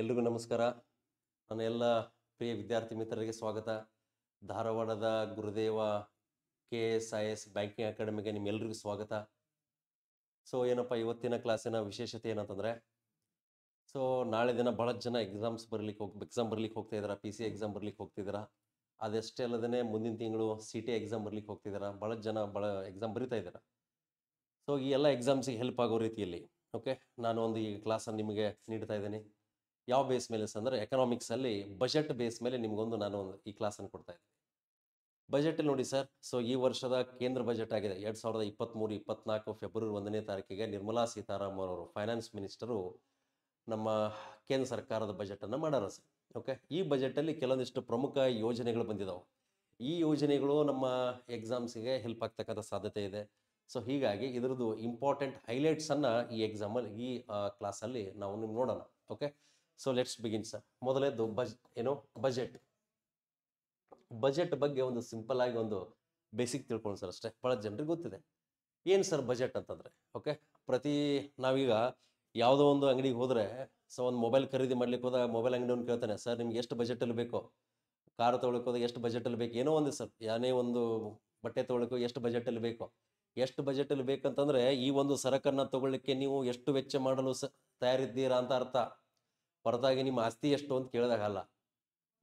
ಎಲ್ರಿಗೂ ನಮಸ್ಕಾರ ನನ್ನ ಎಲ್ಲ ಪ್ರಿಯ ವಿದ್ಯಾರ್ಥಿ ಮಿತ್ರರಿಗೆ ಸ್ವಾಗತ ಧಾರವಾಡದ Gurudeva K S I S banking ಅಕಾಡೆಮಿಗೆ ನಿಮ್ಮೆಲ್ಲರಿಗೂ ಸ್ವಾಗತ ಸೊ ಏನಪ್ಪ ಇವತ್ತಿನ ಕ್ಲಾಸಿನ ವಿಶೇಷತೆ ಏನಂತಂದರೆ ಸೊ ನಾಳೆ ದಿನ ಭಾಳ ಜನ ಎಕ್ಸಾಮ್ಸ್ ಬರಲಿಕ್ಕೆ ಹೋಗಿ ಎಕ್ಸಾಮ್ ಬರಲಿಕ್ಕೆ ಹೋಗ್ತಾ ಇದ್ದಾರೆ ಪಿ ಸಿ ಎಕ್ಸಾಮ್ ಬರಲಿಕ್ಕೆ ಹೋಗ್ತಿದ್ದೀರಾ ಅದಷ್ಟೇ ಅಲ್ಲದೇ ಮುಂದಿನ ತಿಂಗಳು ಸಿ ಟಿ ಎಕ್ಸಾಮ್ ಬರಲಿಕ್ಕೆ ಹೋಗ್ತಿದ್ದೀರಾ ಭಾಳ ಜನ ಭಾಳ ಎಕ್ಸಾಮ್ ಬರಿತಾ ಇದ್ದಾರೆ ಸೊ ಈ ಎಲ್ಲ ಎಕ್ಸಾಮ್ಸಿಗೆ ಹೆಲ್ಪ್ ಆಗೋ ರೀತಿಯಲ್ಲಿ ಓಕೆ ನಾನು ಒಂದು ಈ ಕ್ಲಾಸನ್ನು ನಿಮಗೆ ನೀಡ್ತಾ ಇದ್ದೀನಿ ಯಾವ ಬೇಸ್ ಮೇಲೆ ಅಂದರೆ ಎಕನಾಮಿಕ್ಸಲ್ಲಿ ಬಜೆಟ್ ಬೇಸ್ ಮೇಲೆ ನಿಮಗೊಂದು ನಾನು ಒಂದು ಈ ಕ್ಲಾಸನ್ನು ಕೊಡ್ತಾ ಇದ್ದೀನಿ ಬಜೆಟ್ ನೋಡಿ ಸರ್ ಸೊ ಈ ವರ್ಷದ ಕೇಂದ್ರ ಬಜೆಟ್ ಆಗಿದೆ ಎರಡು ಸಾವಿರದ ಇಪ್ಪತ್ತ್ಮೂರು ಇಪ್ಪತ್ನಾಲ್ಕು ಫೆಬ್ರವರಿ ಒಂದನೇ ತಾರೀಕಿಗೆ ನಿರ್ಮಲಾ ಸೀತಾರಾಮನ್ ಅವರು ಫೈನಾನ್ಸ್ ಮಿನಿಸ್ಟರು ನಮ್ಮ ಕೇಂದ್ರ ಸರ್ಕಾರದ ಬಜೆಟನ್ನು ಮಾಡಾರ ಸರ್ ಓಕೆ ಈ ಬಜೆಟಲ್ಲಿ ಕೆಲವೊಂದಿಷ್ಟು ಪ್ರಮುಖ ಯೋಜನೆಗಳು ಬಂದಿದ್ದಾವೆ ಈ ಯೋಜನೆಗಳು ನಮ್ಮ ಎಕ್ಸಾಮ್ಸಿಗೆ ಹೆಲ್ಪ್ ಆಗ್ತಕ್ಕಂಥ ಸಾಧ್ಯತೆ ಇದೆ ಸೊ ಹೀಗಾಗಿ ಇದರದ್ದು ಇಂಪಾರ್ಟೆಂಟ್ ಹೈಲೈಟ್ಸನ್ನು ಈ ಎಕ್ಸಾಮಲ್ಲಿ ಈ ಕ್ಲಾಸಲ್ಲಿ ನಾವು ನಿಮ್ಗೆ ನೋಡೋಣ okay so let's begin sir ಮೊದಲೇದು ಬಜ್ ಏನೋ ಬಜೆಟ್ ಬಜೆಟ್ ಬಗ್ಗೆ ಒಂದು ಸಿಂಪಲ್ ಆಗಿ ಒಂದು ಬೇಸಿಕ್ ತಿಳ್ಕೊಂಡು ಸರ್ ಅಷ್ಟೇ ಭಾಳ ಜನರಿಗೆ ಗೊತ್ತಿದೆ ಏನು ಸರ್ ಬಜೆಟ್ ಅಂತಂದರೆ ಓಕೆ ಪ್ರತಿ ನಾವೀಗ ಯಾವುದೋ ಒಂದು ಅಂಗಡಿಗೆ ಹೋದರೆ ಸೊ ಒಂದು ಮೊಬೈಲ್ ಖರೀದಿ ಮಾಡ್ಲಿಕ್ಕೆ ಹೋದಾಗ ಮೊಬೈಲ್ ಅಂಗಡಿಯವ್ನು ಕೇಳ್ತಾನೆ ಸರ್ ನಿಮ್ಗೆ ಎಷ್ಟು ಬಜೆಟಲ್ಲಿ ಬೇಕೋ ಕಾರ್ ತೊಗೊಳಕ್ಕೆ ಹೋದಾಗ ಎಷ್ಟು ಬಜೆಟಲ್ಲಿ ಬೇಕು ಏನೋ ಒಂದು ಸರ್ ಯಾನೇ ಒಂದು ಬಟ್ಟೆ ತೊಗೊಳಕ್ಕೂ ಎಷ್ಟು ಬಜೆಟಲ್ಲಿ ಬೇಕೋ ಎಷ್ಟು ಬಜೆಟಲ್ಲಿ ಬೇಕಂತಂದರೆ ಈ ಒಂದು ಸರಕನ್ನು ತೊಗೊಳ್ಳಿಕ್ಕೆ ನೀವು ಎಷ್ಟು ವೆಚ್ಚ ಮಾಡಲು ಸ ತಯಾರಿದ್ದೀರಾ ಅಂತ ಅರ್ಥ ಹೊರತಾಗಿ ನಿಮ್ಮ ಆಸ್ತಿ ಎಷ್ಟು ಅಂತ ಕೇಳಿದಾಗಲ್ಲ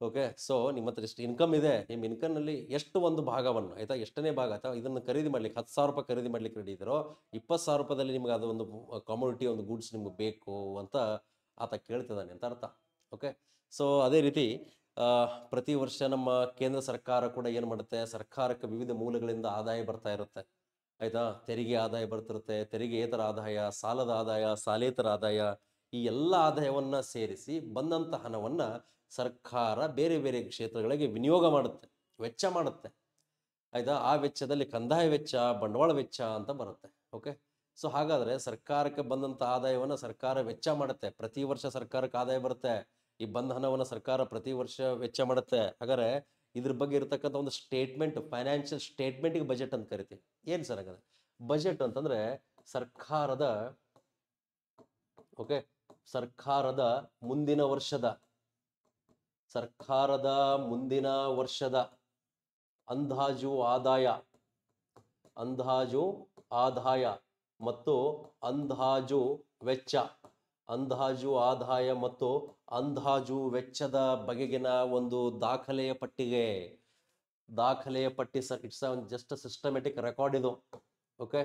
ಓಕೆ ಸೊ ನಿಮ್ಮ ಹತ್ರ ಎಷ್ಟು ಇನ್ಕಮ್ ಇದೆ ನಿಮ್ಮ ಇನ್ಕಮ್ನಲ್ಲಿ ಎಷ್ಟು ಒಂದು ಭಾಗವನ್ನು ಆಯಿತಾ ಎಷ್ಟನೇ ಭಾಗ ಅಥವಾ ಇದನ್ನು ಖರೀದಿ ಮಾಡ್ಲಿಕ್ಕೆ ಹತ್ತು ಸಾವಿರ ರೂಪಾಯಿ ಖರೀದಿ ಮಾಡ್ಲಿಕ್ಕೆ ರೆಡಿ ಇದ್ದರೋ ಇಪ್ಪತ್ತು ಸಾವಿರ ರೂಪಾಯಿದಲ್ಲಿ ನಿಮ್ಗೆ ಅದು ಒಂದು ಕಾಮೋಡಿಟಿ ಒಂದು ಗೂಡ್ಸ್ ನಿಮ್ಗೆ ಬೇಕು ಅಂತ ಆತ ಕೇಳ್ತಿದ್ದಾನೆ ಅಂತ ಅರ್ಥ ಓಕೆ ಸೊ ಅದೇ ರೀತಿ ಪ್ರತಿ ವರ್ಷ ನಮ್ಮ ಕೇಂದ್ರ ಸರ್ಕಾರ ಕೂಡ ಏನು ಮಾಡುತ್ತೆ ಸರ್ಕಾರಕ್ಕೆ ವಿವಿಧ ಮೂಲಗಳಿಂದ ಆದಾಯ ಬರ್ತಾ ಇರುತ್ತೆ ಆಯಿತಾ ತೆರಿಗೆ ಆದಾಯ ಬರ್ತಿರುತ್ತೆ ತೆರಿಗೆಯೇತರ ಆದಾಯ ಸಾಲದ ಆದಾಯ ಸಾಲೇತರ ಆದಾಯ ಈ ಎಲ್ಲ ಆದಾಯವನ್ನು ಸೇರಿಸಿ ಬಂದಂಥ ಹಣವನ್ನು ಸರ್ಕಾರ ಬೇರೆ ಬೇರೆ ಕ್ಷೇತ್ರಗಳಿಗೆ ವಿನಿಯೋಗ ಮಾಡುತ್ತೆ ವೆಚ್ಚ ಮಾಡುತ್ತೆ ಆಯಿತಾ ಆ ವೆಚ್ಚದಲ್ಲಿ ಕಂದಾಯ ವೆಚ್ಚ ಬಂಡವಾಳ ವೆಚ್ಚ ಅಂತ ಬರುತ್ತೆ ಓಕೆ ಸೊ ಹಾಗಾದರೆ ಸರ್ಕಾರಕ್ಕೆ ಬಂದಂಥ ಆದಾಯವನ್ನು ಸರ್ಕಾರ ವೆಚ್ಚ ಮಾಡುತ್ತೆ ಪ್ರತಿ ವರ್ಷ ಸರ್ಕಾರಕ್ಕೆ ಆದಾಯ ಬರುತ್ತೆ ಈ ಬಂದ ಹಣವನ್ನು ಸರ್ಕಾರ ಪ್ರತಿ ವರ್ಷ ವೆಚ್ಚ ಮಾಡುತ್ತೆ ಹಾಗಾದರೆ ಇದ್ರ ಬಗ್ಗೆ ಇರತಕ್ಕಂಥ ಒಂದು ಸ್ಟೇಟ್ಮೆಂಟ್ ಫೈನಾನ್ಷಿಯಲ್ ಸ್ಟೇಟ್ಮೆಂಟ್ಗೆ ಬಜೆಟ್ ಅಂತ ಕರಿತೀವಿ ಏನು ಸರ್ ಹಾಗಾದ್ರೆ ಬಜೆಟ್ ಅಂತಂದರೆ ಸರ್ಕಾರದ ಓಕೆ ಸರ್ಕಾರದ ಮುಂದಿನ ವರ್ಷದ ಸರ್ಕಾರದ ಮುಂದಿನ ವರ್ಷದ ಅಂದಾಜು ಆದಾಯ ಅಂದಾಜು ಆದಾಯ ಮತ್ತು ಅಂದಾಜು ವೆಚ್ಚ ಅಂದಾಜು ಆದಾಯ ಮತ್ತು ಅಂದಾಜು ವೆಚ್ಚದ ಬಗೆಗಿನ ಒಂದು ದಾಖಲೆಯ ಪಟ್ಟಿಗೆ ದಾಖಲೆಯ ಪಟ್ಟಿ sir it's just systematic record ಇದು ಓಕೆ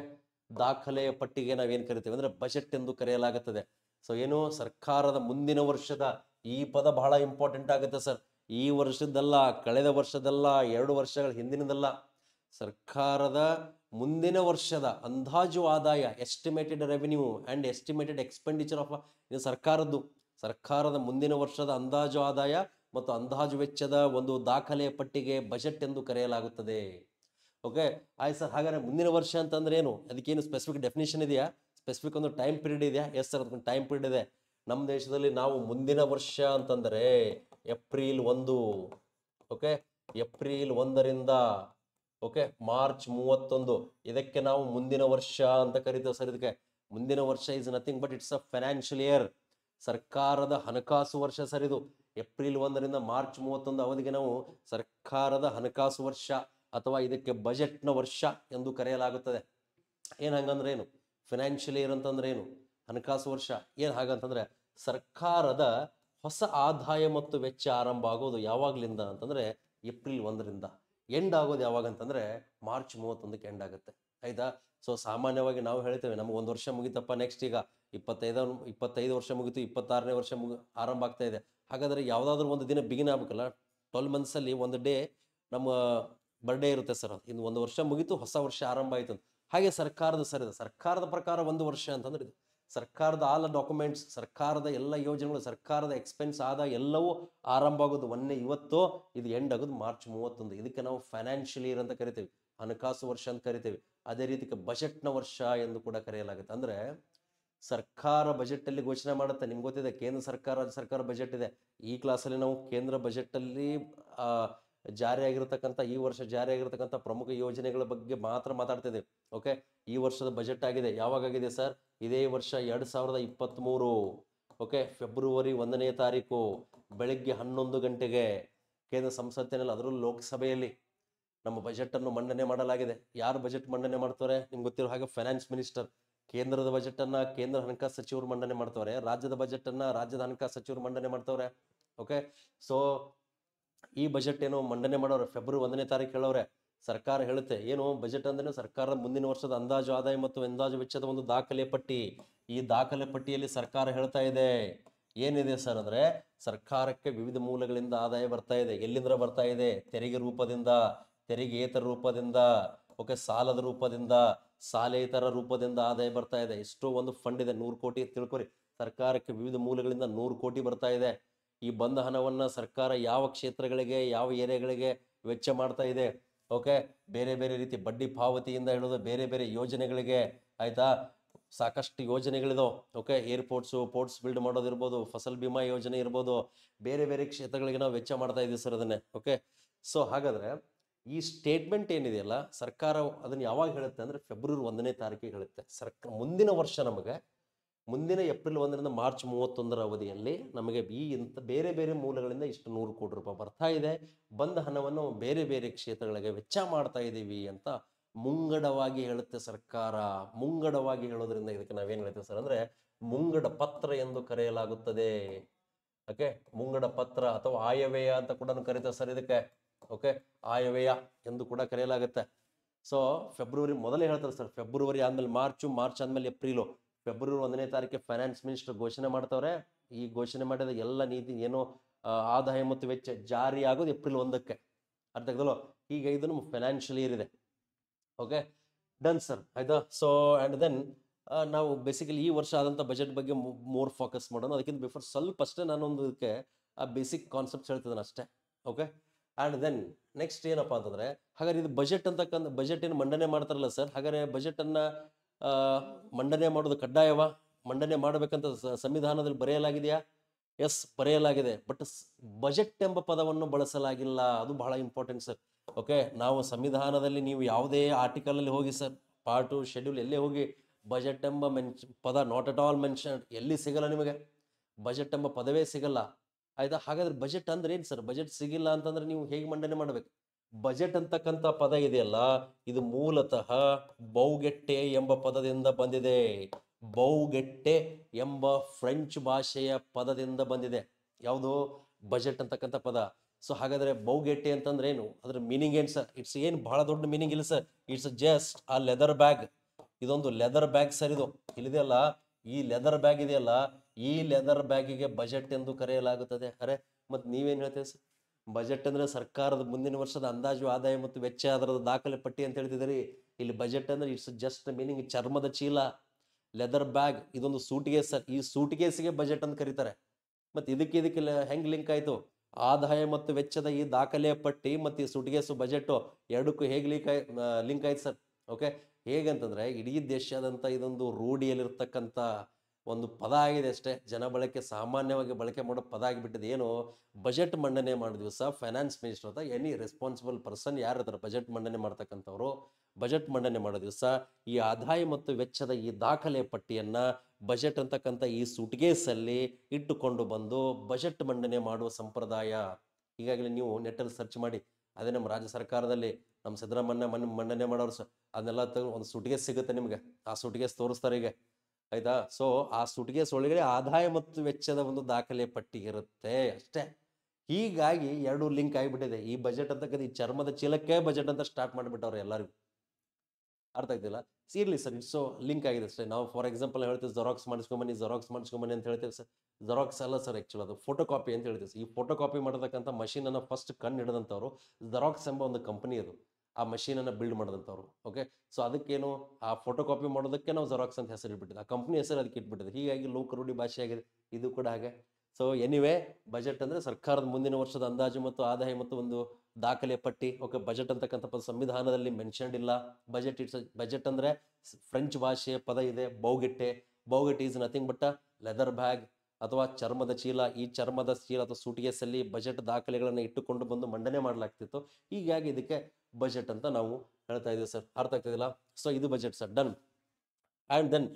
ದಾಖಲೆಯ ಪಟ್ಟಿಗೆ ನಾವೇನು ಕರಿತೀವಿ ಅಂದ್ರೆ ಬಜೆಟ್ ಎಂದು ಕರೆಯಲಾಗುತ್ತದೆ ಸೊ ಏನು ಸರ್ಕಾರದ ಮುಂದಿನ ವರ್ಷದ ಈ ಪದ ಬಹಳ ಇಂಪಾರ್ಟೆಂಟ್ ಆಗುತ್ತೆ ಸರ್ ಈ ವರ್ಷದಲ್ಲ ಕಳೆದ ವರ್ಷದಲ್ಲ ಎರಡು ವರ್ಷಗಳ ಹಿಂದಿನದಲ್ಲ ಸರ್ಕಾರದ ಮುಂದಿನ ವರ್ಷದ ಅಂದಾಜು ಆದಾಯ estimated revenue and estimated expenditure of ಇದು ಸರ್ಕಾರದ್ದು ಸರ್ಕಾರದ ಮುಂದಿನ ವರ್ಷದ ಅಂದಾಜು ಆದಾಯ ಮತ್ತು ಅಂದಾಜು ವೆಚ್ಚದ ಒಂದು ದಾಖಲೆ ಪಟ್ಟಿಗೆ ಬಜೆಟ್ ಎಂದು ಕರೆಯಲಾಗುತ್ತದೆ ಓಕೆ ಆಯ್ತು ಸರ್ ಹಾಗಾದ್ರೆ ಮುಂದಿನ ವರ್ಷ ಅಂತಂದ್ರೆ ಏನು ಅದಕ್ಕೇನು ಸ್ಪೆಸಿಫಿಕ್ ಡೆಫಿನೇಷನ್ ಇದೆಯಾ ಸ್ಪೆಸಿಫಿಕ್ ಒಂದು ಟೈಮ್ ಪೀರಿಯಡ್ ಇದೆಯಾ ಎಸ್ ಸರ್ ಅದಕ್ಕೊಂದು ಟೈಮ್ ಪೀರಿಯಡ್ ಇದೆ ನಮ್ಮ ದೇಶದಲ್ಲಿ ನಾವು ಮುಂದಿನ ವರ್ಷ ಅಂತಂದರೆ ಏಪ್ರಿಲ್ ಒಂದು ಓಕೆ ಏಪ್ರಿಲ್ ಒಂದರಿಂದ ಓಕೆ ಮಾರ್ಚ್ ಮೂವತ್ತೊಂದು ಇದಕ್ಕೆ ನಾವು ಮುಂದಿನ ವರ್ಷ ಅಂತ ಕರಿತೇವೆ ಸರ್ ಇದಕ್ಕೆ ಮುಂದಿನ ವರ್ಷ is nothing but it's a financial year ಸರ್ಕಾರದ ಹಣಕಾಸು ವರ್ಷ ಸರ್ ಇದು ಏಪ್ರಿಲ್ ಒಂದರಿಂದ ಮಾರ್ಚ್ ಮೂವತ್ತೊಂದು ಅವಧಿಗೆ ನಾವು ಸರ್ಕಾರದ ಹಣಕಾಸು ವರ್ಷ ಅಥವಾ ಇದಕ್ಕೆ ಬಜೆಟ್ನ ವರ್ಷ ಎಂದು ಕರೆಯಲಾಗುತ್ತದೆ ಏನು ಹಂಗಂದ್ರೆ ಏನು ಫಿನಾನ್ಷಿಯಲ್ ಇಯರ್ ಅಂತಂದ್ರೆ ಏನು ಹಣಕಾಸು ವರ್ಷ ಏನು ಹಾಗಂತಂದ್ರೆ ಸರ್ಕಾರದ ಹೊಸ ಆದಾಯ ಮತ್ತು ವೆಚ್ಚ ಆರಂಭ ಆಗೋದು ಯಾವಾಗಲಿಂದ ಅಂತಂದರೆ ಏಪ್ರಿಲ್ ಒಂದರಿಂದ ಎಂಡ್ ಆಗೋದು ಯಾವಾಗ ಅಂತಂದರೆ ಮಾರ್ಚ್ ಮೂವತ್ತೊಂದಕ್ಕೆ ಎಂಡ್ ಆಗುತ್ತೆ ಆಯ್ತಾ ಸೊ ಸಾಮಾನ್ಯವಾಗಿ ನಾವು ಹೇಳ್ತೇವೆ ನಮ್ಗೆ ಒಂದು ವರ್ಷ ಮುಗಿತಪ್ಪ ನೆಕ್ಸ್ಟ್ ಈಗ ಇಪ್ಪತ್ತೈದು ಇಪ್ಪತ್ತೈದು ವರ್ಷ ಮುಗಿತು ಇಪ್ಪತ್ತಾರನೇ ವರ್ಷ ಮುಗಿ ಆರಂಭ ಆಗ್ತಾ ಇದೆ ಹಾಗಾದ್ರೆ ಯಾವುದಾದ್ರೂ ಒಂದು ದಿನ ಬಿಗಿನ್ ಆಗ್ಬೇಕಲ್ಲ ಟ್ವೆಲ್ ಮಂತ್ಸಲ್ಲಿ ಒಂದು ಡೇ ನಮ್ಮ ಬರ್ಡೇ ಇರುತ್ತೆ ಸರ್ ಇನ್ನು ಒಂದು ವರ್ಷ ಮುಗಿತು ಹೊಸ ವರ್ಷ ಆರಂಭ ಆಯ್ತು ಹಾಗೆ ಸರ್ಕಾರದ ಸರಿದ ಸರ್ಕಾರದ ಪ್ರಕಾರ ಒಂದು ವರ್ಷ ಅಂತಂದ್ರೆ ಇದು ಸರ್ಕಾರದ ಆಲ್ ಡಾಕ್ಯುಮೆಂಟ್ಸ್ ಸರ್ಕಾರದ ಎಲ್ಲ ಯೋಜನೆಗಳು ಸರ್ಕಾರದ ಎಕ್ಸ್ಪೆನ್ಸ್ ಆದ ಎಲ್ಲವೂ ಆರಂಭ ಆಗೋದು ಒಂದೇ ಇವತ್ತು ಇದು ಎಂಡ್ ಆಗೋದು ಮಾರ್ಚ್ ಮೂವತ್ತೊಂದು ಇದಕ್ಕೆ ನಾವು ಫೈನಾನ್ಷಿಯಲ್ ಇಯರ್ ಅಂತ ಕರಿತೇವೆ ಹಣಕಾಸು ವರ್ಷ ಅಂತ ಕರಿತೇವೆ ಅದೇ ರೀತಿಗೆ ಬಜೆಟ್ನ ವರ್ಷ ಎಂದು ಕೂಡ ಕರೆಯಲಾಗುತ್ತೆ ಅಂದ್ರೆ ಸರ್ಕಾರ ಅಲ್ಲಿ ಘೋಷಣೆ ಮಾಡುತ್ತೆ ನಿಮ್ಗೆ ಗೊತ್ತಿದೆ ಕೇಂದ್ರ ಸರ್ಕಾರ ಸರ್ಕಾರ ಬಜೆಟ್ ಇದೆ ಈ ಕ್ಲಾಸಲ್ಲಿ ನಾವು ಕೇಂದ್ರ ಬಜೆಟಲ್ಲಿ ಜಾರಿಯಾಗಿರ್ತಕ್ಕಂಥ ಈ ವರ್ಷ ಜಾರಿಯಾಗಿರ್ತಕ್ಕಂಥ ಪ್ರಮುಖ ಯೋಜನೆಗಳ ಬಗ್ಗೆ ಮಾತ್ರ ಮಾತಾಡ್ತಿದೆ ಓಕೆ ಈ ವರ್ಷದ ಬಜೆಟ್ ಆಗಿದೆ ಯಾವಾಗಾಗಿದೆ ಸರ್ ಇದೇ ವರ್ಷ ಎರಡು ಸಾವಿರದ ಇಪ್ಪತ್ತ್ಮೂರು ಓಕೆ ಫೆಬ್ರವರಿ ಒಂದನೇ ತಾರೀಕು ಬೆಳಗ್ಗೆ ಹನ್ನೊಂದು ಗಂಟೆಗೆ ಕೇಂದ್ರ ಸಂಸತ್ತಿನಲ್ಲಿ ಅದರಲ್ಲೂ ಲೋಕಸಭೆಯಲ್ಲಿ ನಮ್ಮ ಬಜೆಟನ್ನು ಮಂಡನೆ ಮಾಡಲಾಗಿದೆ ಯಾರು ಬಜೆಟ್ ಮಂಡನೆ ಮಾಡ್ತಾರೆ ನಿಮ್ಗೆ ಗೊತ್ತಿರೋ ಹಾಗೆ ಫೈನಾನ್ಸ್ ಮಿನಿಸ್ಟರ್ ಕೇಂದ್ರದ ಬಜೆಟನ್ನು ಕೇಂದ್ರ ಹಣಕಾಸು ಸಚಿವರು ಮಂಡನೆ ಮಾಡ್ತವ್ರೆ ರಾಜ್ಯದ ಬಜೆಟನ್ನು ರಾಜ್ಯದ ಹಣಕಾಸು ಸಚಿವರು ಮಂಡನೆ ಮಾಡ್ತವ್ರೆ ಓಕೆ ಸೊ ಈ ಬಜೆಟ್ ಏನೋ ಮಂಡನೆ ಮಾಡೋರು ಫೆಬ್ರವರಿ ಒಂದನೇ ತಾರೀಕು ಹೇಳೋರೆ ಸರ್ಕಾರ ಹೇಳುತ್ತೆ ಏನು ಬಜೆಟ್ ಅಂದ್ರೆ ಸರ್ಕಾರದ ಮುಂದಿನ ವರ್ಷದ ಅಂದಾಜು ಆದಾಯ ಮತ್ತು ಅಂದಾಜು ವೆಚ್ಚದ ಒಂದು ದಾಖಲೆ ಪಟ್ಟಿ ಈ ದಾಖಲೆ ಪಟ್ಟಿಯಲ್ಲಿ ಸರ್ಕಾರ ಹೇಳ್ತಾ ಇದೆ ಏನಿದೆ ಸರ್ ಅಂದ್ರೆ ಸರ್ಕಾರಕ್ಕೆ ವಿವಿಧ ಮೂಲಗಳಿಂದ ಆದಾಯ ಬರ್ತಾ ಇದೆ ಎಲ್ಲಿಂದ ಬರ್ತಾ ಇದೆ ತೆರಿಗೆ ರೂಪದಿಂದ ಇತರ ರೂಪದಿಂದ ಓಕೆ ಸಾಲದ ರೂಪದಿಂದ ಸಾಲೇತರ ರೂಪದಿಂದ ಆದಾಯ ಬರ್ತಾ ಇದೆ ಎಷ್ಟೋ ಒಂದು ಫಂಡ್ ಇದೆ ನೂರು ಕೋಟಿ ತಿಳ್ಕೊರಿ ಸರ್ಕಾರಕ್ಕೆ ವಿವಿಧ ಮೂಲಗಳಿಂದ ನೂರು ಕೋಟಿ ಬರ್ತಾ ಇದೆ ಈ ಬಂದ ಹಣವನ್ನು ಸರ್ಕಾರ ಯಾವ ಕ್ಷೇತ್ರಗಳಿಗೆ ಯಾವ ಏರಿಯಾಗಳಿಗೆ ವೆಚ್ಚ ಮಾಡ್ತಾ ಇದೆ ಓಕೆ ಬೇರೆ ಬೇರೆ ರೀತಿ ಬಡ್ಡಿ ಪಾವತಿಯಿಂದ ಹೇಳೋದು ಬೇರೆ ಬೇರೆ ಯೋಜನೆಗಳಿಗೆ ಆಯಿತಾ ಸಾಕಷ್ಟು ಯೋಜನೆಗಳಿದಾವೆ ಓಕೆ ಏರ್ಪೋರ್ಟ್ಸು ಪೋರ್ಟ್ಸ್ ಬಿಲ್ಡ್ ಮಾಡೋದಿರ್ಬೋದು ಫಸಲ್ ಬಿಮಾ ಯೋಜನೆ ಇರ್ಬೋದು ಬೇರೆ ಬೇರೆ ಕ್ಷೇತ್ರಗಳಿಗೆ ನಾವು ವೆಚ್ಚ ಮಾಡ್ತಾ ಇದ್ದೀವಿ ಸರ್ ಅದನ್ನೇ ಓಕೆ ಸೊ ಹಾಗಾದರೆ ಈ ಸ್ಟೇಟ್ಮೆಂಟ್ ಏನಿದೆಯಲ್ಲ ಸರ್ಕಾರ ಅದನ್ನು ಯಾವಾಗ ಹೇಳುತ್ತೆ ಅಂದರೆ ಫೆಬ್ರವರಿ ಒಂದನೇ ತಾರೀಕಿಗೆ ಹೇಳುತ್ತೆ ಸರ್ಕಾರ ಮುಂದಿನ ವರ್ಷ ನಮಗೆ ಮುಂದಿನ ಏಪ್ರಿಲ್ ಒಂದರಿಂದ ಮಾರ್ಚ್ ಮೂವತ್ತೊಂದರ ಅವಧಿಯಲ್ಲಿ ನಮಗೆ ಈ ಇಂಥ ಬೇರೆ ಬೇರೆ ಮೂಲಗಳಿಂದ ಇಷ್ಟು ನೂರು ಕೋಟಿ ರೂಪಾಯಿ ಬರ್ತಾ ಇದೆ ಬಂದ ಹಣವನ್ನು ಬೇರೆ ಬೇರೆ ಕ್ಷೇತ್ರಗಳಿಗೆ ವೆಚ್ಚ ಮಾಡ್ತಾ ಇದ್ದೀವಿ ಅಂತ ಮುಂಗಡವಾಗಿ ಹೇಳುತ್ತೆ ಸರ್ಕಾರ ಮುಂಗಡವಾಗಿ ಹೇಳೋದ್ರಿಂದ ಇದಕ್ಕೆ ನಾವೇನು ಹೇಳ್ತೀವಿ ಸರ್ ಅಂದರೆ ಮುಂಗಡ ಪತ್ರ ಎಂದು ಕರೆಯಲಾಗುತ್ತದೆ ಓಕೆ ಮುಂಗಡ ಪತ್ರ ಅಥವಾ ಆಯವ್ಯಯ ಅಂತ ಕೂಡ ಕರೀತೇವೆ ಸರ್ ಇದಕ್ಕೆ ಓಕೆ ಆಯವ್ಯಯ ಎಂದು ಕೂಡ ಕರೆಯಲಾಗುತ್ತೆ ಸೊ ಫೆಬ್ರವರಿ ಮೊದಲೇ ಹೇಳ್ತಾರೆ ಸರ್ ಫೆಬ್ರವರಿ ಆದಮೇಲೆ ಮಾರ್ಚು ಮಾರ್ಚ್ ಆದಮೇಲೆ ಏಪ್ರಿಲು ಫೆಬ್ರವರಿ ಒಂದನೇ ತಾರೀಕಿಗೆ ಫೈನಾನ್ಸ್ ಮಿನಿಸ್ಟರ್ ಘೋಷಣೆ ಮಾಡ್ತವ್ರೆ ಈ ಘೋಷಣೆ ಮಾಡಿದ ಎಲ್ಲ ನೀತಿ ಏನೋ ಆದಾಯ ಮತ್ತು ವೆಚ್ಚ ಜಾರಿ ಆಗೋದು ಏಪ್ರಿಲ್ ಒಂದಕ್ಕೆ ಅರ್ಥ ಆಗದಲ್ಲೋ ಈಗ ಇದು ನಮ್ಮ ಫೈನಾನ್ಷಿಯಲ್ ಇಯರ್ ಇದೆ ಓಕೆ ಡನ್ ಸರ್ ಆಯ್ತಾ ಸೊ ಆ್ಯಂಡ್ ದೆನ್ ನಾವು ಬೇಸಿಕಲಿ ಈ ವರ್ಷ ಆದಂಥ ಬಜೆಟ್ ಬಗ್ಗೆ ಮೋರ್ ಫೋಕಸ್ ಮಾಡೋಣ ಅದಕ್ಕಿಂತ ಬಿಫೋರ್ ಸ್ವಲ್ಪ ಅಷ್ಟೇ ನಾನೊಂದು ಇದಕ್ಕೆ ಆ ಬೇಸಿಕ್ ಕಾನ್ಸೆಪ್ಟ್ಸ್ ಹೇಳ್ತಿದ್ದಾನೆ ಅಷ್ಟೇ ಓಕೆ ಆ್ಯಂಡ್ ದೆನ್ ನೆಕ್ಸ್ಟ್ ಏನಪ್ಪ ಅಂತಂದರೆ ಹಾಗಾದ್ರೆ ಇದು ಬಜೆಟ್ ಅಂತಕ್ಕಂಥ ಬಜೆಟ್ ಏನು ಮಂಡನೆ ಮಾಡ್ತಾರಲ್ಲ ಸರ್ ಹಾಗಾದ್ರೆ ಬಜೆಟನ್ನು ಮಂಡನೆ ಮಾಡೋದು ಕಡ್ಡಾಯವ ಮಂಡನೆ ಮಾಡಬೇಕಂತ ಸಂವಿಧಾನದಲ್ಲಿ ಬರೆಯಲಾಗಿದೆಯಾ ಎಸ್ ಬರೆಯಲಾಗಿದೆ ಬಟ್ ಬಜೆಟ್ ಎಂಬ ಪದವನ್ನು ಬಳಸಲಾಗಿಲ್ಲ ಅದು ಬಹಳ ಇಂಪಾರ್ಟೆಂಟ್ ಸರ್ ಓಕೆ ನಾವು ಸಂವಿಧಾನದಲ್ಲಿ ನೀವು ಯಾವುದೇ ಆರ್ಟಿಕಲಲ್ಲಿ ಹೋಗಿ ಸರ್ ಪಾರ್ಟು ಶೆಡ್ಯೂಲ್ ಎಲ್ಲೇ ಹೋಗಿ ಬಜೆಟ್ ಎಂಬ ಮೆನ್ಷನ್ ಪದ ನಾಟ್ ಅಟ್ ಆಲ್ ಮೆನ್ಷನ್ ಎಲ್ಲಿ ಸಿಗಲ್ಲ ನಿಮಗೆ ಬಜೆಟ್ ಎಂಬ ಪದವೇ ಸಿಗಲ್ಲ ಆಯಿತಾ ಹಾಗಾದ್ರೆ ಬಜೆಟ್ ಅಂದ್ರೆ ಏನು ಸರ್ ಬಜೆಟ್ ಸಿಗಿಲ್ಲ ಅಂತಂದ್ರೆ ನೀವು ಹೇಗೆ ಮಂಡನೆ ಮಾಡಬೇಕು ಬಜೆಟ್ ಅಂತಕ್ಕಂಥ ಪದ ಇದೆಯಲ್ಲ ಇದು ಮೂಲತಃ ಬೌಗೆಟ್ಟೆ ಎಂಬ ಪದದಿಂದ ಬಂದಿದೆ ಬೌಗೆಟ್ಟೆ ಎಂಬ ಫ್ರೆಂಚ್ ಭಾಷೆಯ ಪದದಿಂದ ಬಂದಿದೆ ಯಾವುದು ಬಜೆಟ್ ಅಂತಕ್ಕಂಥ ಪದ ಸೊ ಹಾಗಾದ್ರೆ ಬೌಗೆಟ್ಟೆ ಅಂತಂದ್ರೆ ಏನು ಅದ್ರ ಮೀನಿಂಗ್ ಏನ್ ಸರ್ ಇಟ್ಸ್ ಏನು ಬಹಳ ದೊಡ್ಡ ಮೀನಿಂಗ್ ಇಲ್ಲ sir it's just a leather bag ಇದೊಂದು ಲೆದರ್ ಬ್ಯಾಗ್ ಸರ್ ಇದು ಇಲ್ಲಿದೆಯಲ್ಲ ಈ ಲೆದರ್ ಬ್ಯಾಗ್ ಇದೆಯಲ್ಲ ಈ ಲೆದರ್ ಬ್ಯಾಗಿಗೆ ಬಜೆಟ್ ಎಂದು ಕರೆಯಲಾಗುತ್ತದೆ ಅರೆ ಮತ್ತೆ ನೀವೇನು ಹೇಳ್ತೀರಿ ಸರ್ ಬಜೆಟ್ ಅಂದ್ರೆ ಸರ್ಕಾರದ ಮುಂದಿನ ವರ್ಷದ ಅಂದಾಜು ಆದಾಯ ಮತ್ತು ವೆಚ್ಚ ಅದರ ದಾಖಲೆ ಪಟ್ಟಿ ಅಂತ ಹೇಳ್ತಿದ್ರಿ ಇಲ್ಲಿ ಬಜೆಟ್ ಅಂದ್ರೆ ಇಟ್ಸ್ ಜಸ್ಟ್ ಮೀನಿಂಗ್ ಚರ್ಮದ ಚೀಲ ಲೆದರ್ ಬ್ಯಾಗ್ ಇದೊಂದು ಸೂಟ್ಗೇಸ್ ಈ ಸೂಟ್ಗೇಸ್ಗೆ ಬಜೆಟ್ ಅಂತ ಕರೀತಾರೆ ಮತ್ತೆ ಇದಕ್ಕೆ ಇದಕ್ಕೆ ಹೆಂಗ್ ಲಿಂಕ್ ಆಯ್ತು ಆದಾಯ ಮತ್ತು ವೆಚ್ಚದ ಈ ದಾಖಲೆ ಪಟ್ಟಿ ಮತ್ತು ಈ ಸುಟ್ಗೇಸು ಬಜೆಟ್ಟು ಎರಡಕ್ಕೂ ಹೇಗೆ ಲಿಂಕ್ ಆಯ್ ಲಿಂಕ್ ಆಯ್ತು ಸರ್ ಓಕೆ ಹೇಗಂತಂದ್ರೆ ಇಡೀ ದೇಶದಂತ ಇದೊಂದು ರೂಢಿಯಲ್ಲಿರ್ತಕ್ಕಂಥ ಒಂದು ಪದ ಆಗಿದೆ ಅಷ್ಟೇ ಜನ ಬಳಕೆ ಸಾಮಾನ್ಯವಾಗಿ ಬಳಕೆ ಮಾಡೋ ಪದ ಆಗಿಬಿಟ್ಟಿದೆ ಏನು ಬಜೆಟ್ ಮಂಡನೆ ಮಾಡಿದ ದಿವಸ ಫೈನಾನ್ಸ್ ಮಿನಿಸ್ಟರ್ ಅಥವಾ ಎನಿ ರೆಸ್ಪಾನ್ಸಿಬಲ್ ಪರ್ಸನ್ ಯಾರು ಇರ್ತಾರೆ ಬಜೆಟ್ ಮಂಡನೆ ಮಾಡ್ತಕ್ಕಂಥವ್ರು ಬಜೆಟ್ ಮಂಡನೆ ಮಾಡೋ ದಿವಸ ಈ ಆದಾಯ ಮತ್ತು ವೆಚ್ಚದ ಈ ದಾಖಲೆ ಪಟ್ಟಿಯನ್ನು ಬಜೆಟ್ ಅಂತಕ್ಕಂಥ ಈ ಸುಟ್ಗೇಸಲ್ಲಿ ಇಟ್ಟುಕೊಂಡು ಬಂದು ಬಜೆಟ್ ಮಂಡನೆ ಮಾಡುವ ಸಂಪ್ರದಾಯ ಈಗಾಗಲೇ ನೀವು ನೆಟ್ಟಲ್ಲಿ ಸರ್ಚ್ ಮಾಡಿ ಅದೇ ನಮ್ಮ ರಾಜ್ಯ ಸರ್ಕಾರದಲ್ಲಿ ನಮ್ಮ ಸಿದ್ದರಾಮಯ್ಯ ಮನ್ ಮಂಡನೆ ಮಾಡೋರು ಅದನ್ನೆಲ್ಲ ಒಂದು ಸುಟ್ಗೇಸ್ ಸಿಗುತ್ತೆ ನಿಮಗೆ ಆ ಸುಟ್ಗೇಸ್ ತೋರಿಸ್ತಾರೆ ಈಗ ಆಯ್ತಾ ಸೊ ಆ ಸುಟಿಗೆ ಒಳಗಡೆ ಆದಾಯ ಮತ್ತು ವೆಚ್ಚದ ಒಂದು ದಾಖಲೆ ಪಟ್ಟಿ ಇರುತ್ತೆ ಅಷ್ಟೇ ಹೀಗಾಗಿ ಎರಡು ಲಿಂಕ್ ಆಗಿಬಿಟ್ಟಿದೆ ಈ ಬಜೆಟ್ ಅಂತಕ್ಕಂಥ ಈ ಚರ್ಮದ ಚೀಲಕ್ಕೆ ಬಜೆಟ್ ಅಂತ ಸ್ಟಾರ್ಟ್ ಮಾಡಿಬಿಟ್ಟವ್ರು ಎಲ್ಲರಿಗೂ ಅರ್ಥ ಆಗ್ತಿಲ್ಲ ಸೀರ್ಲಿ ಸರ್ ಸೊ ಲಿಂಕ್ ಆಗಿದೆ ಅಷ್ಟೇ ನಾವು ಫಾರ್ ಎಕ್ಸಾಂಪಲ್ ಹೇಳ್ತೀವಿ ಜೆರಾಕ್ಸ್ ಮಾಡಿಸ್ಕೊಂಬನಿ ಜೆರಾಕ್ಸ್ ಮಾಡಿಸ್ಕೊಂಬನ್ನಿ ಅಂತ ಹೇಳ್ತೀವಿ ಸರ್ ಜೆರಾಕ್ಸ್ ಅಲ್ಲ ಸರ್ ಆ್ಯಕ್ಚುಲಿ ಅದು ಫೋಟೋ ಕಾಪಿ ಅಂತ ಹೇಳ್ತೀವಿ ಈ ಫೋಟೋ ಕಾಪಿ ಮಾಡತಕ್ಕಂಥ ಮಷೀನನ್ನು ಫಸ್ಟ್ ಕಣ್ಣು ಹಿಡಿದಂಥವ್ರು ಜೆರಾಕ್ಸ್ ಎಂಬ ಒಂದು ಕಂಪನಿ ಅದು ಆ ಮಷೀನನ್ನು ಬಿಲ್ಡ್ ಮಾಡಿದಂಥವ್ರು ಓಕೆ ಸೊ ಅದಕ್ಕೇನು ಆ ಫೋಟೋ ಕಾಪಿ ಮಾಡೋದಕ್ಕೆ ನಾವು ಜೆರಾಕ್ಸ್ ಅಂತ ಹೆಸರು ಇಟ್ಬಿಟ್ಟಿದೆ ಆ ಕಂಪ್ನಿ ಹೆಸರು ಅದಕ್ಕೆ ಇಟ್ಬಿಟ್ಟಿದೆ ಹೀಗಾಗಿ ಲೋಕ ರೂಢಿ ಭಾಷೆ ಆಗಿದೆ ಇದು ಕೂಡ ಹಾಗೆ ಸೊ ಎನಿವೆ ಬಜೆಟ್ ಅಂದರೆ ಸರ್ಕಾರದ ಮುಂದಿನ ವರ್ಷದ ಅಂದಾಜು ಮತ್ತು ಆದಾಯ ಮತ್ತು ಒಂದು ದಾಖಲೆ ಪಟ್ಟಿ ಓಕೆ ಬಜೆಟ್ ಅಂತಕ್ಕಂಥ ಪದ ಸಂವಿಧಾನದಲ್ಲಿ ಮೆನ್ಷನ್ಡ್ ಇಲ್ಲ ಬಜೆಟ್ ಇಟ್ಸ್ ಬಜೆಟ್ ಅಂದರೆ ಫ್ರೆಂಚ್ ಭಾಷೆ ಪದ ಇದೆ bougette bougette is nothing but leather bag ಅಥವಾ ಚರ್ಮದ ಚೀಲ ಈ ಚರ್ಮದ ಚೀಲ ಅಥವಾ ಸೂಟಿಗೆಸಲ್ಲಿ ಬಜೆಟ್ ದಾಖಲೆಗಳನ್ನು ಇಟ್ಟುಕೊಂಡು ಬಂದು ಮಂಡನೆ ಮಾಡಲಾಗ್ತಿತ್ತು ಹೀಗಾಗಿ ಇದಕ್ಕೆ ಬಜೆಟ್ ಅಂತ ನಾವು ಹೇಳ್ತಾ ಇದ್ದೀವಿ ಸರ್ ಅರ್ಥ ಆಗ್ತದಿಲ್ಲ ಸೊ ಇದು budget sir done and then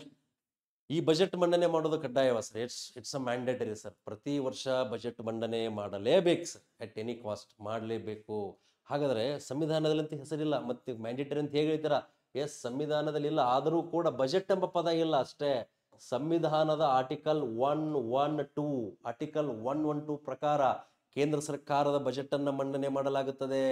ಈ ಬಜೆಟ್ ಮಂಡನೆ ಮಾಡೋದು ಕಡ್ಡಾಯವ sir it's it's a mandatory sir ಪ್ರತಿ ವರ್ಷ ಬಜೆಟ್ ಮಂಡನೆ ಮಾಡಲೇಬೇಕು ಸರ್ ಅಟ್ ಎನಿ ಕಾಸ್ಟ್ ಮಾಡಲೇಬೇಕು ಹಾಗಾದರೆ ಸಂವಿಧಾನದಲ್ಲಿ ಅಂತ ಹೆಸರಿಲ್ಲ ಮತ್ತು ಮ್ಯಾಂಡೇಟರಿ ಅಂತ ಹೇಗೆ ಹೇಳ್ತೀರಾ ಎಸ್ ಸಂವಿಧಾನದಲ್ಲಿ ಇಲ್ಲ ಆದರೂ ಕೂಡ ಬಜೆಟ್ ಎಂಬ ಪದ ಇಲ್ಲ ಅಷ್ಟೇ ಸಂವಿಧಾನದ article one one two article one one two ಪ್ರಕಾರ ಕೇಂದ್ರ ಸರ್ಕಾರದ ಬಜೆಟ್ ಮಂಡನೆ ಮಾಡಲಾಗುತ್ತದೆ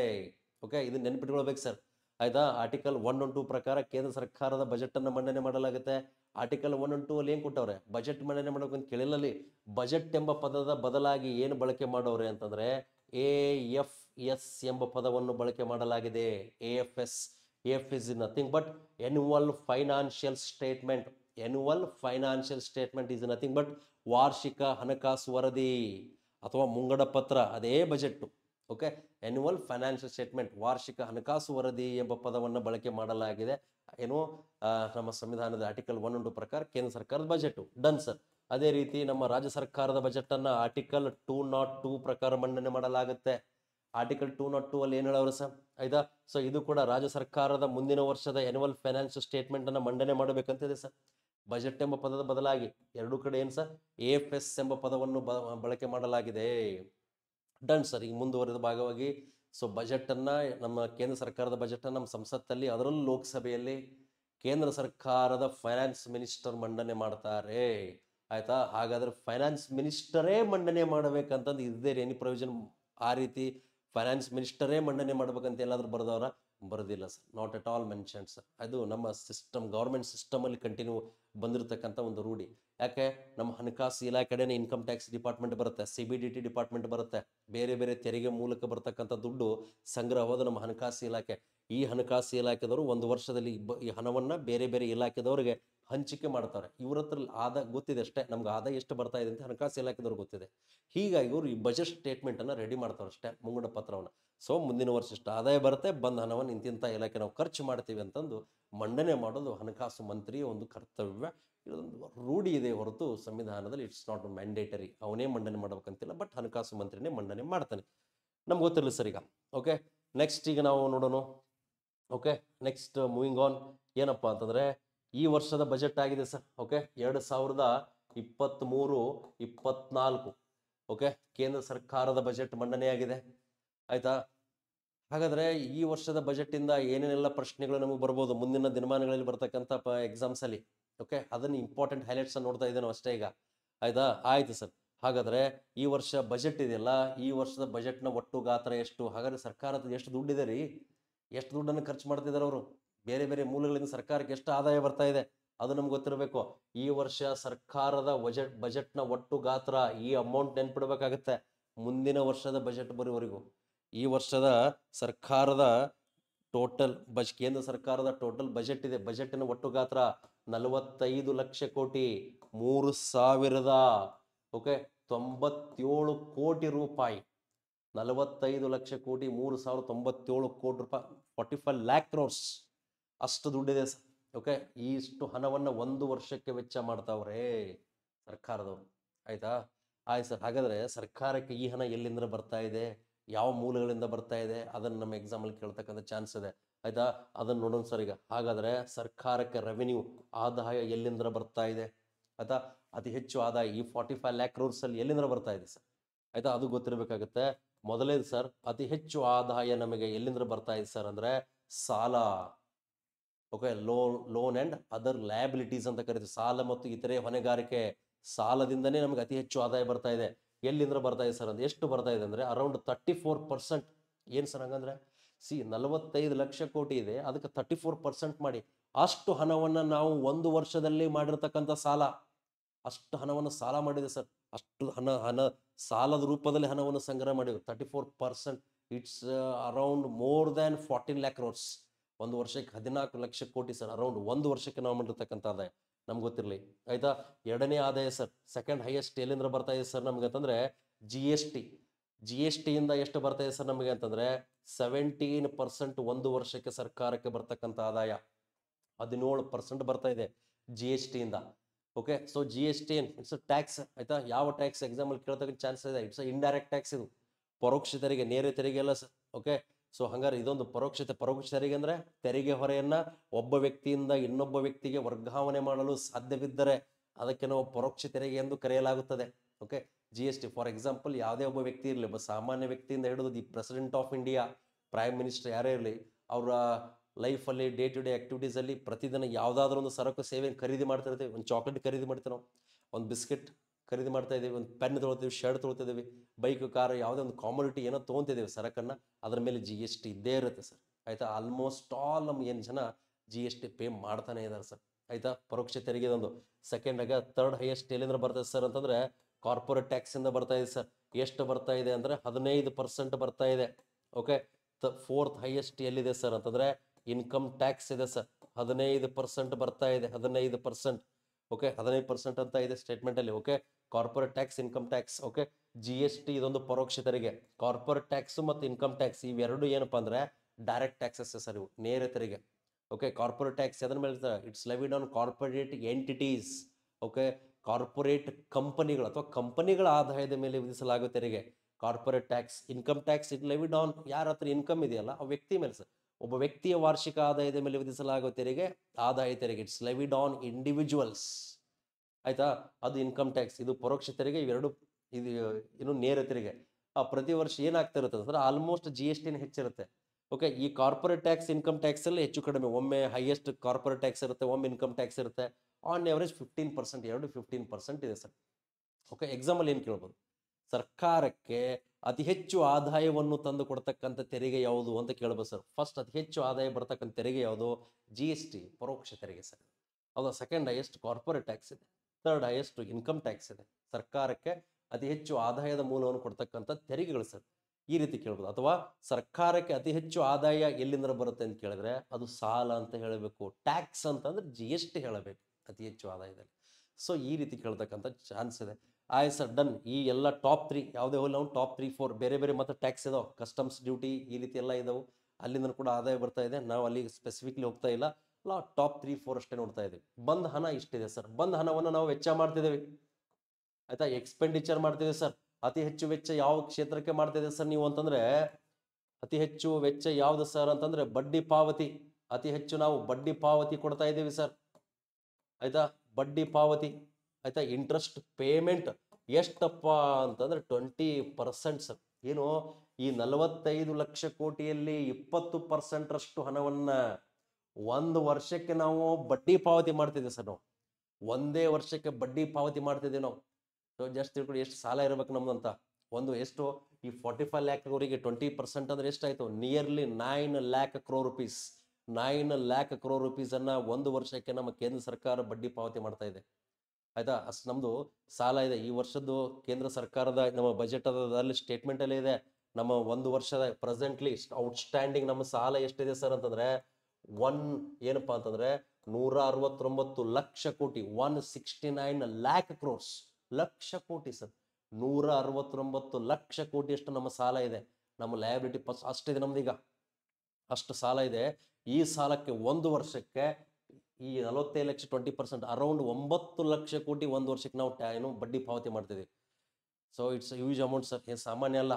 ಓಕೆ ಇದನ್ನ ನೆನಪಿಟ್ಕೊಳ್ಬೇಕು ಸರ್ ಆಯ್ತಾ ಆರ್ಟಿಕಲ್ ಒನ್ ಒನ್ ಟೂ ಪ್ರಕಾರ ಕೇಂದ್ರ ಸರ್ಕಾರದ ಬಜೆಟ್ ಅನ್ನು ಮಂಡನೆ ಮಾಡಲಾಗುತ್ತೆ ಆರ್ಟಿಕಲ್ ಒನ್ ಒನ್ ಟೂ ಅಲ್ಲಿ ಏನು ಕೊಟ್ಟವ್ರೆ ಬಜೆಟ್ ಮಂಡನೆ ಮಾಡೋಕೆ ಅಂತ ಕೇಳಲ್ಲಿ ಬಜೆಟ್ ಎಂಬ ಪದದ ಬದಲಾಗಿ ಏನು ಬಳಕೆ ಮಾಡೋರೆ ಅಂತಂದ್ರೆ ಎ ಎಫ್ ಎಸ್ ಎಂಬ ಪದವನ್ನು ಬಳಕೆ ಮಾಡಲಾಗಿದೆ A F S F is nothing but annual financial statement annual financial statement is nothing but ವಾರ್ಷಿಕ ಹಣಕಾಸು ವರದಿ ಅಥವಾ ಮುಂಗಡ ಪತ್ರ ಅದೇ budget okay annual financial statement ವಾರ್ಷಿಕ ಹಣಕಾಸು ವರದಿ ಎಂಬ ಪದವನ್ನು ಬಳಕೆ ಮಾಡಲಾಗಿದೆ ಏನು ನಮ್ಮ ಸಂವಿಧಾನದ ಆರ್ಟಿಕಲ್ ಒನ್ ಒಂದು ಪ್ರಕಾರ ಕೇಂದ್ರ ಸರ್ಕಾರದ ಬಜೆಟ್ ಡನ್ ಸರ್ ಅದೇ ರೀತಿ ನಮ್ಮ ರಾಜ್ಯ ಸರ್ಕಾರದ ಬಜೆಟ್ ಅನ್ನ ಆರ್ಟಿಕಲ್ ಟೂ ನಾಟ್ ಟೂ ಪ್ರಕಾರ ಮಂಡನೆ ಮಾಡಲಾಗುತ್ತೆ ಆರ್ಟಿಕಲ್ ಟೂ ನಾಟ್ ಟೂ ಅಲ್ಲಿ ಏನು ಹೇಳೋರು ಸರ್ ಆಯ್ತಾ ಸೊ ಇದು ಕೂಡ ರಾಜ್ಯ ಸರ್ಕಾರದ ಮುಂದಿನ ವರ್ಷದ ಆನ್ಯುವಲ್ ಫೈನಾನ್ಷಿಯಲ್ ಸ್ಟೇಟ್ಮೆಂಟ್ ಅನ್ನ ಮಂಡನೆ ಮಾಡಬೇಕಂತಿದೆ ಸರ್ ಬಜೆಟ್ ಎಂಬ ಪದದ ಬದಲಾಗಿ ಎರಡು ಕಡೆ ಏನು ಸರ್ ಎಫ್ ಎಸ್ ಎಂಬ ಪದವನ್ನು ಬಳಕೆ ಮಾಡಲಾಗಿದೆ ಡನ್ ಸರ್ ಈಗ ಮುಂದುವರೆದ ಭಾಗವಾಗಿ ಸೊ ಬಜೆಟನ್ನು ನಮ್ಮ ಕೇಂದ್ರ ಸರ್ಕಾರದ ಬಜೆಟನ್ನು ನಮ್ಮ ಸಂಸತ್ತಲ್ಲಿ ಅದರಲ್ಲೂ ಲೋಕಸಭೆಯಲ್ಲಿ ಕೇಂದ್ರ ಸರ್ಕಾರದ ಫೈನಾನ್ಸ್ ಮಿನಿಸ್ಟರ್ ಮಂಡನೆ ಮಾಡ್ತಾರೆ ಆಯಿತಾ ಹಾಗಾದ್ರೆ ಫೈನಾನ್ಸ್ ಮಿನಿಸ್ಟರೇ ಮಂಡನೆ ಮಾಡಬೇಕಂತಂದು ಇದ್ದೇ ಏನು ಪ್ರಯೋಜನ ಆ ರೀತಿ ಫೈನಾನ್ಸ್ ಮಿನಿಸ್ಟರೇ ಮಂಡನೆ ಮಾಡ್ಬೇಕಂತ ಎಲ್ಲಾದರೂ ಬರೆದವ್ರ ಬರೋದಿಲ್ಲ sir not at all mention sir ಅದು ನಮ್ಮ ಸಿಸ್ಟಮ್ ಗೌರ್ಮೆಂಟ್ ಸಿಸ್ಟಮಲ್ಲಿ ಕಂಟಿನ್ಯೂ ಬಂದಿರತಕ್ಕಂಥ ಒಂದು ರೂಢಿ ಯಾಕೆ ನಮ್ಮ ಹಣಕಾಸು ಇಲಾಖೆನೇ ಇನ್ಕಮ್ ಟ್ಯಾಕ್ಸ್ ಡಿಪಾರ್ಟ್ಮೆಂಟ್ ಬರುತ್ತೆ C B D T department ಬರುತ್ತೆ ಬೇರೆ ಬೇರೆ ತೆರಿಗೆ ಮೂಲಕ ಬರತಕ್ಕಂಥ ದುಡ್ಡು ಸಂಗ್ರಹವಾದ ನಮ್ಮ ಹಣಕಾಸು ಇಲಾಖೆ ಈ ಹಣಕಾಸು ಇಲಾಖೆದವರು ಒಂದು ವರ್ಷದಲ್ಲಿ ಈ ಹಣವನ್ನು ಬೇರೆ ಬೇರೆ ಇಲಾಖೆದವ್ರಿಗೆ ಹಂಚಿಕೆ ಮಾಡ್ತಾರೆ ಇವ್ರ ಹತ್ರ ಆದ ಗೊತ್ತಿದೆ ಅಷ್ಟೇ ನಮ್ಗೆ ಆದಾಯ ಎಷ್ಟು ಬರ್ತಾ ಇದೆ ಅಂತ ಹಣಕಾಸು ಇಲಾಖೆದವ್ರಿಗೆ ಗೊತ್ತಿದೆ ಹೀಗಾಗಿ ಇವರು ಈ ಬಜೆಟ್ ಸ್ಟೇಟ್ಮೆಂಟನ್ನು ರೆಡಿ ಮಾಡ್ತಾರೆ ಅಷ್ಟೇ ಮುಂಗಡ ಪತ್ರವನ್ನು ಸೊ ಮುಂದಿನ ವರ್ಷ ಇಷ್ಟು ಆದಾಯ ಬರುತ್ತೆ ಬಂದ ಹಣವನ್ನು ಇಂತಿಂಥ ಇಲಾಖೆ ನಾವು ಖರ್ಚು ಮಾಡ್ತೀವಿ ಅಂತಂದು ಮಂಡನೆ ಮಾಡೋದು ಹಣಕಾಸು ಮಂತ್ರಿಯ ಒಂದು ಕರ್ತವ್ಯ ಇದೊಂದು ರೂಢಿ ಇದೆ ಹೊರತು ಸಂವಿಧಾನದಲ್ಲಿ ಇಟ್ಸ್ ನಾಟ್ ಮ್ಯಾಂಡೇಟರಿ ಅವನೇ ಮಂಡನೆ ಮಾಡ್ಬೇಕಂತಿಲ್ಲ ಬಟ್ ಹಣಕಾಸು ಮಂತ್ರಿನೇ ಮಂಡನೆ ಮಾಡ್ತಾನೆ ನಮ್ಗೆ ಗೊತ್ತಿರಲಿಲ್ಲ ಸರ್ ಈಗ ಓಕೆ ನೆಕ್ಸ್ಟ್ ಈಗ ನಾವು ನೋಡೋಣ ಓಕೆ ನೆಕ್ಸ್ಟ್ ಮೂವಿಂಗ್ ಆನ್ ಏನಪ್ಪ ಅಂತಂದರೆ ಈ ವರ್ಷದ ಬಜೆಟ್ ಆಗಿದೆ ಸರ್ ಓಕೆ ಎರಡು ಸಾವಿರದ ಇಪ್ಪತ್ತ್ಮೂರು ಇಪ್ಪತ್ನಾಲ್ಕು ಓಕೆ ಕೇಂದ್ರ ಸರ್ಕಾರದ ಬಜೆಟ್ ಮಂಡನೆಯಾಗಿದೆ ಆಯ್ತಾ ಹಾಗಾದ್ರೆ ಈ ವರ್ಷದ ಬಜೆಟ್ ಇಂದ ಏನೇನೆಲ್ಲ ಪ್ರಶ್ನೆಗಳು ನಮಗೆ ಬರ್ಬೋದು ಮುಂದಿನ ದಿನಮಾನಗಳಲ್ಲಿ ಬರ್ತಕ್ಕಂಥ ಎಕ್ಸಾಮ್ಸಲ್ಲಿ ಓಕೆ ಅದನ್ನ ಇಂಪಾರ್ಟೆಂಟ್ ಹೈಲೈಟ್ಸ್ ನೋಡ್ತಾ ಇದ್ದೇನೆ ಅಷ್ಟೇ ಈಗ ಆಯ್ತಾ ಆಯ್ತು ಸರ್ ಹಾಗಾದ್ರೆ ಈ ವರ್ಷ ಬಜೆಟ್ ಇದೆಯಲ್ಲ ಈ ವರ್ಷದ ಬಜೆಟ್ನ ಒಟ್ಟು ಗಾತ್ರ ಎಷ್ಟು ಹಾಗಾದ್ರೆ ಸರ್ಕಾರದ ಎಷ್ಟು ದುಡ್ಡಿದೆ ರೀ ಎಷ್ಟು ದುಡ್ಡನ್ನು ಖರ್ಚು ಮಾಡ್ತಿದ್ದಾರೆ ಅವರು ಬೇರೆ ಬೇರೆ ಮೂಲಗಳಿಂದ ಸರ್ಕಾರಕ್ಕೆ ಎಷ್ಟು ಆದಾಯ ಬರ್ತಾ ಇದೆ ಅದು ನಮ್ಗೆ ಗೊತ್ತಿರಬೇಕು ಈ ವರ್ಷ ಸರ್ಕಾರದ ಬಜೆಟ್ ಬಜೆಟ್ನ ಒಟ್ಟು ಗಾತ್ರ ಈ ಅಮೌಂಟ್ ನೆನ್ಪಿಡ್ಬೇಕಾಗತ್ತೆ ಮುಂದಿನ ವರ್ಷದ ಬಜೆಟ್ ಬರೋವರೆಗೂ ಈ ವರ್ಷದ ಸರ್ಕಾರದ ಟೋಟಲ್ ಬಜ್ ಕೇಂದ್ರ ಸರ್ಕಾರದ ಟೋಟಲ್ ಬಜೆಟ್ ಇದೆ ಬಜೆಟ್ನ ಒಟ್ಟು ಗಾತ್ರ ನಲವತ್ತೈದು ಲಕ್ಷ ಕೋಟಿ ಮೂರು ಸಾವಿರದ ಓಕೆ ತೊಂಬತ್ತೇಳು ಕೋಟಿ ರೂಪಾಯಿ ನಲವತ್ತೈದು ಲಕ್ಷ ಕೋಟಿ ಮೂರು ಸಾವಿರದ ತೊಂಬತ್ತೇಳು ಕೋಟಿ ರೂಪಾಯಿ ಫಾರ್ಟಿ ಫೈವ್ ಲ್ಯಾಕ್ ಕ್ರೋರ್ಸ್ ಅಷ್ಟು ದುಡ್ಡಿದೆ ಓಕೆ ಇಷ್ಟು ಹಣವನ್ನು ಒಂದು ವರ್ಷಕ್ಕೆ ವೆಚ್ಚ ಮಾಡ್ತಾವ್ರೆ ಸರ್ಕಾರದವರು ಆಯ್ತಾ ಆಯ್ತು ಸರ್ ಹಾಗಾದರೆ ಸರ್ಕಾರಕ್ಕೆ ಈ ಹಣ ಎಲ್ಲಿಂದ ಬರ್ತಾ ಇದೆ ಯಾವ ಮೂಲಗಳಿಂದ ಬರ್ತಾ ಇದೆ ಅದನ್ನು ನಮ್ಮ ಎಕ್ಸಾಮಲ್ಲಿ ಕೇಳ್ತಕ್ಕಂಥ ಚಾನ್ಸ್ ಇದೆ ಆಯಿತಾ ಅದನ್ನು ನೋಡೋಣ ಸರ್ ಈಗ ಹಾಗಾದ್ರೆ ಸರ್ಕಾರಕ್ಕೆ ರೆವೆನ್ಯೂ ಆದಾಯ ಎಲ್ಲಿಂದ ಬರ್ತಾ ಇದೆ ಆಯಿತಾ ಅತಿ ಹೆಚ್ಚು ಆದಾಯ ಈ ಫಾರ್ಟಿ ಫೈವ್ ಲ್ಯಾಕ್ ಅಲ್ಲಿ ಎಲ್ಲಿಂದ ಬರ್ತಾ ಇದೆ ಸರ್ ಆಯಿತಾ ಅದು ಗೊತ್ತಿರಬೇಕಾಗುತ್ತೆ ಮೊದಲೇದು ಸರ್ ಅತಿ ಹೆಚ್ಚು ಆದಾಯ ನಮಗೆ ಎಲ್ಲಿಂದ ಬರ್ತಾ ಇದೆ ಸರ್ ಅಂದರೆ ಸಾಲ okay loan loan and other liabilities ಅಂತ ಕರಿತೀವಿ ಸಾಲ ಮತ್ತು ಇತರೆ ಹೊಣೆಗಾರಿಕೆ ಸಾಲದಿಂದನೇ ನಮಗೆ ಅತಿ ಹೆಚ್ಚು ಆದಾಯ ಬರ್ತಾ ಇದೆ ಎಲ್ಲಿಂದ ಬರ್ತಾ ಇದೆ ಸರ್ ಅಂತ ಎಷ್ಟು ಬರ್ತಾ ಇದೆ ಅಂದರೆ ಅರೌಂಡ್ ತರ್ಟಿ ಫೋರ್ ಪರ್ಸೆಂಟ್ ಏನು ಸರ್ ಹಂಗಂದ್ರೆ ಸಿ ನಲವತ್ತೈದು ಲಕ್ಷ ಕೋಟಿ ಇದೆ ಅದಕ್ಕೆ ತರ್ಟಿ ಫೋರ್ ಪರ್ಸೆಂಟ್ ಮಾಡಿ ಅಷ್ಟು ಹಣವನ್ನು ನಾವು ಒಂದು ವರ್ಷದಲ್ಲಿ ಮಾಡಿರ್ತಕ್ಕಂಥ ಸಾಲ ಅಷ್ಟು ಹಣವನ್ನು ಸಾಲ ಮಾಡಿದೆ ಸರ್ ಅಷ್ಟು ಹಣ ಹಣ ಸಾಲದ ರೂಪದಲ್ಲಿ ಹಣವನ್ನು ಸಂಗ್ರಹ ಮಾಡಿದ್ರು thirty four percent it's around more than fourteen lakh crores ಒಂದು ವರ್ಷಕ್ಕೆ ಹದಿನಾಲ್ಕು ಲಕ್ಷ ಕೋಟಿ ಸರ್ ಅರೌಂಡ್ ಒಂದು ವರ್ಷಕ್ಕೆ ನಾವು ಮಾಡಿರ್ತಕ್ಕಂಥ ಆದಾಯ ನಮ್ಗೆ ಗೊತ್ತಿರಲಿ ಆಯ್ತಾ ಎರಡನೇ ಆದಾಯ ಸರ್ ಸೆಕೆಂಡ್ ಹೈಯೆಸ್ಟ್ ಎಲ್ಲಿಂದ ಬರ್ತಾ ಇದೆ ಸರ್ ನಮ್ಗೆ ಅಂತಂದ್ರೆ G S T G S ಟಿಯಿಂದ ಎಷ್ಟು ಬರ್ತಾ ಇದೆ ಸರ್ ನಮಗೆ ಅಂತಂದ್ರೆ ಸೆವೆಂಟೀನ್ ಪರ್ಸೆಂಟ್ ಒಂದು ವರ್ಷಕ್ಕೆ ಸರ್ಕಾರಕ್ಕೆ ಬರ್ತಕ್ಕಂಥ ಆದಾಯ ಹದಿನೇಳು ಪರ್ಸೆಂಟ್ ಬರ್ತಾ ಇದೆ ಜಿ ಎಸ್ ಟಿಯಿಂದ okay so G S T it's tax ಆಯ್ತಾ ಯಾವ ಟ್ಯಾಕ್ಸ್ ಎಕ್ಸಾಂಪಲ್ ಕೇಳ್ತಕ್ಕ ಚಾನ್ಸ್ ಇದೆ ಇಟ್ಸ್ ಇಂಡೈರೆಕ್ಟ್ ಟ್ಯಾಕ್ಸ್ ಇದು ಪರೋಕ್ಷ ತೆರಿಗೆ ನೇರ ತೆರಿಗೆ ಎಲ್ಲ ಸರ್ ಓಕೆ ಸೊ ಹಂಗಾರೆ ಇದೊಂದು ಪರೋಕ್ಷತೆ ಪರೋಕ್ಷ ತೆರಿಗೆ ಅಂದರೆ ತೆರಿಗೆ ಹೊರೆಯನ್ನು ಒಬ್ಬ ವ್ಯಕ್ತಿಯಿಂದ ಇನ್ನೊಬ್ಬ ವ್ಯಕ್ತಿಗೆ ವರ್ಗಾವಣೆ ಮಾಡಲು ಸಾಧ್ಯವಿದ್ದರೆ ಅದಕ್ಕೆ ನಾವು ಪರೋಕ್ಷ ತೆರಿಗೆ ಎಂದು ಕರೆಯಲಾಗುತ್ತದೆ okay G S T for example ಯಾವುದೇ ಒಬ್ಬ ವ್ಯಕ್ತಿ ಇರಲಿ ಒಬ್ಬ ಸಾಮಾನ್ಯ ವ್ಯಕ್ತಿಯಿಂದ ಹಿಡಿದು the president of India prime minister ಯಾರೇ ಇರಲಿ ಅವರ ಲೈಫಲ್ಲಿ ಡೇ ಟು ಡೇ ಆ್ಯಕ್ಟಿವಿಟೀಸಲ್ಲಿ ಪ್ರತಿದಿನ ಯಾವುದಾದ್ರೂ ಒಂದು ಸರಕು ಸೇವೆಯನ್ನು ಖರೀದಿ ಮಾಡ್ತಿರ್ತೀವಿ ಒಂದು ಚಾಕ್ಲೇಟ್ ಖರೀದಿ ಮಾಡ್ತೀವಿ ನಾವು ಒಂದು ಬಿಸ್ಕೆಟ್ ಖರೀದಿ ಮಾಡ್ತಾ ಇದ್ದೀವಿ ಒಂದು ಪೆನ್ ತೊಗೊಳ್ತೀವಿ ಶರ್ಟ್ ತೊಗೊಳ್ತಿದ್ದೀವಿ ಬೈಕ್ ಕಾರು ಯಾವುದೇ ಒಂದು ಕಾಮೊಡಿಟಿ ಏನೋ ತೊಗೊತಿದ್ದೀವಿ ಸರಕನ್ನು ಅದರ ಮೇಲೆ ಜಿ ಎಸ್ ಟಿ ಇದ್ದೇ ಇರುತ್ತೆ ಸರ್ ಆಯಿತಾ ಆಲ್ಮೋಸ್ಟ್ ಆಲ್ ನಮ್ಗೆ ಏನು ಜನ ಜಿ ಎಸ್ ಟಿ ಪೇ ಮಾಡ್ತಾನೆ ಇದ್ದಾರೆ ಸರ್ ಆಯಿತಾ ಪರೋಕ್ಷ ತೆರಿಗೆದೊಂದು ಸೆಕೆಂಡಾಗ ತರ್ಡ್ ಹೈಯೆಸ್ಟ್ ಎಲ್ಲಿಂದ ಬರ್ತದೆ ಸರ್ ಅಂತಂದರೆ ಕಾರ್ಪೊರೇಟ್ ಟ್ಯಾಕ್ಸಿಂದ ಬರ್ತಾ ಇದೆ ಸರ್ ಎಷ್ಟು ಬರ್ತಾ ಇದೆ ಅಂದರೆ ಹದಿನೈದು ಪರ್ಸೆಂಟ್ ಬರ್ತಾ ಇದೆ ಓಕೆ ತ ಫೋರ್ತ್ ಹೈಯೆಸ್ಟ್ ಎಲ್ಲಿದೆ ಸರ್ ಅಂತಂದರೆ ಇನ್ಕಮ್ ಟ್ಯಾಕ್ಸ್ ಇದೆ ಸರ್ ಹದಿನೈದು ಪರ್ಸೆಂಟ್ ಬರ್ತಾ ಇದೆ ಹದಿನೈದು ಪರ್ಸೆಂಟ್ ಓಕೆ ಹದಿನೈದು ಪರ್ಸೆಂಟ್ ಅಂತ ಇದೆ ಸ್ಟೇಟ್ಮೆಂಟಲ್ಲಿ okay corporate tax income tax okay G S T ಇದೊಂದು ಪರೋಕ್ಷ ತೆರಿಗೆ ಕಾರ್ಪೊರೇಟ್ ಟ್ಯಾಕ್ಸ್ ಮತ್ತು ಇನ್ಕಮ್ ಟ್ಯಾಕ್ಸ್ ಇವೆರಡು ಏನಪ್ಪ ಅಂದರೆ ಡೈರೆಕ್ಟ್ ಟ್ಯಾಕ್ಸಸ್ ಸರ್ ಇವು ನೇರ ತೆರಿಗೆ ಓಕೆ ಕಾರ್ಪೊರೇಟ್ ಟ್ಯಾಕ್ಸ್ ಅದ್ರ ಮೇಲೆ it's levied on corporate entities okay corporate ಕಂಪನಿಗಳು ಅಥವಾ ಕಂಪನಿಗಳ ಆದಾಯದ ಮೇಲೆ ವಿಧಿಸಲಾಗುವ ತೆರಿಗೆ corporate tax income tax it levied on ಯಾರ ಹತ್ರ ಇನ್ಕಮ್ ಇದೆಯಲ್ಲ ಆ ವ್ಯಕ್ತಿ ಮೇಲೆ ಸರ್ ಒಬ್ಬ ವ್ಯಕ್ತಿಯ ವಾರ್ಷಿಕ ಆದಾಯದ ಮೇಲೆ ವಿಧಿಸಲಾಗುವ ತೆರಿಗೆ ಆದಾಯ ತೆರಿಗೆ ಇಟ್ಸ್ ಲೆವಿಡ್ ಆನ್ ಇಂಡಿವಿಜುವಲ್ಸ್ ಆಯಿತಾ ಅದು ಇನ್ಕಮ್ ಟ್ಯಾಕ್ಸ್ ಇದು ಪರೋಕ್ಷ ತೆರಿಗೆ ಇವೆರಡು ಇದು ಇನ್ನು ನೇರ ತೆರಿಗೆ ಆ ಪ್ರತಿ ವರ್ಷ ಏನಾಗ್ತಿರುತ್ತೆ ಅಂದ್ರೆ ಆಲ್ಮೋಸ್ಟ್ ಜಿ ಎಸ್ ಟಿನ ಹೆಚ್ಚಿರುತ್ತೆ ಓಕೆ ಈ ಕಾರ್ಪೊರೇಟ್ ಟ್ಯಾಕ್ಸ್ ಇನ್ಕಮ್ ಟ್ಯಾಕ್ಸಲ್ಲಿ ಹೆಚ್ಚು ಕಡಿಮೆ ಒಮ್ಮೆ ಹೈಯೆಸ್ಟ್ ಕಾರ್ಪೊರೇಟ್ ಟ್ಯಾಕ್ಸ್ ಇರುತ್ತೆ ಒಮ್ಮೆ ಇನ್ಕಮ್ ಟ್ಯಾಕ್ಸ್ ಇರುತ್ತೆ ಆನ್ ಎವರೇಜ್ ಫಿಫ್ಟೀನ್ ಪರ್ಸೆಂಟ್ ಎರಡು ಫಿಫ್ಟೀನ್ ಪರ್ಸೆಂಟ್ ಇದೆ ಸರ್ ಓಕೆ ಎಕ್ಸಾಂಪಲ್ ಏನು ಕೇಳ್ಬೋದು ಸರ್ಕಾರಕ್ಕೆ ಅತಿ ಹೆಚ್ಚು ಆದಾಯವನ್ನು ತಂದು ಕೊಡ್ತಕ್ಕಂಥ ತೆರಿಗೆ ಯಾವುದು ಅಂತ ಕೇಳ್ಬೋದು ಸರ್ ಫಸ್ಟ್ ಅತಿ ಹೆಚ್ಚು ಆದಾಯ ಬರ್ತಕ್ಕಂಥ ತೆರಿಗೆ ಯಾವುದು ಜಿ ಎಸ್ ಟಿ ಪರೋಕ್ಷ ತೆರಿಗೆ ಸರ್ ಹೌದಾ ಸೆಕೆಂಡ್ ಹೈಯೆಸ್ಟ್ ಕಾರ್ಪೊರೇಟ್ ಟ್ಯಾಕ್ಸ್ ಇದೆ ಥರ್ಡ್ ಹೈಯೆಸ್ಟ್ ಇನ್ಕಮ್ ಟ್ಯಾಕ್ಸ್ ಇದೆ ಸರ್ಕಾರಕ್ಕೆ ಅತಿ ಹೆಚ್ಚು ಆದಾಯದ ಮೂಲವನ್ನು ಕೊಡ್ತಕ್ಕಂಥ ತೆರಿಗೆಗಳು ಸರ್ ಈ ರೀತಿ ಕೇಳ್ಬೋದು ಅಥವಾ ಸರ್ಕಾರಕ್ಕೆ ಅತಿ ಹೆಚ್ಚು ಆದಾಯ ಎಲ್ಲಿಂದ ಬರುತ್ತೆ ಅಂತ ಕೇಳಿದ್ರೆ ಅದು ಸಾಲ ಅಂತ ಹೇಳಬೇಕು ಟ್ಯಾಕ್ಸ್ ಅಂತಂದ್ರೆ ಜಿ ಎಸ್ ಟಿ ಹೇಳಬೇಕು ಅತಿ ಹೆಚ್ಚು ಆದಾಯದಲ್ಲಿ ಸೊ ಈ ರೀತಿ ಕೇಳ್ತಕ್ಕಂಥ ಚಾನ್ಸ್ ಇದೆ ಆಯ್ ಸರ್ ಡನ್ ಈ ಎಲ್ಲ ಟಾಪ್ ತ್ರೀ ಯಾವುದೇ ಹೋಗಲಿ ನಾವು ಟಾಪ್ ತ್ರೀ ಫೋರ್ ಬೇರೆ ಬೇರೆ ಮತ್ತೆ ಟ್ಯಾಕ್ಸ್ ಇದಾವೆ ಕಸ್ಟಮ್ಸ್ ಡ್ಯೂಟಿ ಈ ರೀತಿ ಎಲ್ಲ ಇದಾವೆ ಅಲ್ಲಿಂದ ಕೂಡ ಆದಾಯ ಬರ್ತಾ ಇದೆ ನಾವು ಅಲ್ಲಿಗೆ ಸ್ಪೆಸಿಫಿಕ್ಲಿ ಹೋಗ್ತಾ ಇಲ್ಲ ಲಾ ಟಾಪ್ ತ್ರೀ ಫೋರ್ ಅಷ್ಟೇ ನೋಡ್ತಾ ಇದ್ದೀವಿ ಬಂದ್ ಹಣ ಇಷ್ಟಿದೆ ಸರ್ ಬಂದ್ ಹಣವನ್ನು ನಾವು ವೆಚ್ಚ ಮಾಡ್ತಿದ್ದೇವೆ ಆಯ್ತಾ ಎಕ್ಸ್ಪೆಂಡಿಚರ್ ಮಾಡ್ತಿದ್ದೇವೆ ಸರ್ ಅತಿ ಹೆಚ್ಚು ವೆಚ್ಚ ಯಾವ ಕ್ಷೇತ್ರಕ್ಕೆ ಮಾಡ್ತಿದೆ ಸರ್ ನೀವು ಅಂತಂದ್ರೆ ಅತಿ ಹೆಚ್ಚು ವೆಚ್ಚ ಯಾವ್ದು ಸರ್ ಅಂತಂದ್ರೆ ಬಡ್ಡಿ ಪಾವತಿ ಅತಿ ಹೆಚ್ಚು ನಾವು ಬಡ್ಡಿ ಪಾವತಿ ಕೊಡ್ತಾ ಇದ್ದೀವಿ ಸರ್ ಆಯ್ತಾ ಬಡ್ಡಿ ಪಾವತಿ ಆಯ್ತಾ ಇಂಟ್ರೆಸ್ಟ್ ಪೇಮೆಂಟ್ ಎಷ್ಟಪ್ಪ ಅಂತಂದ್ರೆ ಟ್ವೆಂಟಿ ಪರ್ಸೆಂಟ್ ಸರ್ ಏನು ಈ ನಲವತ್ತೈದು ಲಕ್ಷ ಕೋಟಿಯಲ್ಲಿ ಇಪ್ಪತ್ತು ಪರ್ಸೆಂಟ್ ಅಷ್ಟು ಹಣವನ್ನ ಒಂದು ವರ್ಷಕ್ಕೆ ನಾವು ಬಡ್ಡಿ ಪಾವತಿ ಮಾಡ್ತಿದ್ದೀವಿ ಸರ್ ನಾವು ಒಂದೇ ವರ್ಷಕ್ಕೆ ಬಡ್ಡಿ ಪಾವತಿ ಮಾಡ್ತಿದ್ದೀವಿ ನಾವು ಸೊ ಜಸ್ಟ್ ತಿಳ್ಕೊಳ್ಳಿ ಎಷ್ಟು ಸಾಲ ಇರಬೇಕು ನಮ್ದು ಅಂತ ಒಂದು ಎಷ್ಟು ಈ ಫಾರ್ಟಿ ಫೈವ್ ಲ್ಯಾಕ್ ಅವರಿಗೆ ಟ್ವೆಂಟಿ ಪರ್ಸೆಂಟ್ ಅಂದ್ರೆ ಎಷ್ಟಾಯ್ತು nearly nine lakh crore rupees nine lakh crore rupees ಅನ್ನ ಒಂದು ವರ್ಷಕ್ಕೆ ನಮ್ಮ ಕೇಂದ್ರ ಸರ್ಕಾರ ಬಡ್ಡಿ ಪಾವತಿ ಮಾಡ್ತಾ ಇದೆ ಆಯ್ತಾ ಅಷ್ಟು ನಮ್ದು ಸಾಲ ಇದೆ ಈ ವರ್ಷದ್ದು ಕೇಂದ್ರ ಸರ್ಕಾರದ ನಮ್ಮ ಬಜೆಟ್ ಅದರಲ್ಲಿ ಸ್ಟೇಟ್ಮೆಂಟ್ ಅಲ್ಲಿ ಇದೆ ನಮ್ಮ ಒಂದು ವರ್ಷದ ಪ್ರೆಸೆಂಟ್ಲಿ ಔಟ್ಸ್ಟ್ಯಾಂಡಿಂಗ್ ನಮ್ಮ ಸಾಲ ಎಷ್ಟಿದೆ ಸರ್ ಅಂತಂದ್ರೆ ಒನ್ ಏನಪ್ಪ ಅಂತಂದ್ರೆ ನೂರ ಅರವತ್ತೊಂಬತ್ತು ಲಕ್ಷ ಕೋಟಿ one sixty nine lakh crores ಲಕ್ಷ ಕೋಟಿ ಸರ್ ನೂರ ಅರವತ್ತೊಂಬತ್ತು ಲಕ್ಷ ಕೋಟಿ ಅಷ್ಟು ನಮ್ಮ ಸಾಲ ಇದೆ ನಮ್ಮ ಲಯಬಿಲಿಟಿ ಪಸ್ ಅಷ್ಟಿದೆ ನಮ್ದೀಗ ಅಷ್ಟು ಸಾಲ ಇದೆ ಈ ಸಾಲಕ್ಕೆ ಒಂದು ವರ್ಷಕ್ಕೆ ಈ ನಲವತ್ತೈದು ಲಕ್ಷ ಟ್ವೆಂಟಿ ಪರ್ಸೆಂಟ್ ಅರೌಂಡ್ ಒಂಬತ್ತು ಲಕ್ಷ ಕೋಟಿ ಒಂದು ವರ್ಷಕ್ಕೆ ನಾವು ಟ್ಯಾ ಏನು ಬಡ್ಡಿ ಪಾವತಿ ಮಾಡ್ತಿದ್ದೀವಿ so it's huge amount sir ಏನು ಸಾಮಾನ್ಯ ಅಲ್ಲ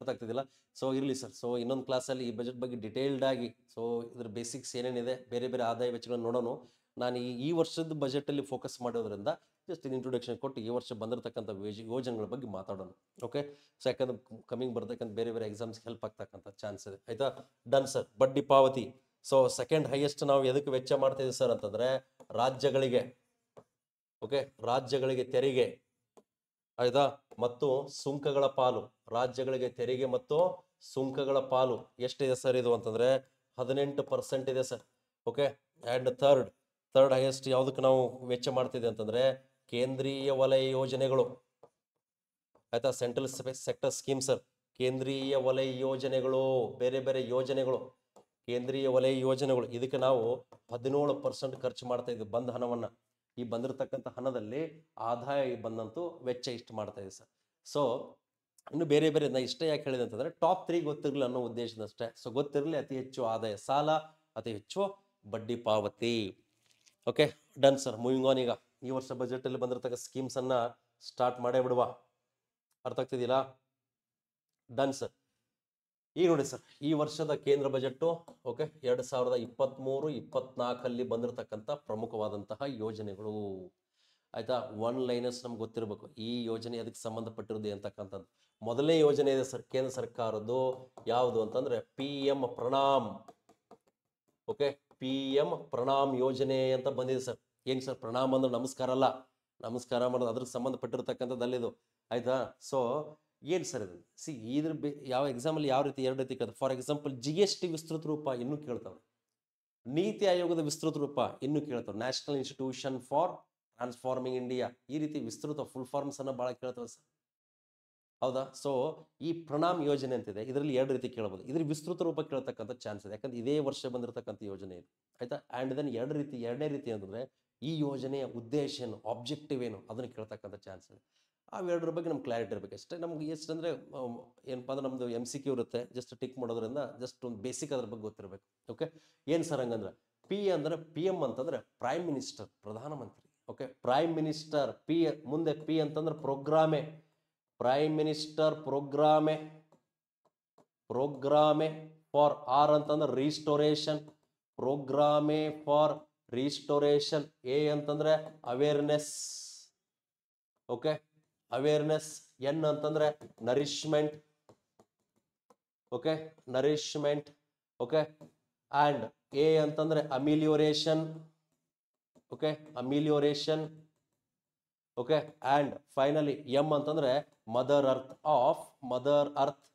ಅರ್ಥ ಆಗ್ತಿದ್ದಿಲ್ಲ ಸೊ ಇರಲಿ ಸರ್ ಸೊ ಇನ್ನೊಂದು ಕ್ಲಾಸಲ್ಲಿ ಈ ಬಜೆಟ್ ಬಗ್ಗೆ ಡಿಟೇಲ್ಡ್ ಆಗಿ ಸೊ ಇದ್ರ ಬೇಸಿಕ್ಸ್ ಏನೇನಿದೆ ಬೇರೆ ಬೇರೆ ಆದಾಯ ವೆಚ್ಚಗಳನ್ನು ನೋಡೋಣ ನಾನು ಈ ಈ ವರ್ಷದ ಬಜೆಟಲ್ಲಿ ಫೋಕಸ್ ಮಾಡೋದ್ರಿಂದ ಜಸ್ಟ್ ಇಂಟ್ರೊಡಕ್ಷನ್ ಕೊಟ್ಟು ಈ ವರ್ಷ ಬಂದಿರತಕ್ಕಂಥ ಯೋಜನೆಗಳ ಬಗ್ಗೆ ಮಾತಾಡೋಣ ಓಕೆ ಸೊ ಯಾಕಂದ್ರೆ ಕಮ್ಮಿಂಗ್ ಬರ್ತಕ್ಕಂಥ ಬೇರೆ ಬೇರೆ ಎಕ್ಸಾಮ್ಸ್ಗೆ ಹೆಲ್ಪ್ ಆಗ್ತಕ್ಕಂಥ ಚಾನ್ಸ್ ಇದೆ ಆಯಿತಾ ಡನ್ ಸರ್ ಬಡ್ಡಿ ಪಾವತಿ ಸೊ ಸೆಕೆಂಡ್ ಹೈಯೆಸ್ಟ್ ನಾವು ಎದಕ್ಕೆ ವೆಚ್ಚ ಮಾಡ್ತಿದ್ದೀವಿ ಸರ್ ಅಂತಂದರೆ ರಾಜ್ಯಗಳಿಗೆ ಓಕೆ ರಾಜ್ಯಗಳಿಗೆ ತೆರಿಗೆ ಆಯ್ತಾ ಮತ್ತು ಸುಂಕಗಳ ಪಾಲು ರಾಜ್ಯಗಳಿಗೆ ತೆರಿಗೆ ಮತ್ತು ಸುಂಕಗಳ ಪಾಲು ಎಷ್ಟಿದೆ ಸರ್ ಇದು ಅಂತಂದ್ರೆ ಹದಿನೆಂಟು ಪರ್ಸೆಂಟ್ ಇದೆ sir okay and third third highest ಯಾವುದಕ್ಕೆ ನಾವು ವೆಚ್ಚ ಮಾಡ್ತಿದ್ದೆ ಅಂತಂದ್ರೆ ಕೇಂದ್ರೀಯ ವಲಯ ಯೋಜನೆಗಳು ಆಯ್ತಾ ಸೆಂಟ್ರಲ್ ಸೆಕ್ಟರ್ ಸ್ಕೀಮ್ ಸರ್ ಕೇಂದ್ರೀಯ ವಲಯ ಯೋಜನೆಗಳು ಬೇರೆ ಬೇರೆ ಯೋಜನೆಗಳು ಕೇಂದ್ರೀಯ ವಲಯ ಯೋಜನೆಗಳು ಇದಕ್ಕೆ ನಾವು ಹದಿನೇಳು ಪರ್ಸೆಂಟ್ ಖರ್ಚು ಮಾಡ್ತಾ ಇದ್ವಿ ಬಂದ್ ಹಣವನ್ನು ಈ ಬಂದಿರತಕ್ಕಂಥ ಹಣದಲ್ಲಿ ಆದಾಯ ಬಂದಂತೂ ವೆಚ್ಚ ಇಷ್ಟು ಮಾಡ್ತಾ ಇದೆ ಸರ್ ಸೊ ಇನ್ನು ಬೇರೆ ಬೇರೆ ನಾ ಇಷ್ಟ ಯಾಕೆ ಹೇಳಿದೆ ಅಂತಂದ್ರೆ ಟಾಪ್ ತ್ರೀ ಗೊತ್ತಿರಲಿ ಅನ್ನೋ ಉದ್ದೇಶದಷ್ಟೇ ಸೊ ಗೊತ್ತಿರಲಿ ಅತಿ ಹೆಚ್ಚು ಆದಾಯ ಸಾಲ ಅತಿ ಹೆಚ್ಚು ಬಡ್ಡಿ ಪಾವತಿ okay done sir moving on ಈಗ ಈ ವರ್ಷ ಬಜೆಟ್ ಅಲ್ಲಿ ಬಂದಿರತಕ್ಕ ಸ್ಕೀಮ್ಸ್ ಅನ್ನ ಸ್ಟಾರ್ಟ್ ಮಾಡೇ ಬಿಡುವ ಅರ್ಥ ಆಗ್ತಿದಿಲ್ಲ ಡನ್ ಸರ್ ಈಗ ನೋಡಿ ಸರ್ ಈ ವರ್ಷದ ಕೇಂದ್ರ ಬಜೆಟ್ ಓಕೆ ಎರಡ್ ಸಾವಿರದ ಮೂರು ಇಪ್ಪತ್ನಾಲ್ಕಲ್ಲಿ ಬಂದಿರತಕ್ಕಂಥ ಪ್ರಮುಖವಾದಂತಹ ಯೋಜನೆಗಳು ಆಯ್ತಾ ಒನ್ ಲೈನರ್ಸ್ ನಮ್ಗೆ ಗೊತ್ತಿರಬೇಕು ಈ ಯೋಜನೆ ಅದಕ್ಕೆ ಸಂಬಂಧಪಟ್ಟಿರೋದು ಅಂತಕ್ಕಂಥದ್ದು ಮೊದಲನೇ ಯೋಜನೆ ಇದೆ ಸರ್ ಕೇಂದ್ರ ಸರ್ಕಾರದ್ದು ಯಾವುದು ಅಂತಂದ್ರೆ P M Pranam okay P M Pranam ಯೋಜನೆ ಅಂತ ಬಂದಿದೆ ಸರ್ ಏನು ಸರ್ ಪ್ರಣಾಮ್ ಅಂದ್ರೆ ನಮಸ್ಕಾರ ಅಲ್ಲ ನಮಸ್ಕಾರ ಮಾಡೋದು ಅದ್ರ ಸಂಬಂಧಪಟ್ಟಿರ್ತಕ್ಕಂಥದ್ದು ಅಲ್ಲಿದು ಆಯ್ತಾ ಸೊ ಏನು ಸರ್ ಇದು ಸಿ ಇದ್ರ ಬೇ ಯಾವ ಎಕ್ಸಾಮಲ್ಲಿ ಯಾವ ರೀತಿ ಎರಡು ರೀತಿ ಕೇಳ್ತಾರೆ for example G S T ವಿಸ್ತೃತ ರೂಪ ಇನ್ನೂ ಕೇಳ್ತಾವೆ ನೀತಿ ಆಯೋಗದ ವಿಸ್ತೃತ ರೂಪ ಇನ್ನೂ ಕೇಳ್ತಾವೆ national institution for transforming India ಈ ರೀತಿ ವಿಸ್ತೃತ ಫುಲ್ ಫಾರ್ಮ್ಸ್ ಅನ್ನ ಭಾಳ ಕೇಳ್ತಾವೆ ಸರ್ ಹೌದಾ ಸೊ ಈ ಪ್ರಣಾಮ್ ಯೋಜನೆ ಅಂತಿದೆ ಇದರಲ್ಲಿ ಎರಡು ರೀತಿ ಕೇಳಬಹುದು ಇದ್ರ ವಿಸ್ತೃತ ರೂಪ ಕೇಳ್ತಕ್ಕಂಥ ಚಾನ್ಸ್ ಇದೆ ಯಾಕಂದ್ರೆ ಇದೇ ವರ್ಷ ಬಂದಿರತಕ್ಕಂಥ ಯೋಜನೆ ಇದು ಆಯ್ತಾ ಆ್ಯಂಡ್ ದೆನ್ ಎರಡು ರೀತಿ ಎರಡನೇ ರೀತಿ ಅಂತಂದ್ರೆ ಈ ಯೋಜನೆಯ ಉದ್ದೇಶ ಏನು ಆಬ್ಜೆಕ್ಟಿವ್ ಏನು ಅದನ್ನು ಕೇಳ್ತಕ್ಕಂಥ ಚಾನ್ಸ್ ಇದೆ ಅವೆರಡರ ಬಗ್ಗೆ ನಮ್ಗೆ ಕ್ಲಾರಿಟಿ ಇರಬೇಕು ಅಷ್ಟೇ ನಮ್ಗೆ ಎಷ್ಟು ಅಂದರೆ ಏನಪ್ಪ ಅಂದ್ರೆ ನಮ್ಮದು ಎಮ್ ಸಿ ಕ್ಯೂ ಇರುತ್ತೆ ಜಸ್ಟ್ ಟಿಕ್ ಮಾಡೋದ್ರಿಂದ ಜಸ್ಟ್ ಒಂದು ಬೇಸಿಕ್ ಅದ್ರ ಬಗ್ಗೆ ಗೊತ್ತಿರಬೇಕು ಓಕೆ ಏನು ಸರ್ ಹಂಗಂದ್ರೆ ಪಿ ಅಂದರೆ ಪಿ ಎಮ್ ಅಂತಂದರೆ ಪ್ರೈಮ್ ಮಿನಿಸ್ಟರ್ ಪ್ರಧಾನಮಂತ್ರಿ ಓಕೆ ಪ್ರೈಮ್ ಮಿನಿಸ್ಟರ್ ಪಿ ಮುಂದೆ ಪಿ ಅಂತಂದ್ರೆ programme prime minister programme programme for R ಅಂತಂದ್ರೆ restoration programme for restoration A ಅಂತಂದ್ರೆ ಅವೇರ್ನೆಸ್ ಓಕೆ ಅವೇರ್ನೆಸ್ ಎನ್ ಅಂತಂದ್ರೆ nourishment okay nourishment okay and A ಅಂತಂದ್ರೆ amelioration okay amelioration okay and finally M ಅಂತಂದ್ರೆ mother earth of mother earth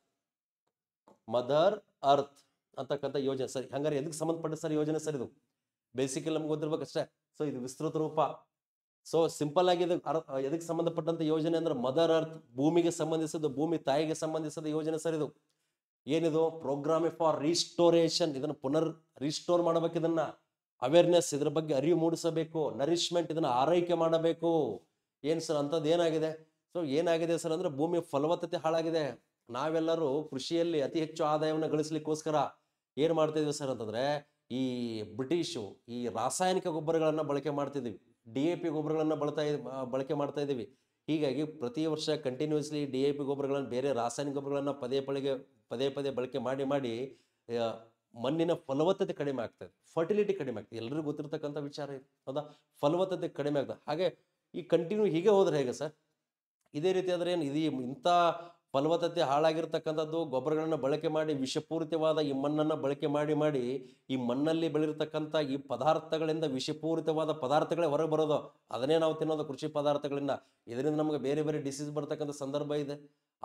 mother earth ಅಂತಕ್ಕಂಥ ಯೋಜನೆ ಸರಿ ಹಂಗಾರೆ ಎದಕ್ಕೆ ಸಂಬಂಧಪಟ್ಟ ಸರ್ ಯೋಜನೆ ಸರ್ ಇದು ಬೇಸಿಕಲಿ ನಮ್ಗೆ ಗೊತ್ತಿರ್ಬೇಕಷ್ಟೇ ಸೊ ಇದು ವಿಸ್ತೃತ ರೂಪ ಸೊ ಸಿಂಪಲ್ ಆಗಿ ಇದು ಎದಕ್ಕೆ ಸಂಬಂಧಪಟ್ಟಂತ ಯೋಜನೆ ಅಂದ್ರೆ ಮದರ್ ಅರ್ತ್ ಭೂಮಿಗೆ ಸಂಬಂಧಿಸಿದ ಭೂಮಿ ತಾಯಿಗೆ ಸಂಬಂಧಿಸಿದ ಯೋಜನೆ ಸರ್ ಇದು ಏನಿದು ಪ್ರೋಗ್ರಾಮ್ ಫಾರ್ ರಿಸ್ಟೋರೇಷನ್ ಇದನ್ನ ಪುನರ್ ರಿಸ್ಟೋರ್ ಮಾಡಬೇಕು ಇದನ್ನ ಅವೇರ್ನೆಸ್ ಇದ್ರ ಬಗ್ಗೆ ಅರಿವು ಮೂಡಿಸಬೇಕು ನರಿಶ್ಮೆಂಟ್ ಇದನ್ನ ಆರೈಕೆ ಮಾಡಬೇಕು ಏನು ಸರ್ ಅಂತದ್ದು ಏನಾಗಿದೆ ಸೊ ಏನಾಗಿದೆ ಸರ್ ಅಂದ್ರೆ ಭೂಮಿ ಫಲವತ್ತತೆ ಹಾಳಾಗಿದೆ ನಾವೆಲ್ಲರೂ ಕೃಷಿಯಲ್ಲಿ ಅತಿ ಹೆಚ್ಚು ಆದಾಯವನ್ನು ಗಳಿಸ್ಲಿಕ್ಕೋಸ್ಕರ ಏನು ಮಾಡ್ತಿದ್ವಿ ಸರ್ ಅಂತಂದ್ರೆ ಈ ಬ್ರಿಟಿಷು ಈ ರಾಸಾಯನಿಕ ಗೊಬ್ಬರಗಳನ್ನು ಬಳಕೆ ಮಾಡ್ತಿದ್ವಿ ಡಿ ಎ ಪಿ ಗೊಬ್ಬರಗಳನ್ನು ಬಳತಾ ಬಳಕೆ ಮಾಡ್ತಾ ಇದ್ದೀವಿ ಹೀಗಾಗಿ ಪ್ರತಿ ವರ್ಷ ಕಂಟಿನ್ಯೂಸ್ಲಿ ಡಿ ಎ ಪಿ ಗೊಬ್ಬರಗಳನ್ನು ಬೇರೆ ರಾಸಾಯನಿಕ ಗೊಬ್ಬರಗಳನ್ನು ಪದೇ ಪಳಿಗೆ ಪದೇ ಪದೇ ಬಳಕೆ ಮಾಡಿ ಮಾಡಿ ಮಣ್ಣಿನ ಫಲವತ್ತತೆ ಕಡಿಮೆ ಆಗ್ತದೆ ಫರ್ಟಿಲಿಟಿ ಕಡಿಮೆ ಆಗ್ತದೆ ಎಲ್ಲರಿಗೂ ಗೊತ್ತಿರ್ತಕ್ಕಂಥ ವಿಚಾರ ಇದೆ ಹೌದಾ ಫಲವತ್ತತೆ ಕಡಿಮೆ ಆಗ್ತದೆ ಹಾಗೆ ಈ ಕಂಟಿನ್ಯೂ ಹೀಗೆ ಹೋದ್ರೆ ಹೇಗೆ ಸರ್ ಇದೇ ರೀತಿ ಆದರೆ ಏನು ಇದು ಇಂಥ ಫಲವತ್ತತೆ ಹಾಳಾಗಿರ್ತಕ್ಕಂಥದ್ದು ಗೊಬ್ಬರಗಳನ್ನು ಬಳಕೆ ಮಾಡಿ ವಿಷಪೂರಿತವಾದ ಈ ಮಣ್ಣನ್ನು ಬಳಕೆ ಮಾಡಿ ಮಾಡಿ ಈ ಮಣ್ಣಲ್ಲಿ ಬೆಳೆದಿರ್ತಕ್ಕಂಥ ಈ ಪದಾರ್ಥಗಳಿಂದ ವಿಷಪೂರಿತವಾದ ಪದಾರ್ಥಗಳೇ ಹೊರಗೆ ಬರೋದು ಅದನ್ನೇ ನಾವು ತಿನ್ನೋದು ಕೃಷಿ ಪದಾರ್ಥಗಳಿಂದ ಇದರಿಂದ ನಮಗೆ ಬೇರೆ ಬೇರೆ ಡಿಸೀಸ್ ಬರ್ತಕ್ಕಂಥ ಸಂದರ್ಭ ಇದೆ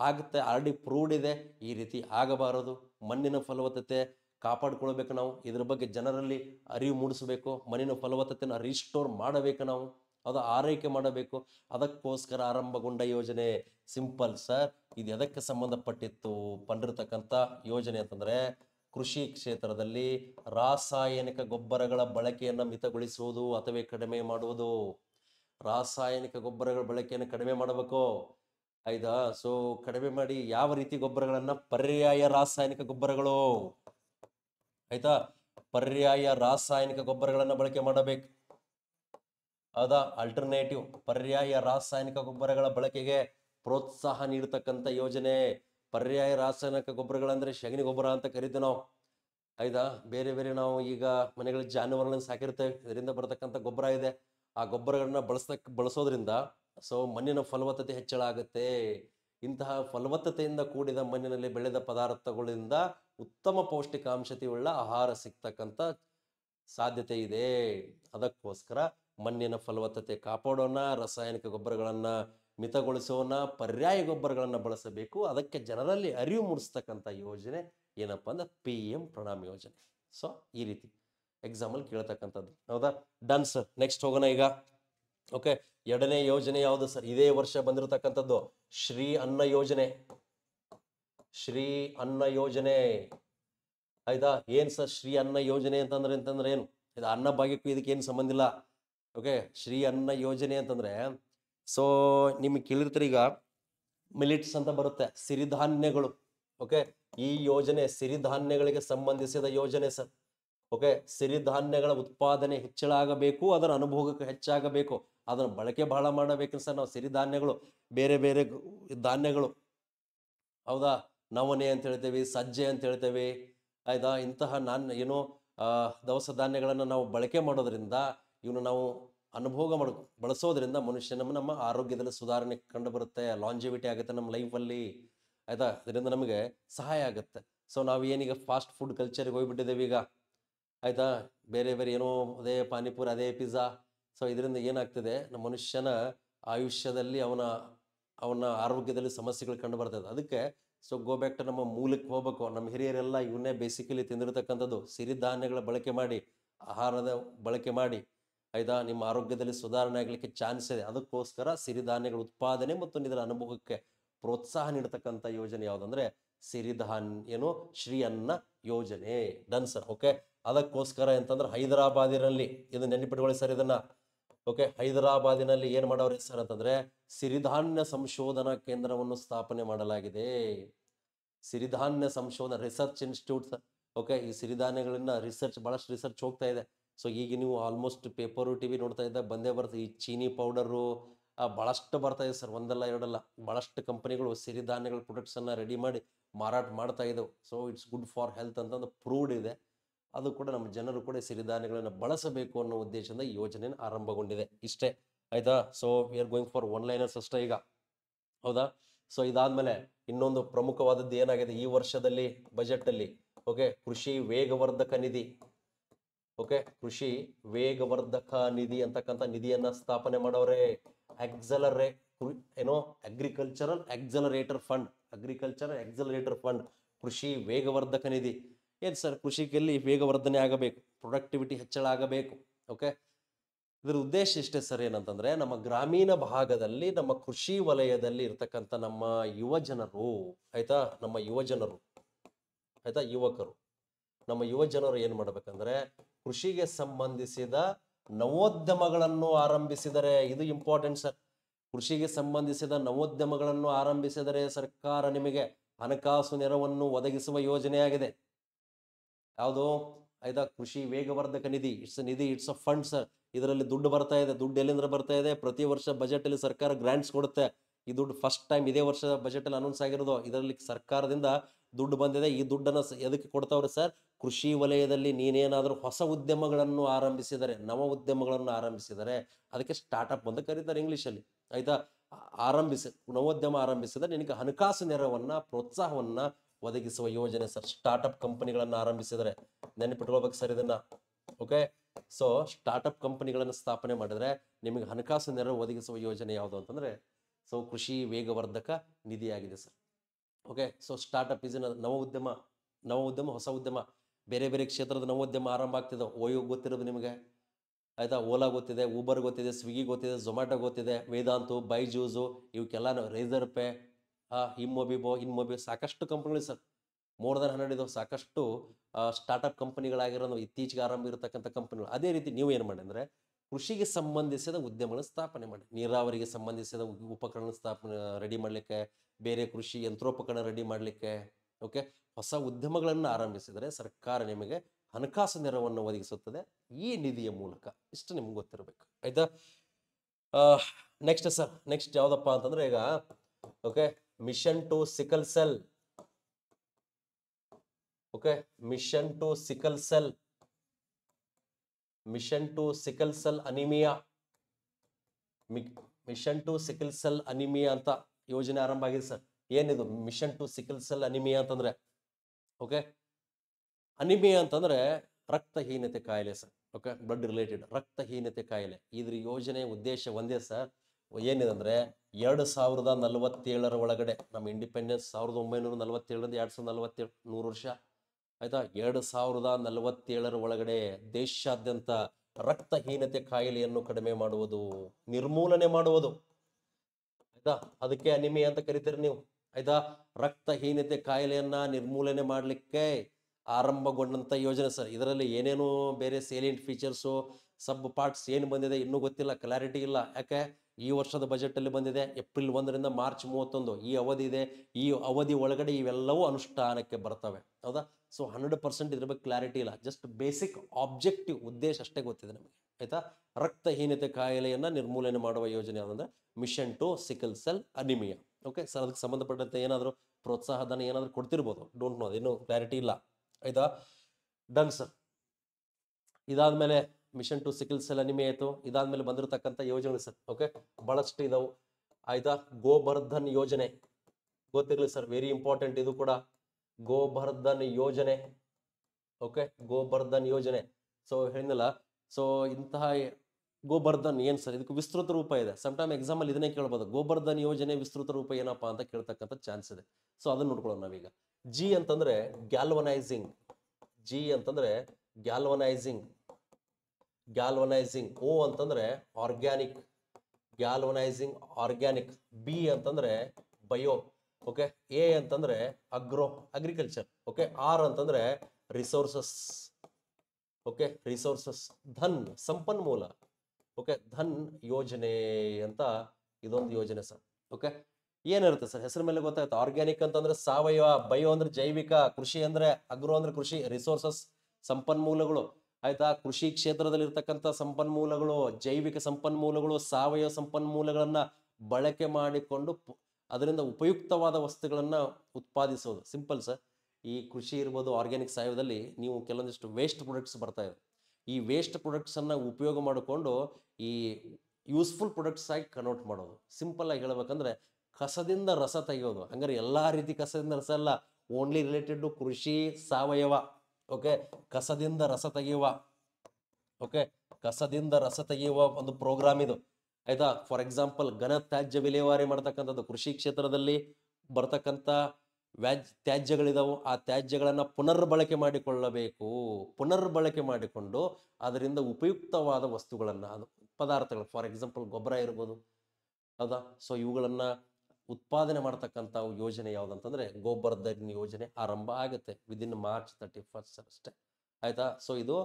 ಆಗುತ್ತೆ ಆಲ್ರೆಡಿ ಪ್ರೂವ್ಡ್ ಇದೆ ಈ ರೀತಿ ಆಗಬಾರದು ಮಣ್ಣಿನ ಫಲವತ್ತತೆ ಕಾಪಾಡಿಕೊಳ್ಬೇಕು ನಾವು ಇದ್ರ ಬಗ್ಗೆ ಜನರಲ್ಲಿ ಅರಿವು ಮೂಡಿಸಬೇಕು ಮಣ್ಣಿನ ಫಲವತ್ತತೆಯನ್ನು ರಿಸ್ಟೋರ್ ಮಾಡಬೇಕು ನಾವು ಅದು ಆರೈಕೆ ಮಾಡಬೇಕು ಅದಕ್ಕೋಸ್ಕರ ಆರಂಭಗೊಂಡ ಯೋಜನೆ ಸಿಂಪಲ್ ಸರ್ ಇದು ಎದಕ್ಕೆ ಸಂಬಂಧಪಟ್ಟಿತ್ತು ಪಂಡಿರ್ತಕ್ಕಂಥ ಯೋಜನೆ ಅಂತಂದರೆ ಕೃಷಿ ಕ್ಷೇತ್ರದಲ್ಲಿ ರಾಸಾಯನಿಕ ಗೊಬ್ಬರಗಳ ಬಳಕೆಯನ್ನು ಮಿತಗೊಳಿಸುವುದು ಅಥವಾ ಕಡಿಮೆ ಮಾಡುವುದು ರಾಸಾಯನಿಕ ಗೊಬ್ಬರಗಳ ಬಳಕೆಯನ್ನು ಕಡಿಮೆ ಮಾಡಬೇಕು ಆಯ್ತಾ ಸೊ ಕಡಿಮೆ ಮಾಡಿ ಯಾವ ರೀತಿ ಗೊಬ್ಬರಗಳನ್ನು ಪರ್ಯಾಯ ರಾಸಾಯನಿಕ ಗೊಬ್ಬರಗಳು ಆಯ್ತಾ ಪರ್ಯಾಯ ರಾಸಾಯನಿಕ ಗೊಬ್ಬರಗಳನ್ನು ಬಳಕೆ ಮಾಡಬೇಕು ಅದ ಆಲ್ಟರ್ನೇಟಿವ್ ಪರ್ಯಾಯ ರಾಸಾಯನಿಕ ಗೊಬ್ಬರಗಳ ಬಳಕೆಗೆ ಪ್ರೋತ್ಸಾಹ ನೀಡತಕ್ಕಂಥ ಯೋಜನೆ ಪರ್ಯಾಯ ರಾಸಾಯನಿಕ ಗೊಬ್ಬರಗಳಂದ್ರೆ ಶಗಣಿ ಗೊಬ್ಬರ ಅಂತ ಕರಿತೀವಿ ನಾವು ಆಯ್ತಾ ಬೇರೆ ಬೇರೆ ನಾವು ಈಗ ಮನೆಗಳಲ್ಲಿ ಜಾನುವಾರುಗಳನ್ನ ಸಾಕಿರ್ತೇವೆ ಇದರಿಂದ ಬರತಕ್ಕಂಥ ಗೊಬ್ಬರ ಇದೆ ಆ ಗೊಬ್ಬರಗಳನ್ನ ಬಳಸ್ತಕ್ ಬಳಸೋದ್ರಿಂದ ಸೊ ಮಣ್ಣಿನ ಫಲವತ್ತತೆ ಹೆಚ್ಚಳ ಆಗುತ್ತೆ ಇಂತಹ ಫಲವತ್ತತೆಯಿಂದ ಕೂಡಿದ ಮಣ್ಣಿನಲ್ಲಿ ಬೆಳೆದ ಪದಾರ್ಥಗಳಿಂದ ಉತ್ತಮ ಪೌಷ್ಟಿಕಾಂಶತೆಯುಳ್ಳ ಆಹಾರ ಸಿಗ್ತಕ್ಕಂಥ ಸಾಧ್ಯತೆ ಇದೆ ಅದಕ್ಕೋಸ್ಕರ ಮಣ್ಣಿನ ಫಲವತ್ತತೆ ಕಾಪಾಡೋಣ ರಾಸಾಯನಿಕ ಗೊಬ್ಬರಗಳನ್ನು ಮಿತಗೊಳಿಸೋಣ ಪರ್ಯಾಯ ಗೊಬ್ಬರಗಳನ್ನು ಬಳಸಬೇಕು ಅದಕ್ಕೆ ಜನರಲ್ಲಿ ಅರಿವು ಮೂಡಿಸ್ತಕ್ಕಂಥ ಯೋಜನೆ ಏನಪ್ಪ ಅಂದ್ರೆ ಪಿ ಎಂ ಪ್ರಣಾಮ್ ಯೋಜನೆ ಸೊ ಈ ರೀತಿ ಎಕ್ಸಾಂಪಲ್ ಕೇಳ್ತಕ್ಕಂಥದ್ದು ಹೌದಾ ಡನ್ ಸರ್ ನೆಕ್ಸ್ಟ್ ಹೋಗೋಣ ಈಗ ಓಕೆ ಎರಡನೇ ಯೋಜನೆ ಯಾವುದು ಸರ್ ಇದೇ ವರ್ಷ ಬಂದಿರತಕ್ಕಂಥದ್ದು ಶ್ರೀ ಅನ್ನ ಯೋಜನೆ ಶ್ರೀ ಅನ್ನ ಯೋಜನೆ ಆಯ್ತಾ ಏನ್ ಸರ್ ಶ್ರೀ ಅನ್ನ ಯೋಜನೆ ಅಂತಂದ್ರೆ ಅಂತಂದ್ರೆ ಏನು ಇದು ಅನ್ನ ಭಾಗ್ಯಕ್ಕೂ ಇದಕ್ಕೆ ಏನು ಸಂಬಂಧ ಇಲ್ಲ ಓಕೆ ಶ್ರೀ ಅನ್ನ ಯೋಜನೆ ಅಂತಂದ್ರೆ ಸೊ ನಿಮಗೆ ಕೇಳಿರ್ತೀರಿ ಈಗ ಮಿಲಿಟ್ಸ್ ಅಂತ ಬರುತ್ತೆ ಸಿರಿಧಾನ್ಯಗಳು ಓಕೆ ಈ ಯೋಜನೆ ಸಿರಿಧಾನ್ಯಗಳಿಗೆ ಸಂಬಂಧಿಸಿದ ಯೋಜನೆ ಸರ್ ಓಕೆ ಸಿರಿಧಾನ್ಯಗಳ ಉತ್ಪಾದನೆ ಹೆಚ್ಚಳ ಆಗಬೇಕು ಅದರ ಅನುಭೋಗಕ್ಕೆ ಹೆಚ್ಚಾಗಬೇಕು ಅದನ್ನು ಬಳಕೆ ಬಹಳ ಮಾಡಬೇಕು ಸರ್ ನಾವು ಸಿರಿಧಾನ್ಯಗಳು ಬೇರೆ ಬೇರೆ ಧಾನ್ಯಗಳು ಹೌದಾ ನವಣೆ ಅಂತ ಹೇಳ್ತೇವೆ ಸಜ್ಜೆ ಅಂತ ಹೇಳ್ತೇವೆ ಆಯ್ತಾ ಇಂತಹ ನಾನು ಏನೋ ದವಸ ಧಾನ್ಯಗಳನ್ನು ನಾವು ಬಳಕೆ ಮಾಡೋದ್ರಿಂದ ಇವನು ನಾವು ಅನುಭೋಗ ಮಾಡ ಬಳಸೋದ್ರಿಂದ ಮನುಷ್ಯ ನಮ್ಮ ನಮ್ಮ ಆರೋಗ್ಯದಲ್ಲಿ ಸುಧಾರಣೆ ಕಂಡು ಬರುತ್ತೆ ಲಾಂಜಿವಿಟಿ ಆಗುತ್ತೆ ನಮ್ಮ ಲೈಫಲ್ಲಿ ಆಯ್ತಾ ಇದರಿಂದ ನಮಗೆ ಸಹಾಯ ಆಗುತ್ತೆ ಸೊ ನಾವು ಏನೀಗ ಫಾಸ್ಟ್ ಫುಡ್ ಕಲ್ಚರ್ಗೆ ಹೋಗ್ಬಿಟ್ಟಿದ್ದೇವೆ ಈಗ ಆಯಿತಾ ಬೇರೆ ಬೇರೆ ಏನೋ ಅದೇ ಪಾನಿಪುರಿ ಅದೇ ಪಿಜ್ಜಾ ಸೊ ಇದರಿಂದ ಏನಾಗ್ತದೆ ನಮ್ಮ ಮನುಷ್ಯನ ಆಯುಷ್ಯದಲ್ಲಿ ಅವನ ಅವನ ಆರೋಗ್ಯದಲ್ಲಿ ಸಮಸ್ಯೆಗಳು ಕಂಡು ಬರ್ತದೆ ಅದಕ್ಕೆ ಸೊ ಗೋ ಬ್ಯಾಕ್ ಟು ನಮ್ಮ ಮೂಲಕ್ಕೆ ಹೋಗ್ಬೇಕು ನಮ್ಮ ಹಿರಿಯರೆಲ್ಲ ಇವನ್ನೇ ಬೇಸಿಕಲಿ ತಿಂದಿರತಕ್ಕಂಥದ್ದು ಸಿರಿಧಾನ್ಯಗಳ ಬಳಕೆ ಮಾಡಿ ಆಹಾರದ ಬಳಕೆ ಮಾಡಿ ಆಯ್ತಾ ನಿಮ್ಮ ಆರೋಗ್ಯದಲ್ಲಿ ಸುಧಾರಣೆ ಆಗಲಿಕ್ಕೆ ಚಾನ್ಸ್ ಇದೆ ಅದಕ್ಕೋಸ್ಕರ ಸಿರಿಧಾನ್ಯಗಳ ಉತ್ಪಾದನೆ ಮತ್ತು ಇದರ ಅನುಭವಕ್ಕೆ ಪ್ರೋತ್ಸಾಹ ನೀಡತಕ್ಕಂಥ ಯೋಜನೆ ಯಾವುದಂದ್ರೆ ಸಿರಿಧಾನ್ಯ ಏನು ಶ್ರೀ ಅನ್ನ ಯೋಜನೆ ಡನ್ ಸರ್ ಓಕೆ ಅದಕ್ಕೋಸ್ಕರ ಅಂತಂದ್ರೆ ಹೈದರಾಬಾದಿನಲ್ಲಿ ಇದು ನೆನಪಿಟ್ಕೊಳ್ಳಿ ಸರ್ ಇದನ್ನ ಓಕೆ ಹೈದರಾಬಾದಿನಲ್ಲಿ ಏನ್ ಮಾಡವ್ರಿ ಸರ್ ಅಂತಂದ್ರೆ ಸಿರಿಧಾನ್ಯ ಸಂಶೋಧನಾ ಕೇಂದ್ರವನ್ನು ಸ್ಥಾಪನೆ ಮಾಡಲಾಗಿದೆ ಸಿರಿಧಾನ್ಯ ಸಂಶೋಧನಾ ರಿಸರ್ಚ್ ಇನ್ಸ್ಟಿಟ್ಯೂಟ್ ಓಕೆ ಈ ಸಿರಿಧಾನ್ಯಗಳನ್ನ ರಿಸರ್ಚ್ ಬಹಳಷ್ಟು ರಿಸರ್ಚ್ ಹೋಗ್ತಾ ಇದೆ ಸೊ ಈಗ ನೀವು ಆಲ್ಮೋಸ್ಟ್ ಪೇಪರು ಟಿ ವಿ ನೋಡ್ತಾ ಇದ್ದ ಬಂದೇ ಬರ್ತದೆ ಈ ಚೀನಿ ಪೌಡರು ಭಾಳಷ್ಟು ಬರ್ತಾ ಇದೆ ಸರ್ ಒಂದಲ್ಲ ಎರಡಲ್ಲ ಭಾಳಷ್ಟು ಕಂಪ್ನಿಗಳು ಸಿರಿಧಾನ್ಯಗಳ ಪ್ರೊಡಕ್ಟ್ಸನ್ನು ರೆಡಿ ಮಾಡಿ ಮಾರಾಟ ಮಾಡ್ತಾ ಇದ್ದವು so it's good for health ಅಂತ ಒಂದು ಪ್ರೂವ್ಡ್ ಇದೆ ಅದು ಕೂಡ ನಮ್ಮ ಜನರು ಕೂಡ ಸಿರಿಧಾನ್ಯಗಳನ್ನು ಬಳಸಬೇಕು ಅನ್ನೋ ಉದ್ದೇಶದಿಂದ ಈ ಯೋಜನೆಯನ್ನು ಆರಂಭಗೊಂಡಿದೆ ಇಷ್ಟೇ ಆಯ್ತಾ so we are going for one liners ಅಷ್ಟೇ ಈಗ ಹೌದಾ ಸೊ ಮೇಲೆ ಇನ್ನೊಂದು ಪ್ರಮುಖವಾದದ್ದು ಏನಾಗಿದೆ ಈ ವರ್ಷದಲ್ಲಿ ಬಜೆಟಲ್ಲಿ ಓಕೆ ಕೃಷಿ ವೇಗವರ್ಧಕ ನಿಧಿ ಓಕೆ ಕೃಷಿ ವೇಗವರ್ಧಕ ನಿಧಿ ಅಂತಕ್ಕಂಥ ನಿಧಿಯನ್ನ ಸ್ಥಾಪನೆ ಮಾಡೋರೆ ಎಕ್ಸಲರೇ ಏನೋ agricultural accelerator fund agricultural accelerator fund ಕೃಷಿ ವೇಗವರ್ಧಕ ನಿಧಿ ಏನು ಸರ್ ಕೃಷಿಯಲ್ಲಿ ವೇಗವರ್ಧನೆ ಆಗಬೇಕು ಪ್ರೊಡಕ್ಟಿವಿಟಿ ಹೆಚ್ಚಳ ಆಗಬೇಕು ಓಕೆ ಇದರ ಉದ್ದೇಶ ಇಷ್ಟೇ ಸರ್ ಏನಂತಂದ್ರೆ ನಮ್ಮ ಗ್ರಾಮೀಣ ಭಾಗದಲ್ಲಿ ನಮ್ಮ ಕೃಷಿ ವಲಯದಲ್ಲಿ ಇರ್ತಕ್ಕಂಥ ನಮ್ಮ ಯುವ ಜನರು ಆಯ್ತಾ ನಮ್ಮ ಯುವ ಜನರು ಆಯ್ತಾ ಯುವಕರು ನಮ್ಮ ಯುವ ಜನರು ಏನ್ ಮಾಡ್ಬೇಕಂದ್ರೆ ಕೃಷಿಗೆ ಸಂಬಂಧಿಸಿದ ನವೋದ್ಯಮಗಳನ್ನು ಆರಂಭಿಸಿದರೆ ಇದು ಇಂಪಾರ್ಟೆಂಟ್ ಸರ್ ಕೃಷಿಗೆ ಸಂಬಂಧಿಸಿದ ನವೋದ್ಯಮಗಳನ್ನು ಆರಂಭಿಸಿದರೆ ಸರ್ಕಾರ ನಿಮಗೆ ಹಣಕಾಸು ನೆರವನ್ನು ಒದಗಿಸುವ ಯೋಜನೆಯಾಗಿದೆ ಯಾವುದು ಆಯ್ತಾ ಕೃಷಿ ವೇಗವರ್ಧಕ ನಿಧಿ ಇಟ್ಸ್ ನಿಧಿ ಇಟ್ಸ್ ಅ ಫಂಡ್ ಸರ್ ಇದರಲ್ಲಿ ದುಡ್ಡು ಬರ್ತಾ ಇದೆ ದುಡ್ಡು ಎಲ್ಲಿಂದ ಬರ್ತಾ ಇದೆ ಪ್ರತಿ ವರ್ಷ ಬಜೆಟ್ ಅಲ್ಲಿ ಸರ್ಕಾರ ಗ್ರಾಂಟ್ಸ್ ಕೊಡುತ್ತೆ ಈ ದುಡ್ಡು ಫಸ್ಟ್ ಟೈಮ್ ಇದೇ ವರ್ಷದ ಬಜೆಟ್ ಅಲ್ಲಿ ಅನೌನ್ಸ್ ಆಗಿರೋದು ಇದರಲ್ಲಿ ಸರ್ಕಾರದಿಂದ ದುಡ್ಡು ಬಂದಿದೆ ಈ ದುಡ್ಡನ್ನು ಎದಕ್ಕೆ ಕೊಡ್ತಾವ್ರೆ ಸರ್ ಕೃಷಿ ವಲಯದಲ್ಲಿ ನೀನೇನಾದರೂ ಹೊಸ ಉದ್ಯಮಗಳನ್ನು ಆರಂಭಿಸಿದರೆ ನವ ಉದ್ಯಮಗಳನ್ನು ಆರಂಭಿಸಿದರೆ ಅದಕ್ಕೆ ಸ್ಟಾರ್ಟಪ್ ಅಂತ ಕರೀತಾರೆ ಇಂಗ್ಲೀಷಲ್ಲಿ ಆಯಿತಾ ಆರಂಭಿಸಿ ನವೋದ್ಯಮ ಆರಂಭಿಸಿದರೆ ನಿನಗೆ ಹಣಕಾಸು ನೆರವನ್ನು ಪ್ರೋತ್ಸಾಹವನ್ನು ಒದಗಿಸುವ ಯೋಜನೆ ಸರ್ ಸ್ಟಾರ್ಟಪ್ ಕಂಪನಿಗಳನ್ನು ಆರಂಭಿಸಿದರೆ ನೆನಪಿಟ್ಕೊಳ್ಬೇಕು ಸರ್ ಇದನ್ನ ಓಕೆ ಸೊ ಸ್ಟಾರ್ಟಪ್ ಕಂಪನಿಗಳನ್ನು ಸ್ಥಾಪನೆ ಮಾಡಿದರೆ ನಿಮಗೆ ಹಣಕಾಸು ನೆರವು ಒದಗಿಸುವ ಯೋಜನೆ ಯಾವುದು ಅಂತಂದ್ರೆ ಸೊ ಕೃಷಿ ವೇಗವರ್ಧಕ ನಿಧಿಯಾಗಿದೆ sir okay so startup is ನವ ಉದ್ಯಮ ನವ ಉದ್ಯಮ ಹೊಸ ಉದ್ಯಮ ಬೇರೆ ಬೇರೆ ಕ್ಷೇತ್ರದ ನವೋದ್ಯಮ ಆರಂಭ ಆಗ್ತಿದೆ ಓಯೋ ಗೊತ್ತಿರೋದು ನಿಮಗೆ ಆಯಿತಾ ಓಲಾ ಗೊತ್ತಿದೆ ಊಬರ್ ಗೊತ್ತಿದೆ ಸ್ವಿಗ್ಗಿ ಗೊತ್ತಿದೆ ಝೊಮ್ಯಾಟೊ ಗೊತ್ತಿದೆ ವೇದಾಂತು ಬೈಜೂಸು ಇವಕ್ಕೆಲ್ಲ ರೇಜರ್ ಪೇ ಇಮ್ಮೊಬಿಬೋ ಇನ್ಮೊಬಿ ಸಾಕಷ್ಟು ಕಂಪ್ನಿಗಳು ಸರ್ ಮೋರ್ ದನ್ ಹಂಡ್ರೆಡ್ ಇದು ಸಾಕಷ್ಟು ಸ್ಟಾರ್ಟಪ್ ಕಂಪನಿಗಳಾಗಿರೋ ಇತ್ತೀಚೆಗೆ ಆರಂಭ ಇರತಕ್ಕಂಥ ಕಂಪ್ನಿಗಳು ಅದೇ ರೀತಿ ನೀವು ಏನು ಮಾಡಿ ಅಂದರೆ ಕೃಷಿಗೆ ಸಂಬಂಧಿಸಿದ ಉದ್ಯಮಗಳನ್ನು ಸ್ಥಾಪನೆ ಮಾಡಿ ನೀರಾವರಿಗೆ ಸಂಬಂಧಿಸಿದ ಉಪಕರಣ ಸ್ಥಾಪನೆ ರೆಡಿ ಮಾಡಲಿಕ್ಕೆ ಬೇರೆ ಕೃಷಿ ಯಂತ್ರೋಪಕರಣ ರೆಡಿ ಮಾಡಲಿಕ್ಕೆ ಓಕೆ ಹೊಸ ಉದ್ಯಮಗಳನ್ನು ಆರಂಭಿಸಿದರೆ ಸರ್ಕಾರ ನಿಮಗೆ ಹಣಕಾಸು ನೆರವನ್ನು ಒದಗಿಸುತ್ತದೆ ಈ ನಿಧಿಯ ಮೂಲಕ ಇಷ್ಟು ನಿಮ್ಗೆ ಗೊತ್ತಿರಬೇಕು ಆಯ್ತಾ ನೆಕ್ಸ್ಟ್ ಸರ್ ನೆಕ್ಸ್ಟ್ ಯಾವ್ದಪ್ಪ ಅಂತಂದ್ರೆ ಈಗ okay mission to sickle cell okay mission to sickle cell mission to sickle cell anaemia mission to sickle cell anaemia ಅಂತ ಯೋಜನೆ ಆರಂಭ ಆಗಿದೆ ಸರ್ ಏನಿದು mission to sickle cell anaemia ಅಂತಂದ್ರೆ ಓಕೆ ಅನಿಮಿಯಾ ಅಂತಂದ್ರೆ ರಕ್ತಹೀನತೆ ಕಾಯಿಲೆ ಸರ್ ಓಕೆ ಬ್ಲಡ್ ರಿಲೇಟೆಡ್ ರಕ್ತಹೀನತೆ ಕಾಯಿಲೆ ಇದ್ರ ಯೋಜನೆ ಉದ್ದೇಶ ಒಂದೇ ಸರ್ ಏನಿದೆ ಅಂದ್ರೆ ಎರಡು ಸಾವಿರದ ನಲವತ್ತೇಳರ ಒಳಗಡೆ ನಮ್ಮ ಇಂಡಿಪೆಂಡೆನ್ಸ್ ಸಾವಿರದ ಒಂಬೈನೂರ ನಲವತ್ತೇಳರಿಂದ ಎರಡು ಸಾವಿರದ ನಲವತ್ತೇಳು ನೂರು ವರ್ಷ ಆಯ್ತಾ ಎರಡು ಸಾವಿರದ ನಲವತ್ತೇಳರ ಒಳಗಡೆ ದೇಶಾದ್ಯಂತ ರಕ್ತಹೀನತೆ ಕಾಯಿಲೆಯನ್ನು ಕಡಿಮೆ ಮಾಡುವುದು ನಿರ್ಮೂಲನೆ ಮಾಡುವುದು ಆಯ್ತಾ ಅದಕ್ಕೆ ಅನಿಮೆ ಅಂತ ಕರಿತೀರಿ ನೀವು ಆಯ್ತಾ ರಕ್ತಹೀನತೆ ಕಾಯಿಲೆಯನ್ನ ನಿರ್ಮೂಲನೆ ಮಾಡಲಿಕ್ಕೆ ಆರಂಭಗೊಂಡಂತ ಯೋಜನೆ ಸರ್ ಇದರಲ್ಲಿ ಏನೇನು ಬೇರೆ ಸೇಲಿಯಂಟ್ ಫೀಚರ್ಸು ಸಬ್ ಪಾರ್ಟ್ಸ್ ಏನು ಬಂದಿದೆ ಇನ್ನೂ ಗೊತ್ತಿಲ್ಲ ಕ್ಲಾರಿಟಿ ಇಲ್ಲ ಯಾಕೆ ಈ ವರ್ಷದ ಬಜೆಟಲ್ಲಿ ಬಂದಿದೆ ಏಪ್ರಿಲ್ ಒಂದರಿಂದ ಮಾರ್ಚ್ ಮೂವತ್ತೊಂದು ಈ ಅವಧಿ ಇದೆ ಈ ಅವಧಿ ಒಳಗಡೆ ಇವೆಲ್ಲವೂ ಅನುಷ್ಠಾನಕ್ಕೆ ಬರ್ತವೆ ಹೌದಾ ಸೊ ಹಂಡ್ರೆಡ್ ಪರ್ಸೆಂಟ್ ಇದ್ರ ಬಗ್ಗೆ ಕ್ಲಾರಿಟಿ ಇಲ್ಲ ಜಸ್ಟ್ ಬೇಸಿಕ್ ಆಬ್ಜೆಕ್ಟಿವ್ ಉದ್ದೇಶ ಅಷ್ಟೇ ಗೊತ್ತಿದೆ ನಮಗೆ ಆಯಿತಾ ರಕ್ತಹೀನತೆ ಕಾಯಿಲೆಯನ್ನು ನಿರ್ಮೂಲನೆ ಮಾಡುವ ಯೋಜನೆ ಯಾವುದಂದ್ರೆ mission to sickle cell anaemia okay sir ಅದಕ್ಕೆ ಸಂಬಂಧಪಟ್ಟಂತೆ ಏನಾದರೂ ಪ್ರೋತ್ಸಾಹಧನ ಏನಾದರೂ ಕೊಡ್ತಿರ್ಬೋದು ಡೋಂಟ್ ನೋ ಅದೇನು ಕ್ಲಾರಿಟಿ ಇಲ್ಲ ಆಯಿತಾ ಡನ್ ಸರ್ ಇದಾದ ಮೇಲೆ ಮಿಷನ್ ಟು ಸಿಕಿಲ್ ಎಲ್ಲ ಅನಿಮೆ ಆಯಿತು ಇದಾದ್ಮೇಲೆ ಬಂದಿರತಕ್ಕಂಥ ಯೋಜನೆ ಸರ್ ಓಕೆ ಬಹಳಷ್ಟು ಇದಾವೆ ಆಯ್ತಾ ಗೋಬರ್ಧನ್ ಯೋಜನೆ ಗೊತ್ತಿರಲಿ ಸರ್ ವೆರಿ ಇಂಪಾರ್ಟೆಂಟ್ ಇದು ಕೂಡ ಗೋಬರ್ಧನ್ ಯೋಜನೆ ಓಕೆ ಗೋಬರ್ಧನ್ ಯೋಜನೆ ಸೊ ಹೇಳಿದಲ್ಲ ಸೊ ಇಂತಹ ಗೋಬರ್ಧನ್ ಏನು ಸರ್ ಇದಕ್ಕೆ ವಿಸ್ತೃತ ರೂಪ ಇದೆ ಸಮಟೈಮ್ ಎಕ್ಸಾಮಲ್ಲಿ ಇದನ್ನೇ ಕೇಳ್ಬೋದು ಗೋಬರ್ಧನ್ ಯೋಜನೆ ವಿಸ್ತೃತ ರೂಪ ಏನಪ್ಪ ಅಂತ ಕೇಳ್ತಕ್ಕಂಥ ಚಾನ್ಸ್ ಇದೆ ಸೊ ಅದನ್ನು ನೋಡ್ಕೊಳ್ಳೋಣ ನಾವೀಗ ಜಿ ಅಂತಂದರೆ ಗ್ಯಾಲ್ವನೈಸಿಂಗ್ ಜಿ ಅಂತಂದ್ರೆ ಗ್ಯಾಲ್ವನೈಸಿಂಗ್ ಗ್ಯಾಲ್ವನೈಸಿಂಗ್ ಓ ಅಂತಂದ್ರೆ ಆರ್ಗ್ಯಾನಿಕ್ ಗ್ಯಾಲ್ವನೈಸಿಂಗ್ ಆರ್ಗ್ಯಾನಿಕ್ ಬಿ ಅಂತಂದ್ರೆ ಬಯೋ ಓಕೆ ಎ ಅಂತಂದ್ರೆ ಅಗ್ರೋ ಅಗ್ರಿಕಲ್ಚರ್ ಓಕೆ ಆರ್ ಅಂತಂದ್ರೆ ರಿಸೋರ್ಸಸ್ ಓಕೆ ರಿಸೋರ್ಸಸ್ ಧನ್ ಸಂಪನ್ಮೂಲ ಓಕೆ ಧನ್ ಯೋಜನೆ ಅಂತ ಇದೊಂದು ಯೋಜನೆ ಸರ್ ಓಕೆ ಏನಿರುತ್ತೆ ಸರ್ ಹೆಸರು ಮೇಲೆ ಗೊತ್ತಾಗುತ್ತೆ ಆರ್ಗ್ಯಾನಿಕ್ ಅಂತಂದ್ರೆ ಸಾವಯವ ಬಯೋ ಅಂದ್ರೆ ಜೈವಿಕ ಕೃಷಿ ಅಂದ್ರೆ ಅಗ್ರೋ ಅಂದ್ರೆ ಕೃಷಿ ರಿಸೋರ್ಸಸ್ ಸಂಪನ್ಮೂಲಗಳು ಆಯ್ತಾ ಕೃಷಿ ಕ್ಷೇತ್ರದಲ್ಲಿ ಇರ್ತಕ್ಕಂಥ ಸಂಪನ್ಮೂಲಗಳು ಜೈವಿಕ ಸಂಪನ್ಮೂಲಗಳು ಸಾವಯವ ಸಂಪನ್ಮೂಲಗಳನ್ನು ಬಳಕೆ ಮಾಡಿಕೊಂಡು ಅದರಿಂದ ಉಪಯುಕ್ತವಾದ ವಸ್ತುಗಳನ್ನು ಉತ್ಪಾದಿಸೋದು ಸಿಂಪಲ್ ಸರ್ ಈ ಕೃಷಿ ಇರ್ಬೋದು ಆರ್ಗ್ಯಾನಿಕ್ ಸಾವಯವದಲ್ಲಿ ನೀವು ಕೆಲವೊಂದಿಷ್ಟು ವೇಸ್ಟ್ ಪ್ರಾಡಕ್ಟ್ಸ್ ಬರ್ತಾ ಇದೆ ಈ ವೇಸ್ಟ್ ಪ್ರೊಡಕ್ಟ್ಸನ್ನು ಉಪಯೋಗ ಮಾಡಿಕೊಂಡು ಈ ಯೂಸ್ಫುಲ್ ಪ್ರಾಡಕ್ಟ್ಸ್ ಆಗಿ ಕನ್ವರ್ಟ್ ಮಾಡೋದು ಸಿಂಪಲ್ ಆಗಿ ಹೇಳ್ಬೇಕಂದ್ರೆ ಕಸದಿಂದ ರಸ ತೆಗೆಯೋದು ಹಂಗಾರೆ ಎಲ್ಲ ರೀತಿ ಕಸದಿಂದ ರಸ ಅಲ್ಲ ಓನ್ಲಿ ರಿಲೇಟೆಡ್ ಟು ಕೃಷಿ ಸಾವಯವ ಓಕೆ ಕಸದಿಂದ ರಸ ತೆಗೆಯುವ ಓಕೆ ಕಸದಿಂದ ರಸ ತೆಗೆಯುವ ಒಂದು ಪ್ರೋಗ್ರಾಮ್ ಇದು ಆಯ್ತಾ ಫಾರ್ ಎಕ್ಸಾಂಪಲ್ ಘನ ತ್ಯಾಜ್ಯ ವಿಲೇವಾರಿ ಮಾಡ್ತಕ್ಕಂಥದ್ದು ಕೃಷಿ ಕ್ಷೇತ್ರದಲ್ಲಿ ಬರ್ತಕ್ಕಂಥ ವ್ಯಾಜ್ ತ್ಯಾಜ್ಯಗಳಿದಾವೆ ಆ ತ್ಯಾಜ್ಯಗಳನ್ನು ಬಳಕೆ ಮಾಡಿಕೊಳ್ಳಬೇಕು ಬಳಕೆ ಮಾಡಿಕೊಂಡು ಅದರಿಂದ ಉಪಯುಕ್ತವಾದ ವಸ್ತುಗಳನ್ನು ಅದು ಪದಾರ್ಥಗಳು ಫಾರ್ ಎಕ್ಸಾಂಪಲ್ ಗೊಬ್ಬರ ಇರ್ಬೋದು ಹೌದಾ ಸೊ ಇವುಗಳನ್ನು ಉತ್ಪಾದನೆ ಮಾಡ್ತಕ್ಕಂಥ ಯೋಜನೆ ಯಾವುದಂತಂದ್ರೆ ಗೋಬರ್ಧನ್ ಯೋಜನೆ ಆರಂಭ ಆಗುತ್ತೆ ವಿದಿನ್ ಮಾರ್ಚ್ ತರ್ಟಿ ಫಸ್ಟ್ ಅಷ್ಟೇ ಆಯ್ತಾ ಸೊ ಇದು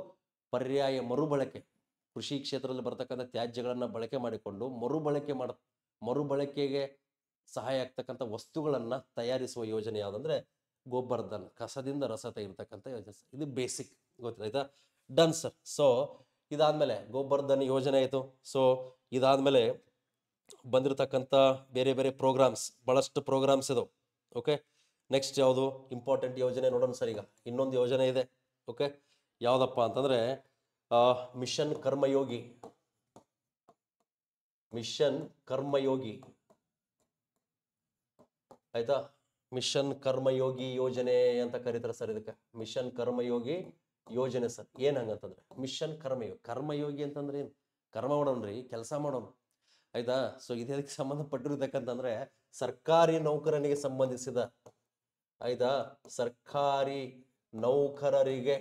ಪರ್ಯಾಯ ಮರುಬಳಕೆ ಕೃಷಿ ಕ್ಷೇತ್ರದಲ್ಲಿ ಬರ್ತಕ್ಕಂಥ ತ್ಯಾಜ್ಯಗಳನ್ನು ಬಳಕೆ ಮಾಡಿಕೊಂಡು ಮರುಬಳಕೆ ಮಾಡ ಮರುಬಳಕೆಗೆ ಸಹಾಯ ಆಗ್ತಕ್ಕಂಥ ವಸ್ತುಗಳನ್ನು ತಯಾರಿಸುವ ಯೋಜನೆ ಯಾವುದಂದ್ರೆ ಗೋಬರ್ಧನ್ ಕಸದಿಂದ ರಸ ತೆಗಿರ್ತಕ್ಕಂಥ ಯೋಜನೆ ಇದು ಬೇಸಿಕ್ ಗೊತ್ತಿಲ್ಲ ಆಯ್ತಾ ಡನ್ ಸರ್ ಸೊ ಇದಾದ್ಮೇಲೆ ಗೋಬರ್ಧನ್ ಯೋಜನೆ ಆಯಿತು ಸೊ ಇದಾದ್ಮೇಲೆ ಬಂದಿರತಕ್ಕಂಥ ಬೇರೆ ಬೇರೆ ಪ್ರೋಗ್ರಾಮ್ಸ್ ಭಾಳಷ್ಟು ಪ್ರೋಗ್ರಾಮ್ಸ್ ಇದು ಓಕೆ ನೆಕ್ಸ್ಟ್ ಯಾವುದು ಇಂಪಾರ್ಟೆಂಟ್ ಯೋಜನೆ ನೋಡೋಣ ಸರ್ ಈಗ ಇನ್ನೊಂದು ಯೋಜನೆ ಇದೆ ಓಕೆ ಯಾವುದಪ್ಪ ಅಂತಂದರೆ ಮಿಷನ್ ಕರ್ಮಯೋಗಿ ಮಿಷನ್ ಕರ್ಮಯೋಗಿ ಆಯ್ತಾ ಮಿಷನ್ ಕರ್ಮಯೋಗಿ ಯೋಜನೆ ಅಂತ ಕರೀತಾರೆ ಸರ್ ಇದಕ್ಕೆ ಮಿಷನ್ ಕರ್ಮಯೋಗಿ ಯೋಜನೆ ಸರ್ ಏನಂಗಂತಂದ್ರೆ ಮಿಷನ್ ಕರ್ಮಯೋಗಿ ಕರ್ಮಯೋಗಿ ಅಂತಂದ್ರೆ ಏನು ಕರ್ಮ ರೀ ಕೆಲಸ ಮಾಡೋಣ ಆಯ್ತಾ ಸೊ ಇದಕ್ಕೆ ಸಂಬಂಧಪಟ್ಟಿರ್ತಕ್ಕಂತಂದ್ರೆ ಸರ್ಕಾರಿ ನೌಕರನಿಗೆ ಸಂಬಂಧಿಸಿದ ಆಯ್ತಾ ಸರ್ಕಾರಿ ನೌಕರರಿಗೆ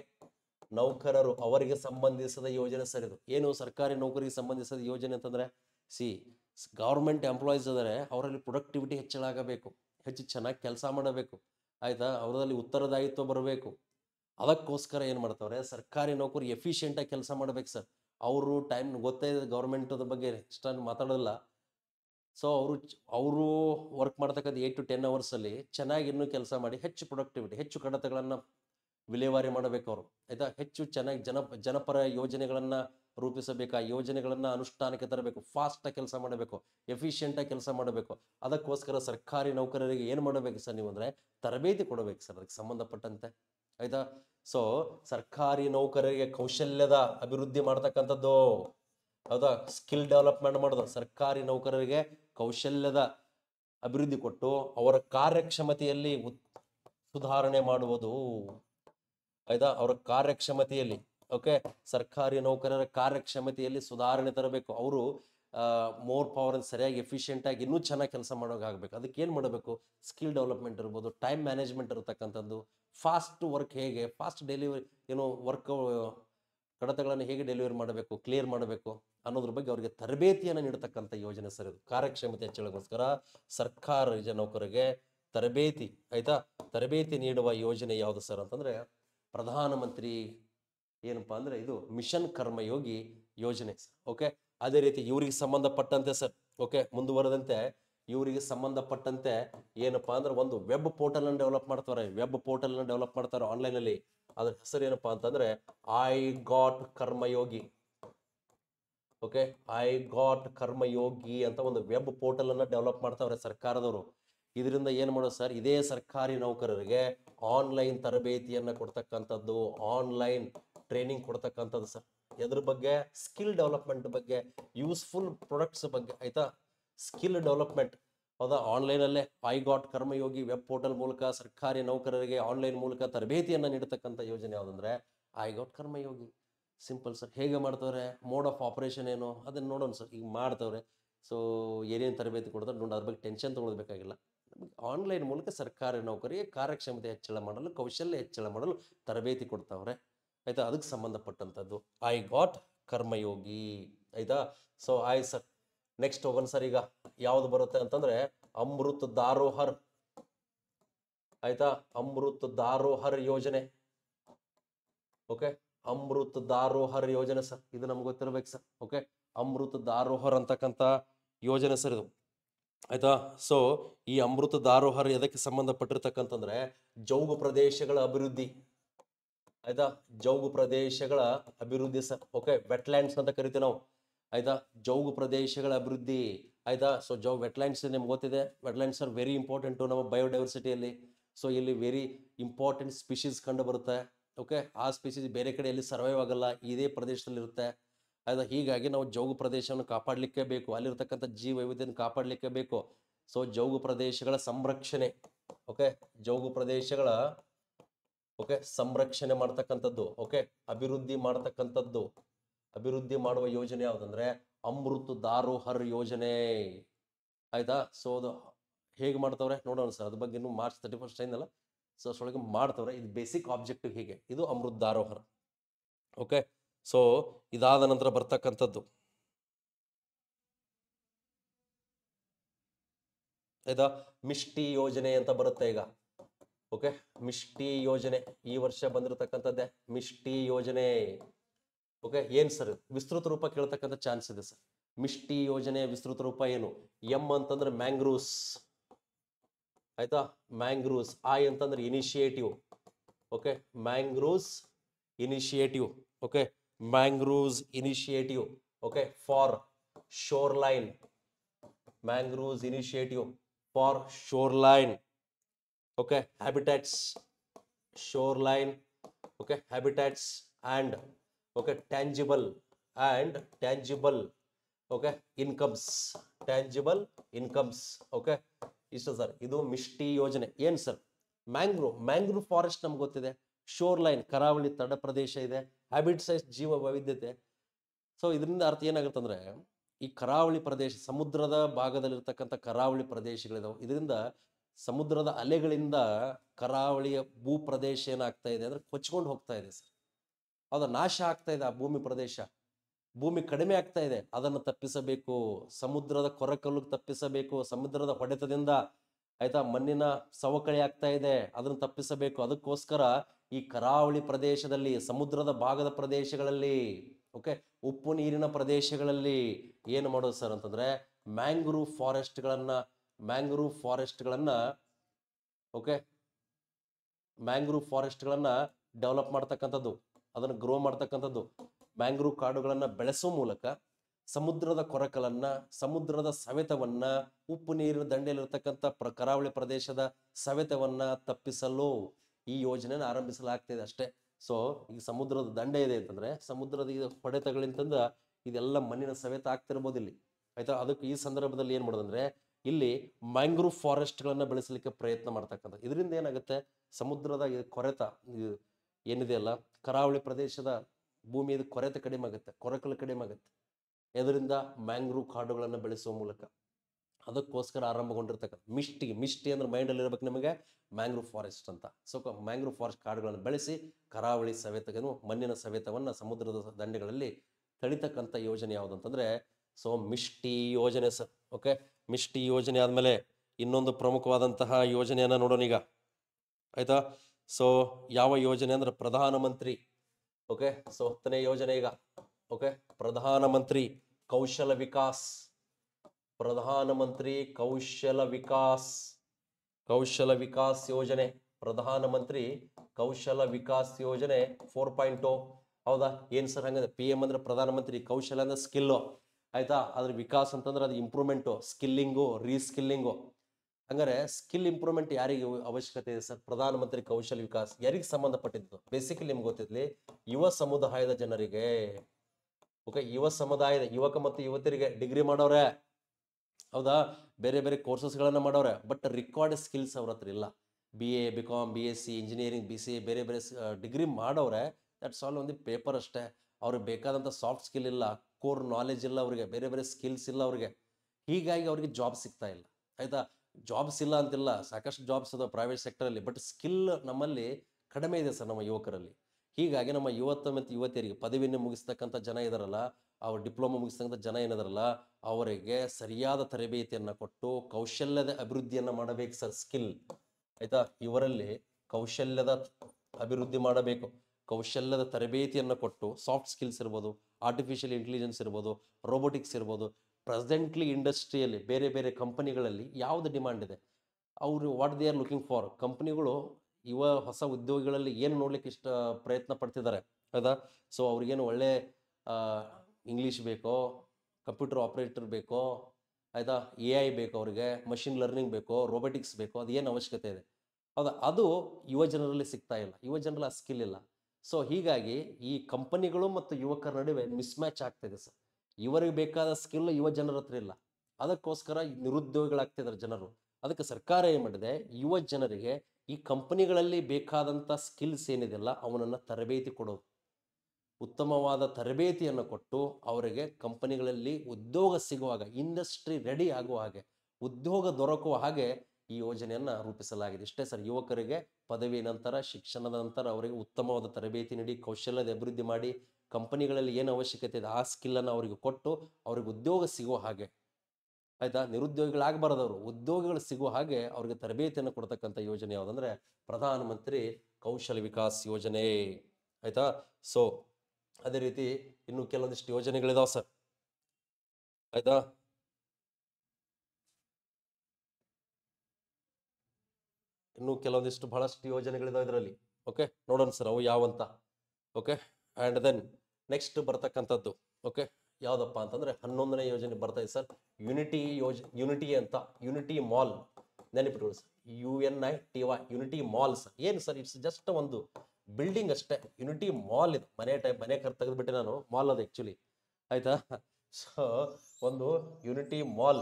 ನೌಕರರು ಅವರಿಗೆ ಸಂಬಂಧಿಸಿದ ಯೋಜನೆ ಸರ್ ಇದು ಏನು ಸರ್ಕಾರಿ ನೌಕರಿಗೆ ಸಂಬಂಧಿಸಿದ ಯೋಜನೆ ಅಂತಂದ್ರೆ ಸಿ ಗೌರ್ಮೆಂಟ್ ಎಂಪ್ಲಾಯೀಸ್ ಅಂದರೆ ಅವರಲ್ಲಿ ಪ್ರೊಡಕ್ಟಿವಿಟಿ ಹೆಚ್ಚಳ ಆಗಬೇಕು ಹೆಚ್ಚು ಚೆನ್ನಾಗಿ ಕೆಲಸ ಮಾಡಬೇಕು ಆಯ್ತಾ ಅವರಲ್ಲಿ ಉತ್ತರದಾಯಿತ್ವ ಬರಬೇಕು ಅದಕ್ಕೋಸ್ಕರ ಏನು ಮಾಡ್ತಾವ್ರೆ ಸರ್ಕಾರಿ ನೌಕರಿ ಎಫಿಷಿಯೆಂಟಾಗಿ ಕೆಲಸ ಮಾಡ್ಬೇಕು ಸರ್ ಅವರು ಟೈಮ್ ಗೊತ್ತೇ ಇದೆ ಗೌರ್ಮೆಂಟದ ಬಗ್ಗೆ ಎಕ್ಸ್ಟ್ರಾ ಮಾತಾಡೋಲ್ಲ ಸೊ ಅವರು ಅವರು ವರ್ಕ್ ಮಾಡ್ತಕ್ಕಂಥ ಏಯ್ಟ್ ಟು ಟೆನ್ ಅವರ್ಸಲ್ಲಿ ಚೆನ್ನಾಗಿ ಇನ್ನೂ ಕೆಲಸ ಮಾಡಿ ಹೆಚ್ಚು ಪ್ರೊಡಕ್ಟಿವಿಟಿ ಹೆಚ್ಚು ಕಡತಗಳನ್ನು ವಿಲೇವಾರಿ ಮಾಡಬೇಕು ಅವರು ಆಯಿತಾ ಹೆಚ್ಚು ಚೆನ್ನಾಗಿ ಜನ ಜನಪರ ಯೋಜನೆಗಳನ್ನು ರೂಪಿಸಬೇಕು ಆ ಯೋಜನೆಗಳನ್ನು ಅನುಷ್ಠಾನಕ್ಕೆ ತರಬೇಕು ಫಾಸ್ಟಾಗಿ ಕೆಲಸ ಮಾಡಬೇಕು ಎಫಿಷಿಯೆಂಟಾಗಿ ಕೆಲಸ ಮಾಡಬೇಕು ಅದಕ್ಕೋಸ್ಕರ ಸರ್ಕಾರಿ ನೌಕರರಿಗೆ ಏನು ಮಾಡಬೇಕು ಸರ್ ನೀವು ಅಂದರೆ ತರಬೇತಿ ಕೊಡಬೇಕು ಸರ್ ಅದಕ್ಕೆ ಸಂಬಂಧಪಟ್ಟಂತೆ ಆಯಿತಾ ಸೊ ಸರ್ಕಾರಿ ನೌಕರರಿಗೆ ಕೌಶಲ್ಯದ ಅಭಿವೃದ್ಧಿ ಮಾಡ್ತಕ್ಕಂಥದ್ದು ಹೌದಾ ಸ್ಕಿಲ್ ಡೆವಲಪ್ಮೆಂಟ್ ಮಾಡೋದು ಸರ್ಕಾರಿ ನೌಕರರಿಗೆ ಕೌಶಲ್ಯದ ಅಭಿವೃದ್ಧಿ ಕೊಟ್ಟು ಅವರ ಕಾರ್ಯಕ್ಷಮತೆಯಲ್ಲಿ ಸುಧಾರಣೆ ಮಾಡುವುದು ಆಯ್ತಾ ಅವರ ಕಾರ್ಯಕ್ಷಮತೆಯಲ್ಲಿ ಓಕೆ ಸರ್ಕಾರಿ ನೌಕರರ ಕಾರ್ಯಕ್ಷಮತೆಯಲ್ಲಿ ಸುಧಾರಣೆ ತರಬೇಕು ಅವರು ಮೋರ್ ಪವರ್ ಸರಿಯಾಗಿ ಎಫಿಷಿಯೆಂಟಾಗಿ ಆಗಿ ಇನ್ನೂ ಚೆನ್ನಾಗಿ ಕೆಲಸ ಮಾಡೋಕ್ಕಾಗಬೇಕು ಅದಕ್ಕೆ ಏನು ಮಾಡಬೇಕು ಸ್ಕಿಲ್ ಡೆವಲಪ್ಮೆಂಟ್ ಇರ್ಬೋದು ಟೈಮ್ ಮ್ಯಾನೇಜ್ಮೆಂಟ್ ಇರತಕ್ಕಂಥದ್ದು ಫಾಸ್ಟ್ ವರ್ಕ್ ಹೇಗೆ ಫಾಸ್ಟ್ ಡೆಲಿವರಿ ಏನು ವರ್ಕ್ ಕಡತಗಳನ್ನು ಹೇಗೆ ಡೆಲಿವರಿ ಮಾಡಬೇಕು ಕ್ಲಿಯರ್ ಮಾಡಬೇಕು ಅನ್ನೋದ್ರ ಬಗ್ಗೆ ಅವರಿಗೆ ತರಬೇತಿಯನ್ನು ನೀಡತಕ್ಕಂಥ ಯೋಜನೆ ಸರ್ ಇದು ಕಾರ್ಯಕ್ಷಮತೆ ಹೆಚ್ಚಳಗೋಸ್ಕರ ಸರ್ಕಾರ ನೌಕರರಿಗೆ ತರಬೇತಿ ಆಯಿತಾ ತರಬೇತಿ ನೀಡುವ ಯೋಜನೆ ಯಾವುದು ಸರ್ ಅಂತಂದರೆ ಪ್ರಧಾನಮಂತ್ರಿ ಏನಪ್ಪ ಅಂದರೆ ಇದು ಮಿಷನ್ ಕರ್ಮಯೋಗಿ ಯೋಜನೆ ಓಕೆ ಅದೇ ರೀತಿ ಇವರಿಗೆ ಸಂಬಂಧಪಟ್ಟಂತೆ ಸರ್ ಓಕೆ ಮುಂದುವರೆದಂತೆ ಇವರಿಗೆ ಸಂಬಂಧಪಟ್ಟಂತೆ ಏನಪ್ಪಾ ಅಂದ್ರೆ ಒಂದು ವೆಬ್ ಪೋರ್ಟಲ್ ಅನ್ನು ಡೆವಲಪ್ ಮಾಡ್ತಾರೆ ವೆಬ್ ಪೋರ್ಟಲ್ ಅನ್ನು ಡೆವಲಪ್ ಮಾಡ್ತಾರೆ ಆನ್ಲೈನ್ ಅಲ್ಲಿ ಅದ್ರ ಹೆಸರು ಏನಪ್ಪಾ ಅಂತಂದ್ರೆ I got Karmayogi okay I got Karmayogi ಅಂತ ಒಂದು ವೆಬ್ ಪೋರ್ಟಲ್ ಅನ್ನ ಡೆವಲಪ್ ಮಾಡ್ತಾವ್ರೆ ಸರ್ಕಾರದವರು ಇದರಿಂದ ಏನು ಮಾಡೋದು ಸರ್ ಇದೇ ಸರ್ಕಾರಿ ನೌಕರರಿಗೆ ಆನ್ಲೈನ್ ತರಬೇತಿಯನ್ನು ಕೊಡ್ತಕ್ಕಂಥದ್ದು ಆನ್ಲೈನ್ ಟ್ರೈನಿಂಗ್ ಕೊಡ್ತಕ್ಕಂಥದ್ದು ಸರ್ ಎದ್ರ ಬಗ್ಗೆ ಸ್ಕಿಲ್ ಡೆವಲಪ್ಮೆಂಟ್ ಬಗ್ಗೆ ಯೂಸ್ಫುಲ್ ಪ್ರಾಡಕ್ಟ್ಸ್ ಬಗ್ಗೆ ಆಯ್ತಾ ಸ್ಕಿಲ್ ಡೆವಲಪ್ಮೆಂಟ್ ಹೌದಾ ಆನ್ಲೈನಲ್ಲೇ I got Karmayogi web portal ಮೂಲಕ ಸರ್ಕಾರಿ ನೌಕರರಿಗೆ ಆನ್ಲೈನ್ ಮೂಲಕ ತರಬೇತಿಯನ್ನು ನೀಡತಕ್ಕಂಥ ಯೋಜನೆ ಯಾವುದಂದ್ರೆ I got Karmayogi simple sir ಹೇಗೆ ಮಾಡ್ತವ್ರೆ ಮೋಡ್ ಆಫ್ ಆಪರೇಷನ್ ಏನು ಅದನ್ನು ನೋಡೋಣ ಸರ್ ಈಗ ಮಾಡ್ತವ್ರೆ ಸೊ ಏನೇನು ತರಬೇತಿ ಕೊಡ್ತಾರೆ ನೋಡಿ ಅದ್ರ ಬಗ್ಗೆ ಟೆನ್ಷನ್ ತೊಗೊಳ್ಬೇಕಾಗಿಲ್ಲ ಆನ್ಲೈನ್ ಮೂಲಕ ಸರ್ಕಾರಿ ನೌಕರಿಗೆ ಕಾರ್ಯಕ್ಷಮತೆ ಹೆಚ್ಚಳ ಮಾಡಲು ಕೌಶಲ್ಯ ಹೆಚ್ಚಳ ಮಾಡಲು ತರಬೇತಿ ಕೊಡ್ತಾವ್ರೆ ಆಯಿತಾ ಅದಕ್ಕೆ ಸಂಬಂಧಪಟ್ಟಂಥದ್ದು ಐ ಗಾಟ್ ಕರ್ಮಯೋಗಿ ಆಯಿತಾ ಸೊ ಐ ಸರ್ ನೆಕ್ಸ್ಟ್ ಹೋಗೋಣ ಸರ್ ಈಗ ಯಾವ್ದು ಬರುತ್ತೆ ಅಂತಂದ್ರೆ ಅಮೃತ್ ದಾರೋಹರ್ ಆಯ್ತಾ ಅಮೃತ್ ದಾರೋಹರ್ ಯೋಜನೆ ಓಕೆ ಅಮೃತ್ ದಾರೋಹರ್ ಯೋಜನೆ ಸರ್ ಇದು ನಮ್ಗೆ ಗೊತ್ತಿರ್ಬೇಕು ಸರ್ ಓಕೆ ಅಮೃತ್ ದಾರೋಹರ್ ಅಂತಕ್ಕಂಥ ಯೋಜನೆ ಸರ್ ಇದು ಆಯ್ತಾ ಸೊ ಈ ಅಮೃತ ದಾರೋಹರ್ ಎದಕ್ಕೆ ಸಂಬಂಧಪಟ್ಟಿರ್ತಕ್ಕಂತಂದ್ರೆ ಜೌಗು ಪ್ರದೇಶಗಳ ಅಭಿವೃದ್ಧಿ ಆಯ್ತಾ ಜೌಗು ಪ್ರದೇಶಗಳ ಅಭಿವೃದ್ಧಿ ಸರ್ ಓಕೆ ವೆಟ್ಲ್ಯಾಂಡ್ಸ್ ಅಂತ ಕರಿತೀವಿ ನಾವು ಆಯ್ತಾ ಜೌಗು ಪ್ರದೇಶಗಳ ಅಭಿವೃದ್ಧಿ ಆಯ್ತಾ ಸೊ ಜೌ ವೆಟ್ಲ್ಯಾಂಡ್ಸ್ ನಿಮ್ಗೆ ಗೊತ್ತಿದೆ ವೆಟ್ಲ್ಯಾಂಡ್ಸ್ ಆರ್ ವೆರಿ ಇಂಪಾರ್ಟೆಂಟು ನಮ್ಮ ಬಯೋಡೈವರ್ಸಿಟಿಯಲ್ಲಿ ಸೊ ಇಲ್ಲಿ ವೆರಿ ಇಂಪಾರ್ಟೆಂಟ್ ಸ್ಪೀಷೀಸ್ ಕಂಡು ಬರುತ್ತೆ ಓಕೆ ಆ ಸ್ಪೀಷೀಸ್ ಬೇರೆ ಕಡೆ ಎಲ್ಲಿ ಸರ್ವೈವ್ ಆಗಲ್ಲ ಇದೇ ಪ್ರದೇಶದಲ್ಲಿ ಇರುತ್ತೆ ಆಯ್ತಾ ಹೀಗಾಗಿ ನಾವು ಜೌಗು ಪ್ರದೇಶವನ್ನು ಕಾಪಾಡಲಿಕ್ಕೆ ಬೇಕು ಅಲ್ಲಿರ್ತಕ್ಕಂಥ ಜೀವ ವೈವಿಧ್ಯನ ಕಾಪಾಡಲಿಕ್ಕೆ ಬೇಕು ಸೊ ಜೌಗು ಪ್ರದೇಶಗಳ ಸಂರಕ್ಷಣೆ ಓಕೆ ಜೌಗು ಪ್ರದೇಶಗಳ ಓಕೆ ಸಂರಕ್ಷಣೆ ಮಾಡ್ತಕ್ಕಂಥದ್ದು ಓಕೆ ಅಭಿವೃದ್ಧಿ ಮಾಡ್ತಕ್ಕಂಥದ್ದು ಅಭಿವೃದ್ಧಿ ಮಾಡುವ ಯೋಜನೆ ಯಾವುದಂದ್ರೆ ಅಮೃತ ದಾರೋಹರ್ ಯೋಜನೆ ಆಯ್ತಾ ಸೊ ಅದು ಹೇಗೆ ಮಾಡ್ತವ್ರೆ ನೋಡೋಣ ಸರ್ ಅದ್ರ ಬಗ್ಗೆ ಮಾರ್ಚ್ ತರ್ಟಿ ಫಸ್ಟ್ ಅಲ್ಲ ಸೊ ಅಷ್ಟೊಳಗೆ ಮಾಡ್ತವ್ರೆ ಇದು ಬೇಸಿಕ್ ಆಬ್ಜೆಕ್ಟಿವ್ ಹೀಗೆ ಇದು ಅಮೃತ್ ದಾರೋಹರ್ ಓಕೆ ಸೊ ಇದಾದ ನಂತರ ಬರ್ತಕ್ಕಂಥದ್ದು ಆಯ್ತಾ ಮಿಷ್ಟಿ ಯೋಜನೆ ಅಂತ ಬರುತ್ತೆ ಈಗ ಓಕೆ ಮಿಷ್ಟಿ ಯೋಜನೆ ಈ ವರ್ಷ ಬಂದಿರತಕ್ಕಂಥದ್ದೇ ಮಿಷ್ಟಿ ಯೋಜನೆ ಓಕೆ ಏನು ಸರ್ ವಿಸ್ತೃತ ರೂಪ ಕೇಳ್ತಕ್ಕಂಥ ಚಾನ್ಸ್ ಇದೆ ಸರ್ ಮಿಷ್ಟಿ ಯೋಜನೆಯ ವಿಸ್ತೃತ ರೂಪ ಏನು ಎಂ ಅಂತಂದ್ರೆ ಮ್ಯಾಂಗ್ರೂಸ್ ಆಯ್ತಾ ಮ್ಯಾಂಗ್ರೂಸ್ ಐ ಅಂತಂದ್ರೆ initiative okay mangroves initiative okay mangroves initiative okay for shoreline mangroves initiative for shoreline okay habitats shoreline okay habitats and okay tangible and tangible okay incomes tangible incomes okay ಇಷ್ಟ sir ಇದು ಮಿಷ್ಟಿ ಯೋಜನೆ ಏನು sir mangrove mangrove forest ನಮ್ಗೆ ಗೊತ್ತಿದೆ sure line ಕರಾವಳಿ ತಡ ಪ್ರದೇಶ ಇದೆ ಹ್ಯಾಬಿಟ್ ಸೈಜ್ ಜೀವ ವೈವಿಧ್ಯತೆ ಸೊ ಇದರಿಂದ ಅರ್ಥ ಏನಾಗುತ್ತೆ ಅಂದ್ರೆ ಈ ಕರಾವಳಿ ಪ್ರದೇಶ ಸಮುದ್ರದ ಭಾಗದಲ್ಲಿರ್ತಕ್ಕಂಥ ಕರಾವಳಿ ಪ್ರದೇಶಗಳಿದಾವೆ ಇದರಿಂದ ಸಮುದ್ರದ ಅಲೆಗಳಿಂದ ಕರಾವಳಿಯ ಭೂಪ್ರದೇಶ ಏನಾಗ್ತಾ ಇದೆ ಅಂದ್ರೆ ಕೊಚ್ಕೊಂಡು ಹೋಗ್ತಾ ಇದೆ ಸರ್ ಅದು ನಾಶ ಆಗ್ತಾ ಇದೆ ಆ ಭೂಮಿ ಪ್ರದೇಶ ಭೂಮಿ ಕಡಿಮೆ ಆಗ್ತಾ ಇದೆ ಅದನ್ನು ತಪ್ಪಿಸಬೇಕು ಸಮುದ್ರದ ಕೊರಕಲ್ಲು ತಪ್ಪಿಸಬೇಕು ಸಮುದ್ರದ ಹೊಡೆತದಿಂದ ಆಯ್ತಾ ಮಣ್ಣಿನ ಸವಕಳಿ ಆಗ್ತಾ ಇದೆ ಅದನ್ನು ತಪ್ಪಿಸಬೇಕು ಅದಕ್ಕೋಸ್ಕರ ಈ ಕರಾವಳಿ ಪ್ರದೇಶದಲ್ಲಿ ಸಮುದ್ರದ ಭಾಗದ ಪ್ರದೇಶಗಳಲ್ಲಿ ಓಕೆ ಉಪ್ಪು ನೀರಿನ ಪ್ರದೇಶಗಳಲ್ಲಿ ಏನು ಮಾಡೋದು ಸರ್ ಅಂತಂದ್ರೆ ಮ್ಯಾಂಗ್ರೂವ್ ಫಾರೆಸ್ಟ್ಗಳನ್ನು ಮ್ಯಾಂಗ್ರೂವ್ ಫಾರೆಸ್ಟ್ಗಳನ್ನು ಓಕೆ ಮ್ಯಾಂಗ್ರೂವ್ ಫಾರೆಸ್ಟ್ಗಳನ್ನು ಡೆವಲಪ್ ಮಾಡ್ತಕ್ಕಂಥದ್ದು ಅದನ್ನು ಗ್ರೋ ಮಾಡ್ತಕ್ಕಂಥದ್ದು ಮ್ಯಾಂಗ್ರೂವ್ ಕಾಡುಗಳನ್ನು ಬೆಳೆಸೋ ಮೂಲಕ ಸಮುದ್ರದ ಕೊರಕಲನ್ನ ಸಮುದ್ರದ ಸವೆತವನ್ನ ಉಪ್ಪು ನೀರಿನ ದಂಡೆಯಲ್ಲಿರ್ತಕ್ಕಂಥ ಪ್ರ ಕರಾವಳಿ ಪ್ರದೇಶದ ಸವೆತವನ್ನ ತಪ್ಪಿಸಲು ಈ ಯೋಜನೆಯನ್ನು ಆರಂಭಿಸಲಾಗ್ತಿದೆ ಅಷ್ಟೇ ಸೊ ಈ ಸಮುದ್ರದ ದಂಡೆ ಇದೆ ಅಂತಂದ್ರೆ ಸಮುದ್ರದ ಈ ಹೊಡೆತಗಳಿಂದ ಇದೆಲ್ಲ ಮಣ್ಣಿನ ಸವೆತ ಆಗ್ತಿರ್ಬೋದು ಇಲ್ಲಿ ಆಯ್ತಾ ಅದಕ್ಕೆ ಈ ಸಂದರ್ಭದಲ್ಲಿ ಏನ್ ಮಾಡೋದಂದ್ರೆ ಇಲ್ಲಿ ಮ್ಯಾಂಗ್ರೂವ್ ಫಾರೆಸ್ಟ್ ಗಳನ್ನ ಬೆಳೆಸಲಿಕ್ಕೆ ಪ್ರಯತ್ನ ಮಾಡ್ತಕ್ಕಂಥ ಇದರಿಂದ ಏನಾಗುತ್ತೆ ಸಮುದ್ರದ ಕೊರೆತ ಏನಿದೆ ಅಲ್ಲ ಕರಾವಳಿ ಪ್ರದೇಶದ ಭೂಮಿಯ ಕೊರತೆ ಕಡಿಮೆ ಆಗುತ್ತೆ ಕೊರಕಲು ಕಡಿಮೆ ಆಗುತ್ತೆ ಇದರಿಂದ ಮ್ಯಾಂಗ್ರೂವ್ ಕಾಡುಗಳನ್ನು ಬೆಳೆಸುವ ಮೂಲಕ ಅದಕ್ಕೋಸ್ಕರ ಆರಂಭಗೊಂಡಿರ್ತಕ್ಕಂಥ ಮಿಷ್ಟಿ ಮಿಷ್ಟಿ ಅಂದ್ರೆ ಮೈಂಡಲ್ಲಿ ಇರಬೇಕು ನಿಮಗೆ ಮ್ಯಾಂಗ್ರೂವ್ ಫಾರೆಸ್ಟ್ ಅಂತ ಸೊ ಮ್ಯಾಂಗ್ರೂವ್ ಫಾರೆಸ್ಟ್ ಕಾಡುಗಳನ್ನು ಬೆಳೆಸಿ ಕರಾವಳಿ ಸವೆತಗನು ಮಣ್ಣಿನ ಸವೆತವನ್ನು ಸಮುದ್ರದ ದಂಡೆಗಳಲ್ಲಿ ತಳಿತಕ್ಕಂಥ ಯೋಜನೆ ಯಾವುದು ಅಂತಂದ್ರೆ ಸೊ ಮಿಷ್ಟಿ ಯೋಜನೆ ಸರ್ ಓಕೆ ಮಿಷ್ಟಿ ಯೋಜನೆ ಆದಮೇಲೆ ಇನ್ನೊಂದು ಪ್ರಮುಖವಾದಂತಹ ಯೋಜನೆಯನ್ನು ನೋಡೋಣ ಈಗ ಆಯ್ತಾ ಸೊ ಯಾವ ಯೋಜನೆ ಅಂದ್ರೆ ಪ್ರಧಾನಮಂತ್ರಿ ಓಕೆ ಸೊ ಹತ್ತನೇ ಯೋಜನೆ ಈಗ ಓಕೆ ಪ್ರಧಾನಮಂತ್ರಿ ಕೌಶಲ ವಿಕಾಸ್ ಪ್ರಧಾನಮಂತ್ರಿ ಕೌಶಲ ವಿಕಾಸ್ ಕೌಶಲ ವಿಕಾಸ್ ಯೋಜನೆ ಪ್ರಧಾನಮಂತ್ರಿ ಕೌಶಲ ವಿಕಾಸ್ ಯೋಜನೆ ಫೋರ್ ಪಾಯಿಂಟ್ ಟು ಹೌದಾ ಏನು ಸರ್ ಹಂಗಂದ್ರೆ ಪಿ ಎಮ್ ಅಂದ್ರೆ ಪ್ರಧಾನಮಂತ್ರಿ ಕೌಶಲ ಅಂದ್ರೆ ಸ್ಕಿಲ್ಲು ಆಯ್ತಾ ಅದ್ರ ವಿಕಾಸ್ ಅಂತಂದ್ರೆ ಅದು ಇಂಪ್ರೂವ್ಮೆಂಟು ಸ್ಕಿಲ್ಲಿಂಗು ರೀಸ್ಕಿಲ್ಲಿಂಗು ಹಂಗಾರೆ ಸ್ಕಿಲ್ ಇಂಪ್ರೂವ್ಮೆಂಟ್ ಯಾರಿಗೆ ಅವಶ್ಯಕತೆ ಇದೆ ಸರ್ ಪ್ರಧಾನಮಂತ್ರಿ ಕೌಶಲ್ಯ ವಿಕಾಸ್ ಯಾರಿಗೆ ಸಂಬಂಧಪಟ್ಟಿದ್ದು ಬೇಸಿಕಲಿ ನಿಮ್ಗೆ ಗೊತ್ತಿದ್ಲಿ ಯುವ ಸಮುದಾಯದ ಜನರಿಗೆ ಓಕೆ ಯುವ ಸಮುದಾಯದ ಯುವಕ ಮತ್ತು ಯುವತಿಯರಿಗೆ ಡಿಗ್ರಿ ಮಾಡೋರೆ ಹೌದಾ ಬೇರೆ ಬೇರೆ ಕೋರ್ಸಸ್ಗಳನ್ನು ಮಾಡೋರೆ ಬಟ್ ರಿಕಾರ್ಡ್ ಸ್ಕಿಲ್ಸ್ ಅವ್ರ ಹತ್ರ ಇಲ್ಲ B A B com B S C engineering B C ಬೇರೆ ಬೇರೆ ಡಿಗ್ರಿ ಮಾಡೋರೆ ದಟ್ಸ್ ಆಲ್ ಒಂದು ಪೇಪರ್ ಅಷ್ಟೇ ಅವ್ರಿಗೆ ಬೇಕಾದಂಥ ಸಾಫ್ಟ್ ಸ್ಕಿಲ್ ಇಲ್ಲ ಕೋರ್ ನಾಲೆಜ್ ಇಲ್ಲ ಅವರಿಗೆ ಬೇರೆ ಬೇರೆ ಸ್ಕಿಲ್ಸ್ ಇಲ್ಲ ಅವ್ರಿಗೆ ಹೀಗಾಗಿ ಅವ್ರಿಗೆ ಜಾಬ್ ಸಿಗ್ತಾ ಇಲ್ಲ ಆಯಿತಾ ಜಾಬ್ಸ್ ಇಲ್ಲ ಅಂತಿಲ್ಲ ಸಾಕಷ್ಟು ಜಾಬ್ಸ್ ಅದಾವೆ ಪ್ರೈವೇಟ್ ಸೆಕ್ಟರಲ್ಲಿ ಬಟ್ ಸ್ಕಿಲ್ ನಮ್ಮಲ್ಲಿ ಕಡಿಮೆ ಇದೆ ಸರ್ ನಮ್ಮ ಯುವಕರಲ್ಲಿ ಹೀಗಾಗಿ ನಮ್ಮ ಯುವತ ಮತ್ತು ಯುವತಿಯರಿಗೆ ಪದವಿಯನ್ನು ಮುಗಿಸ್ತಕ್ಕಂಥ ಜನ ಇದಾರಲ್ಲ ಅವ್ರ ಡಿಪ್ಲೊಮಾ ಮುಗಿಸ್ತಕ್ಕಂಥ ಜನ ಏನಿದಾರಲ್ಲ ಅವರಿಗೆ ಸರಿಯಾದ ತರಬೇತಿಯನ್ನು ಕೊಟ್ಟು ಕೌಶಲ್ಯದ ಅಭಿವೃದ್ಧಿಯನ್ನು ಮಾಡಬೇಕು ಸರ್ ಸ್ಕಿಲ್ ಆಯಿತಾ ಇವರಲ್ಲಿ ಕೌಶಲ್ಯದ ಅಭಿವೃದ್ಧಿ ಮಾಡಬೇಕು ಕೌಶಲ್ಯದ ತರಬೇತಿಯನ್ನು ಕೊಟ್ಟು ಸಾಫ್ಟ್ ಸ್ಕಿಲ್ಸ್ ಇರ್ಬೋದು ಆರ್ಟಿಫಿಷಿಯಲ್ ಇಂಟೆಲಿಜೆನ್ಸ್ ಇರ್ಬೋದು ರೋಬೋಟಿಕ್ಸ್ ಇರ್ಬೋದು ಪ್ರೆಸೆಂಟ್ಲಿ ಇಂಡಸ್ಟ್ರಿಯಲ್ಲಿ ಬೇರೆ ಬೇರೆ ಕಂಪನಿಗಳಲ್ಲಿ ಯಾವುದು ಡಿಮ್ಯಾಂಡ್ ಇದೆ ಅವರು what they are looking for ಕಂಪ್ನಿಗಳು ಯುವ ಹೊಸ ಉದ್ಯೋಗಿಗಳಲ್ಲಿ ಏನು ನೋಡ್ಲಿಕ್ಕೆ ಇಷ್ಟ ಪ್ರಯತ್ನ ಪಡ್ತಿದ್ದಾರೆ ಹೌದಾ ಸೊ ಅವ್ರಿಗೇನು ಒಳ್ಳೆ ಇಂಗ್ಲೀಷ್ ಬೇಕೋ ಕಂಪ್ಯೂಟರ್ ಆಪ್ರೇಟರ್ ಬೇಕೋ ಆಯಿತಾ ಎ ಐ ಬೇಕೋ ಅವ್ರಿಗೆ ಮಷಿನ್ ಲರ್ನಿಂಗ್ ಬೇಕೋ ರೋಬೋಟಿಕ್ಸ್ ಬೇಕೋ ಅದು ಏನು ಅವಶ್ಯಕತೆ ಇದೆ ಹೌದಾ ಅದು ಯುವ ಜನರಲ್ಲಿ ಸಿಗ್ತಾ ಇಲ್ಲ ಯುವ ಜನರಲ್ಲಿ ಆ ಸ್ಕಿಲ್ ಇಲ್ಲ ಸೊ ಹೀಗಾಗಿ ಈ ಕಂಪನಿಗಳು ಮತ್ತು ಯುವಕರ ನಡುವೆ ಮಿಸ್ಮ್ಯಾಚ್ ಆಗ್ತಿದೆ ಸರ್ ಇವರಿಗೆ ಬೇಕಾದ ಸ್ಕಿಲ್ ಯುವ ಜನರ ಹತ್ರ ಇಲ್ಲ ಅದಕ್ಕೋಸ್ಕರ ನಿರುದ್ಯೋಗಿಗಳಾಗ್ತಿದ್ದಾರೆ ಜನರು ಅದಕ್ಕೆ ಸರ್ಕಾರ ಏನು ಮಾಡಿದೆ ಯುವ ಜನರಿಗೆ ಈ ಕಂಪನಿಗಳಲ್ಲಿ ಬೇಕಾದಂಥ ಸ್ಕಿಲ್ಸ್ ಏನಿದೆಯಲ್ಲ ಅವನನ್ನು ತರಬೇತಿ ಕೊಡೋದು ಉತ್ತಮವಾದ ತರಬೇತಿಯನ್ನು ಕೊಟ್ಟು ಅವರಿಗೆ ಕಂಪನಿಗಳಲ್ಲಿ ಉದ್ಯೋಗ ಸಿಗುವಾಗ ಇಂಡಸ್ಟ್ರಿ ರೆಡಿ ಆಗುವ ಹಾಗೆ ಉದ್ಯೋಗ ದೊರಕುವ ಹಾಗೆ ಈ ಯೋಜನೆಯನ್ನು ರೂಪಿಸಲಾಗಿದೆ ಇಷ್ಟೇ ಸರ್ ಯುವಕರಿಗೆ ಪದವಿ ನಂತರ ಶಿಕ್ಷಣದ ನಂತರ ಅವರಿಗೆ ಉತ್ತಮವಾದ ತರಬೇತಿ ನೀಡಿ ಕೌಶಲ್ಯದ ಅಭಿವೃದ್ಧಿ ಮಾಡಿ ಕಂಪನಿಗಳಲ್ಲಿ ಏನು ಅವಶ್ಯಕತೆ ಇದೆ ಆ ಸ್ಕಿಲ್ಲನ್ನು ಅವರಿಗೆ ಕೊಟ್ಟು ಅವ್ರಿಗೆ ಉದ್ಯೋಗ ಸಿಗುವ ಹಾಗೆ ಆಯಿತಾ ನಿರುದ್ಯೋಗಿಗಳಾಗಬಾರದವರು ಉದ್ಯೋಗಗಳು ಉದ್ಯೋಗಿಗಳು ಹಾಗೆ ಅವ್ರಿಗೆ ತರಬೇತಿಯನ್ನು ಕೊಡ್ತಕ್ಕಂಥ ಯೋಜನೆ ಯಾವುದಂದರೆ ಪ್ರಧಾನಮಂತ್ರಿ ಕೌಶಲ ವಿಕಾಸ್ ಯೋಜನೆ ಆಯಿತಾ ಸೊ ಅದೇ ರೀತಿ ಇನ್ನು ಕೆಲವೊಂದಿಷ್ಟು ಯೋಜನೆಗಳಿದಾವೆ ಸರ್ ಆಯಿತಾ ಇನ್ನು ಕೆಲವೊಂದಿಷ್ಟು ಬಹಳಷ್ಟು ಯೋಜನೆಗಳಿದಾವೆ ಇದರಲ್ಲಿ ಓಕೆ ನೋಡೋಣ ಸರ್ ಅವು ಯಾವಂತ ಓಕೆ ಆ್ಯಂಡ್ ದೆನ್ ನೆಕ್ಸ್ಟ್ ಬರ್ತಕ್ಕಂಥದ್ದು ಓಕೆ ಯಾವುದಪ್ಪ ಅಂತಂದರೆ ಹನ್ನೊಂದನೇ ಯೋಜನೆ ಬರ್ತಾ ಇದೆ ಸರ್ ಯುನಿಟಿ ಯೋಜ ಯುನಿಟಿ ಅಂತ ಯುನಿಟಿ ಮಾಲ್ ನೆನಪಿಟ್ಕೊಳ್ಳಿ sir U N I T Y unity mall sir ಏನು ಸರ್ ಇಟ್ಸ್ ಜಸ್ಟ್ ಒಂದು ಬಿಲ್ಡಿಂಗ್ ಅಷ್ಟೇ ಯುನಿಟಿ ಮಾಲ್ ಇದು ಮನೆ ಟೈಪ್ ಮನೆ ಕರ್ ಬಿಟ್ಟೆ ನಾನು ಮಾಲ್ ಅದು ಆ್ಯಕ್ಚುಲಿ ಆಯಿತಾ ಸೊ ಒಂದು unity mall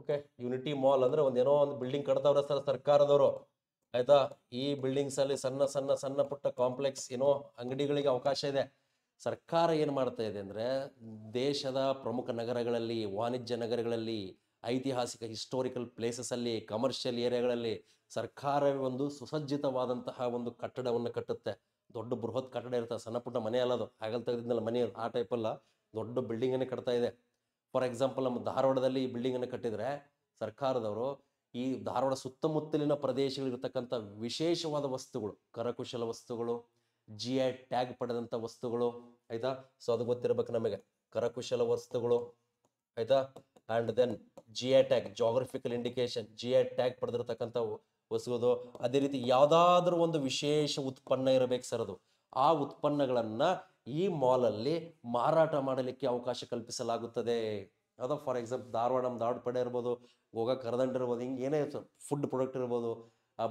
okay unity mall ಅಂದ್ರೆ ಒಂದೇನೋ ಒಂದು ಬಿಲ್ಡಿಂಗ್ ಕಟ್ತಾವ್ರೆ ಸರ್ ಸರ್ಕಾರದವರು ಆಯ್ತಾ ಈ ಬಿಲ್ಡಿಂಗ್ಸ್ ಅಲ್ಲಿ ಸಣ್ಣ ಸಣ್ಣ ಸಣ್ಣ ಪುಟ್ಟ ಕಾಂಪ್ಲೆಕ್ಸ್ ಏನೋ ಅಂಗಡಿಗಳಿಗೆ ಅವಕಾಶ ಇದೆ ಸರ್ಕಾರ ಏನು ಮಾಡ್ತಾ ಇದೆ ಅಂದರೆ ದೇಶದ ಪ್ರಮುಖ ನಗರಗಳಲ್ಲಿ ವಾಣಿಜ್ಯ ನಗರಗಳಲ್ಲಿ ಐತಿಹಾಸಿಕ ಹಿಸ್ಟೋರಿಕಲ್ ಪ್ಲೇಸಸಲ್ಲಿ ಕಮರ್ಷಿಯಲ್ ಏರಿಯಾಗಳಲ್ಲಿ ಸರ್ಕಾರವೇ ಒಂದು ಸುಸಜ್ಜಿತವಾದಂತಹ ಒಂದು ಕಟ್ಟಡವನ್ನು ಕಟ್ಟುತ್ತೆ ದೊಡ್ಡ ಬೃಹತ್ ಕಟ್ಟಡ ಇರುತ್ತೆ ಸಣ್ಣ ಪುಟ್ಟ ಮನೆ ಅಲ್ಲ ಅದು ಹಾಗಲ್ ತೆಗೆದಿದ್ನಲ್ಲ ಮನೆ ಆ ಟೈಪಲ್ಲ ದೊಡ್ಡ ಬಿಲ್ಡಿಂಗನ್ನೇ ಕಟ್ತಾ ಇದೆ ಫಾರ್ ಎಕ್ಸಾಂಪಲ್ ನಮ್ಮ ಧಾರವಾಡದಲ್ಲಿ ಈ ಬಿಲ್ಡಿಂಗನ್ನು ಕಟ್ಟಿದರೆ ಸರ್ಕಾರದವರು ಈ ಧಾರವಾಡ ಸುತ್ತಮುತ್ತಲಿನ ಪ್ರದೇಶಗಳಿರ್ತಕ್ಕಂಥ ವಿಶೇಷವಾದ ವಸ್ತುಗಳು ಕರಕುಶಲ ವಸ್ತುಗಳು ಜಿ ಐ ಟ್ಯಾಗ್ ಪಡೆದಂಥ ವಸ್ತುಗಳು ಆಯ್ತಾ ಸೊ ಅದು ಗೊತ್ತಿರಬೇಕು ನಮಗೆ ಕರಕುಶಲ ವಸ್ತುಗಳು ಆಯ್ತಾ and then G I tag geographical indication G I tag ಪಡೆದಿರ್ತಕ್ಕಂಥ ವಸ್ತುಗಳು ಅದೇ ರೀತಿ ಯಾವುದಾದ್ರೂ ಒಂದು ವಿಶೇಷ ಉತ್ಪನ್ನ ಇರಬೇಕು ಸರ್ ಅದು ಆ ಉತ್ಪನ್ನಗಳನ್ನು ಈ ಮಾಲಲ್ಲಿ ಮಾರಾಟ ಮಾಡಲಿಕ್ಕೆ ಅವಕಾಶ ಕಲ್ಪಿಸಲಾಗುತ್ತದೆ ಯಾವುದೋ ಫಾರ್ ಎಕ್ಸಾಂಪಲ್ ಧಾರವಾಡ ನಮ್ಮ ಧಾರವಾಡ ಪಡೆ ಇರ್ಬೋದು ಹೋಗ ಕರದಂಡಿರ್ಬೋದು ಇರ್ಬೋದು ಹಿಂಗೆ ಏನೇ ಫುಡ್ ಪ್ರೊಡಕ್ಟ್ ಇರ್ಬೋದು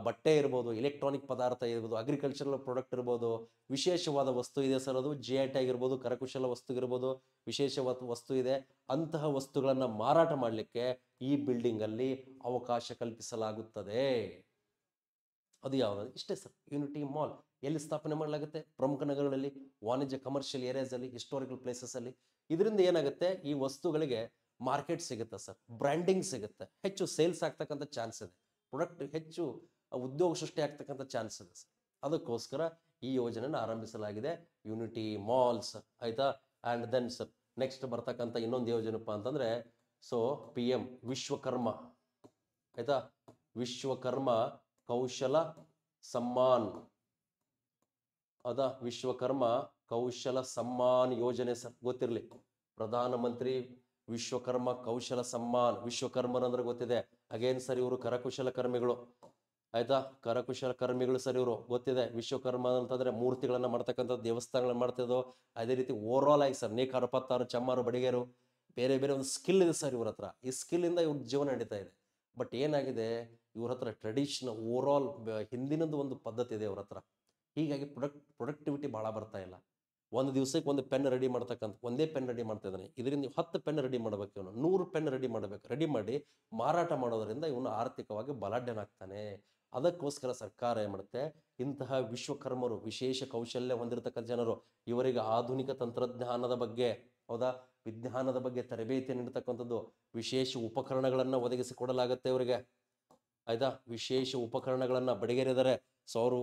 ಬಟ್ಟೆ ಇರ್ಬೋದು ಎಲೆಕ್ಟ್ರಾನಿಕ್ ಪದಾರ್ಥ ಇರ್ಬೋದು ಅಗ್ರಿಕಲ್ಚರಲ್ ಪ್ರಾಡಕ್ಟ್ ಇರ್ಬೋದು ವಿಶೇಷವಾದ ವಸ್ತು ಇದೆ ಸರ್ ಅದು ಜಿ ಐ ಟಿ ಆಗಿರ್ಬೋದು ಕರಕುಶಲ ವಸ್ತು ಇರ್ಬೋದು ವಿಶೇಷವಾದ ವಸ್ತು ಇದೆ ಅಂತಹ ವಸ್ತುಗಳನ್ನು ಮಾರಾಟ ಮಾಡಲಿಕ್ಕೆ ಈ ಬಿಲ್ಡಿಂಗಲ್ಲಿ ಅವಕಾಶ ಕಲ್ಪಿಸಲಾಗುತ್ತದೆ ಅದು ಯಾವುದು ಇಷ್ಟೇ ಸರ್ ಯೂನಿಟಿ ಮಾಲ್ ಎಲ್ಲಿ ಸ್ಥಾಪನೆ ಮಾಡಲಾಗುತ್ತೆ ಪ್ರಮುಖ ನಗರಗಳಲ್ಲಿ ವಾಣಿಜ್ಯ ಕಮರ್ಷಿಯಲ್ ಏರಿಯಾಸಲ್ಲಿ ಹಿಸ್ಟೋರಿಕಲ್ ಪ್ಲೇಸಸ್ ಅಲ್ಲಿ ಇದರಿಂದ ಏನಾಗುತ್ತೆ ಈ ವಸ್ತುಗಳಿಗೆ ಮಾರ್ಕೆಟ್ ಸಿಗುತ್ತೆ ಸರ್ ಬ್ರ್ಯಾಂಡಿಂಗ್ ಸಿಗುತ್ತೆ ಹೆಚ್ಚು ಸೇಲ್ಸ್ ಆಗ್ತಕ್ಕಂಥ ಚಾನ್ಸ್ ಇದೆ ಪ್ರೊಡಕ್ಟ್ ಹೆಚ್ಚು ಉದ್ಯೋಗ ಸೃಷ್ಟಿ ಆಗ್ತಕ್ಕಂಥ ಚಾನ್ಸ್ ಇದೆ ಸರ್ ಅದಕ್ಕೋಸ್ಕರ ಈ ಯೋಜನೆನ ಆರಂಭಿಸಲಾಗಿದೆ ಯೂನಿಟಿ ಮಾಲ್ಸ್ ಆಯ್ತಾ ಆ್ಯಂಡ್ ದೆನ್ ಸರ್ ನೆಕ್ಸ್ಟ್ ಬರ್ತಕ್ಕಂಥ ಇನ್ನೊಂದು ಯೋಜನೆಪ್ಪ ಅಂತಂದರೆ ಸೊ ಪಿ ಎಂ ವಿಶ್ವಕರ್ಮ ಆಯ್ತಾ ವಿಶ್ವಕರ್ಮ ಕೌಶಲ ಸಮ್ಮಾನ್ ಅದ ವಿಶ್ವಕರ್ಮ ಕೌಶಲ ಸಮ್ಮಾನ್ ಯೋಜನೆ ಸರ್ ಗೊತ್ತಿರಲಿ ಪ್ರಧಾನಮಂತ್ರಿ ವಿಶ್ವಕರ್ಮ ಕೌಶಲ ಸಮ್ಮಾನ್ ವಿಶ್ವಕರ್ಮನಂದ್ರೆ ಗೊತ್ತಿದೆ ಅಗೇನ್ ಸರ್ ಇವರು ಕರಕುಶಲ ಕರ್ಮಿಗಳು ಆಯ್ತಾ ಕರಕುಶಲ ಕರ್ಮಿಗಳು ಸರ್ ಇವರು ಗೊತ್ತಿದೆ ವಿಶ್ವಕರ್ಮ ಅಂತಂದ್ರೆ ಮೂರ್ತಿಗಳನ್ನ ಮಾಡ್ತಕ್ಕಂಥ ದೇವಸ್ಥಾನಗಳನ್ನ ಮಾಡ್ತಿದ್ದೋ ಅದೇ ರೀತಿ ಓವರ್ ಆಲ್ ಆಗಿ ಸರ್ ನೇಕಾರಪ್ಪತ್ತಾರು ಚಮ್ಮಾರು ಬಡಿಗೆರು ಬೇರೆ ಬೇರೆ ಒಂದು ಸ್ಕಿಲ್ ಇದೆ ಸರ್ ಇವ್ರ ಹತ್ರ ಈ ಇಂದ ಇವ್ರ ಜೀವನ ನಡೀತಾ ಇದೆ ಬಟ್ ಏನಾಗಿದೆ ಇವ್ರ ಹತ್ರ ಟ್ರೆಡಿಷನ್ ಓವರ್ ಆಲ್ ಹಿಂದಿನದು ಒಂದು ಪದ್ಧತಿ ಇದೆ ಇವ್ರ ಹತ್ರ ಹೀಗಾಗಿ ಪ್ರೊಡಕ್ಟ್ ಪ್ರೊಡಕ್ಟಿವಿಟಿ ಭಾಳ ಬರ್ತಾ ಇಲ್ಲ ಒಂದು ದಿವಸಕ್ಕೆ ಒಂದು ಪೆನ್ ರೆಡಿ ಮಾಡ್ತಕ್ಕಂಥ ಒಂದೇ ಪೆನ್ ರೆಡಿ ಮಾಡ್ತಾ ಇದ್ದಾನೆ ಇದರಿಂದ ನೀವು ಹತ್ತು ಪೆನ್ ರೆಡಿ ಮಾಡಬೇಕು ಇವನು ನೂರು ಪೆನ್ ರೆಡಿ ಮಾಡಬೇಕು ರೆಡಿ ಮಾಡಿ ಮಾರಾಟ ಮಾಡೋದರಿಂದ ಇವನು ಆರ್ಥಿಕವಾಗಿ ಬಲಾಢ್ಯನಾಗ್ತಾನೆ ಅದಕ್ಕೋಸ್ಕರ ಸರ್ಕಾರ ಏನು ಮಾಡುತ್ತೆ ಇಂತಹ ವಿಶ್ವಕರ್ಮರು ವಿಶೇಷ ಕೌಶಲ್ಯ ಹೊಂದಿರತಕ್ಕಂಥ ಜನರು ಇವರಿಗೆ ಆಧುನಿಕ ತಂತ್ರಜ್ಞಾನದ ಬಗ್ಗೆ ಹೌದಾ ವಿಜ್ಞಾನದ ಬಗ್ಗೆ ತರಬೇತಿ ನೀಡ್ತಕ್ಕಂಥದ್ದು ವಿಶೇಷ ಉಪಕರಣಗಳನ್ನು ಒದಗಿಸಿಕೊಡಲಾಗುತ್ತೆ ಇವರಿಗೆ ಆಯ್ತಾ ವಿಶೇಷ ಉಪಕರಣಗಳನ್ನು ಬಡಿಗೆರೆದರೆ ಸೌರು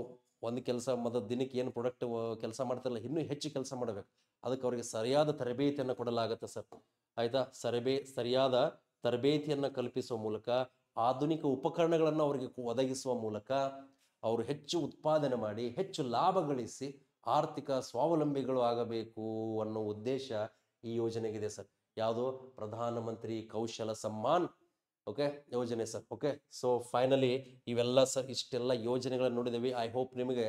ಒಂದು ಕೆಲಸ ಮೊದಲು ದಿನಕ್ಕೆ ಏನು ಪ್ರೊಡಕ್ಟ್ ಕೆಲಸ ಮಾಡ್ತಾರಲ್ಲ ಇನ್ನೂ ಹೆಚ್ಚು ಕೆಲಸ ಮಾಡಬೇಕು ಅದಕ್ಕೆ ಅವರಿಗೆ ಸರಿಯಾದ ತರಬೇತಿಯನ್ನು ಕೊಡಲಾಗುತ್ತೆ ಸರ್ ಆಯಿತಾ ಸರಬೇ ಸರಿಯಾದ ತರಬೇತಿಯನ್ನು ಕಲ್ಪಿಸುವ ಮೂಲಕ ಆಧುನಿಕ ಉಪಕರಣಗಳನ್ನು ಅವರಿಗೆ ಒದಗಿಸುವ ಮೂಲಕ ಅವರು ಹೆಚ್ಚು ಉತ್ಪಾದನೆ ಮಾಡಿ ಹೆಚ್ಚು ಲಾಭ ಗಳಿಸಿ ಆರ್ಥಿಕ ಸ್ವಾವಲಂಬಿಗಳು ಆಗಬೇಕು ಅನ್ನೋ ಉದ್ದೇಶ ಈ ಯೋಜನೆಗಿದೆ ಸರ್ ಯಾವುದು ಪ್ರಧಾನಮಂತ್ರಿ ಕೌಶಲ ಸಮ್ಮಾನ್ ಓಕೆ ಯೋಜನೆ ಸರ್ ಓಕೆ ಸೊ ಫೈನಲಿ ಇವೆಲ್ಲ ಸರ್ ಇಷ್ಟೆಲ್ಲ ಯೋಜನೆಗಳನ್ನು ನೋಡಿದ್ದೀವಿ ಐ ಹೋಪ್ ನಿಮಗೆ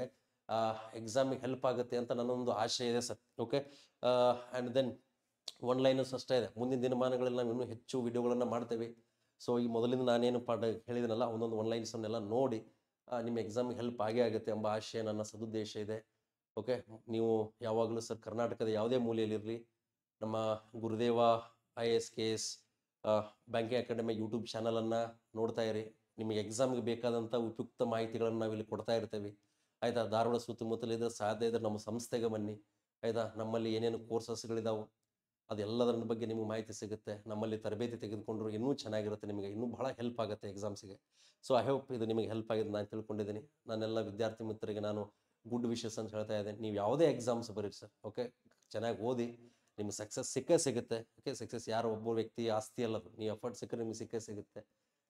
ಎಕ್ಸಾಮಿಗೆ ಹೆಲ್ಪ್ ಆಗುತ್ತೆ ಅಂತ ನನ್ನೊಂದು ಆಶಯ ಇದೆ sir okay and then one ಅಷ್ಟೇ ಇದೆ ಮುಂದಿನ ದಿನಮಾನಗಳಲ್ಲಿ ನಾವು ಇನ್ನೂ ಹೆಚ್ಚು ವಿಡಿಯೋಗಳನ್ನು ಮಾಡ್ತೇವೆ ಸೊ ಈ ಮೊದಲಿಂದ ನಾನೇನು ಪಾಠ ಹೇಳಿದನಲ್ಲ ಒಂದೊಂದು ಆನ್ಲೈನ್ಸನ್ನೆಲ್ಲ ನೋಡಿ ನಿಮ್ಮ ಎಕ್ಸಾಮಿಗೆ ಹೆಲ್ಪ್ ಆಗೇ ಆಗುತ್ತೆ ಎಂಬ ಆಶಯ ನನ್ನ ಸದುದ್ದೇಶ ಇದೆ ಓಕೆ ನೀವು ಯಾವಾಗಲೂ ಸರ್ ಕರ್ನಾಟಕದ ಯಾವುದೇ ಮೂಲೆಯಲ್ಲಿರಲಿ ನಮ್ಮ Gurudeva I S K S banking academy YouTube ಚಾನಲನ್ನು ನೋಡ್ತಾ ಇರಿ ನಿಮಗೆ ಎಕ್ಸಾಮ್ಗೆ ಬೇಕಾದಂಥ ಉಪಯುಕ್ತ ಮಾಹಿತಿಗಳನ್ನು ನಾವಿಲ್ಲಿ ಕೊಡ್ತಾ ಇರ್ತೇವೆ ಆಯಿತಾ ಧಾರವಾಡ ಸುತ್ತಮುತ್ತಲಿದ್ದರೆ ಸಾಧ್ಯ ಇದ್ದರೆ ನಮ್ಮ ಸಂಸ್ಥೆಗೆ ಬನ್ನಿ ಆಯಿತಾ ನಮ್ಮಲ್ಲಿ ಏನೇನು ಕೋರ್ಸಸ್ಗಳಿದಾವೆ ಅದೆಲ್ಲದರ ಬಗ್ಗೆ ನಿಮಗೆ ಮಾಹಿತಿ ಸಿಗುತ್ತೆ ನಮ್ಮಲ್ಲಿ ತರಬೇತಿ ತೆಗೆದುಕೊಂಡ್ರು ಇನ್ನೂ ಚೆನ್ನಾಗಿರುತ್ತೆ ನಿಮಗೆ ಇನ್ನೂ ಬಹಳ ಹೆಲ್ಪ್ ಆಗುತ್ತೆ ಎಕ್ಸಾಮ್ಸಿಗೆ ಸೊ ಐ ಹೋಪ್ ಇದು ನಿಮಗೆ ಹೆಲ್ಪ್ ಆಗಿದೆ ನಾನು ತಿಳ್ಕೊಂಡಿದ್ದೀನಿ ನಾನೆಲ್ಲ ವಿದ್ಯಾರ್ಥಿ ಮಿತ್ರರಿಗೆ ನಾನು ಗುಡ್ ವಿಶಸ್ ಅಂತ ಹೇಳ್ತಾ ಇದ್ದೇನೆ ನೀವು ಯಾವುದೇ ಎಕ್ಸಾಮ್ಸ್ ಬರೀರಿ ಸರ್ ಓಕೆ ಚೆನ್ನಾಗಿ ಓದಿ ನಿಮಗೆ ಸಕ್ಸಸ್ ಸಿಕ್ಕೇ ಸಿಗುತ್ತೆ ಓಕೆ ಸಕ್ಸಸ್ ಯಾರೋ ಒಬ್ಬ ವ್ಯಕ್ತಿ ಆಸ್ತಿ ಅಲ್ಲ ನೀವು ಎಫರ್ಟ್ ಸಿಕ್ಕರೆ ನಿಮಗೆ ಸಿಕ್ಕೇ ಸಿಗುತ್ತೆ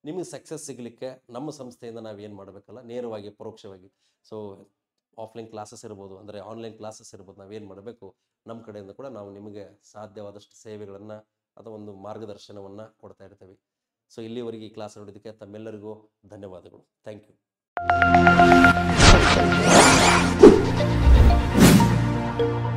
ನಿಮಗೆ ಸಕ್ಸಸ್ ಸಿಗಲಿಕ್ಕೆ ನಮ್ಮ ಸಂಸ್ಥೆಯಿಂದ ನಾವು ಏನು ಮಾಡಬೇಕಲ್ಲ ನೇರವಾಗಿ ಪರೋಕ್ಷವಾಗಿ ಸೊ ಆಫ್ಲೈನ್ ಕ್ಲಾಸಸ್ ಇರ್ಬೋದು ಅಂದರೆ ಆನ್ಲೈನ್ ಕ್ಲಾಸಸ್ ಇರ್ಬೋದು ನಾವೇನು ಮಾಡಬೇಕು ನಮ್ಮ ಕಡೆಯಿಂದ ಕೂಡ ನಾವು ನಿಮಗೆ ಸಾಧ್ಯವಾದಷ್ಟು ಸೇವೆಗಳನ್ನು ಅಥವಾ ಒಂದು ಮಾರ್ಗದರ್ಶನವನ್ನು ಕೊಡ್ತಾ ಇರ್ತೇವೆ ಸೊ ಇಲ್ಲಿವರೆಗೆ ಈ ಕ್ಲಾಸ್ ನೋಡಿದ್ದಕ್ಕೆ ತಮ್ಮೆಲ್ಲರಿಗೂ ಧನ್ಯವಾದಗಳು ಥ್ಯಾಂಕ್ ಯು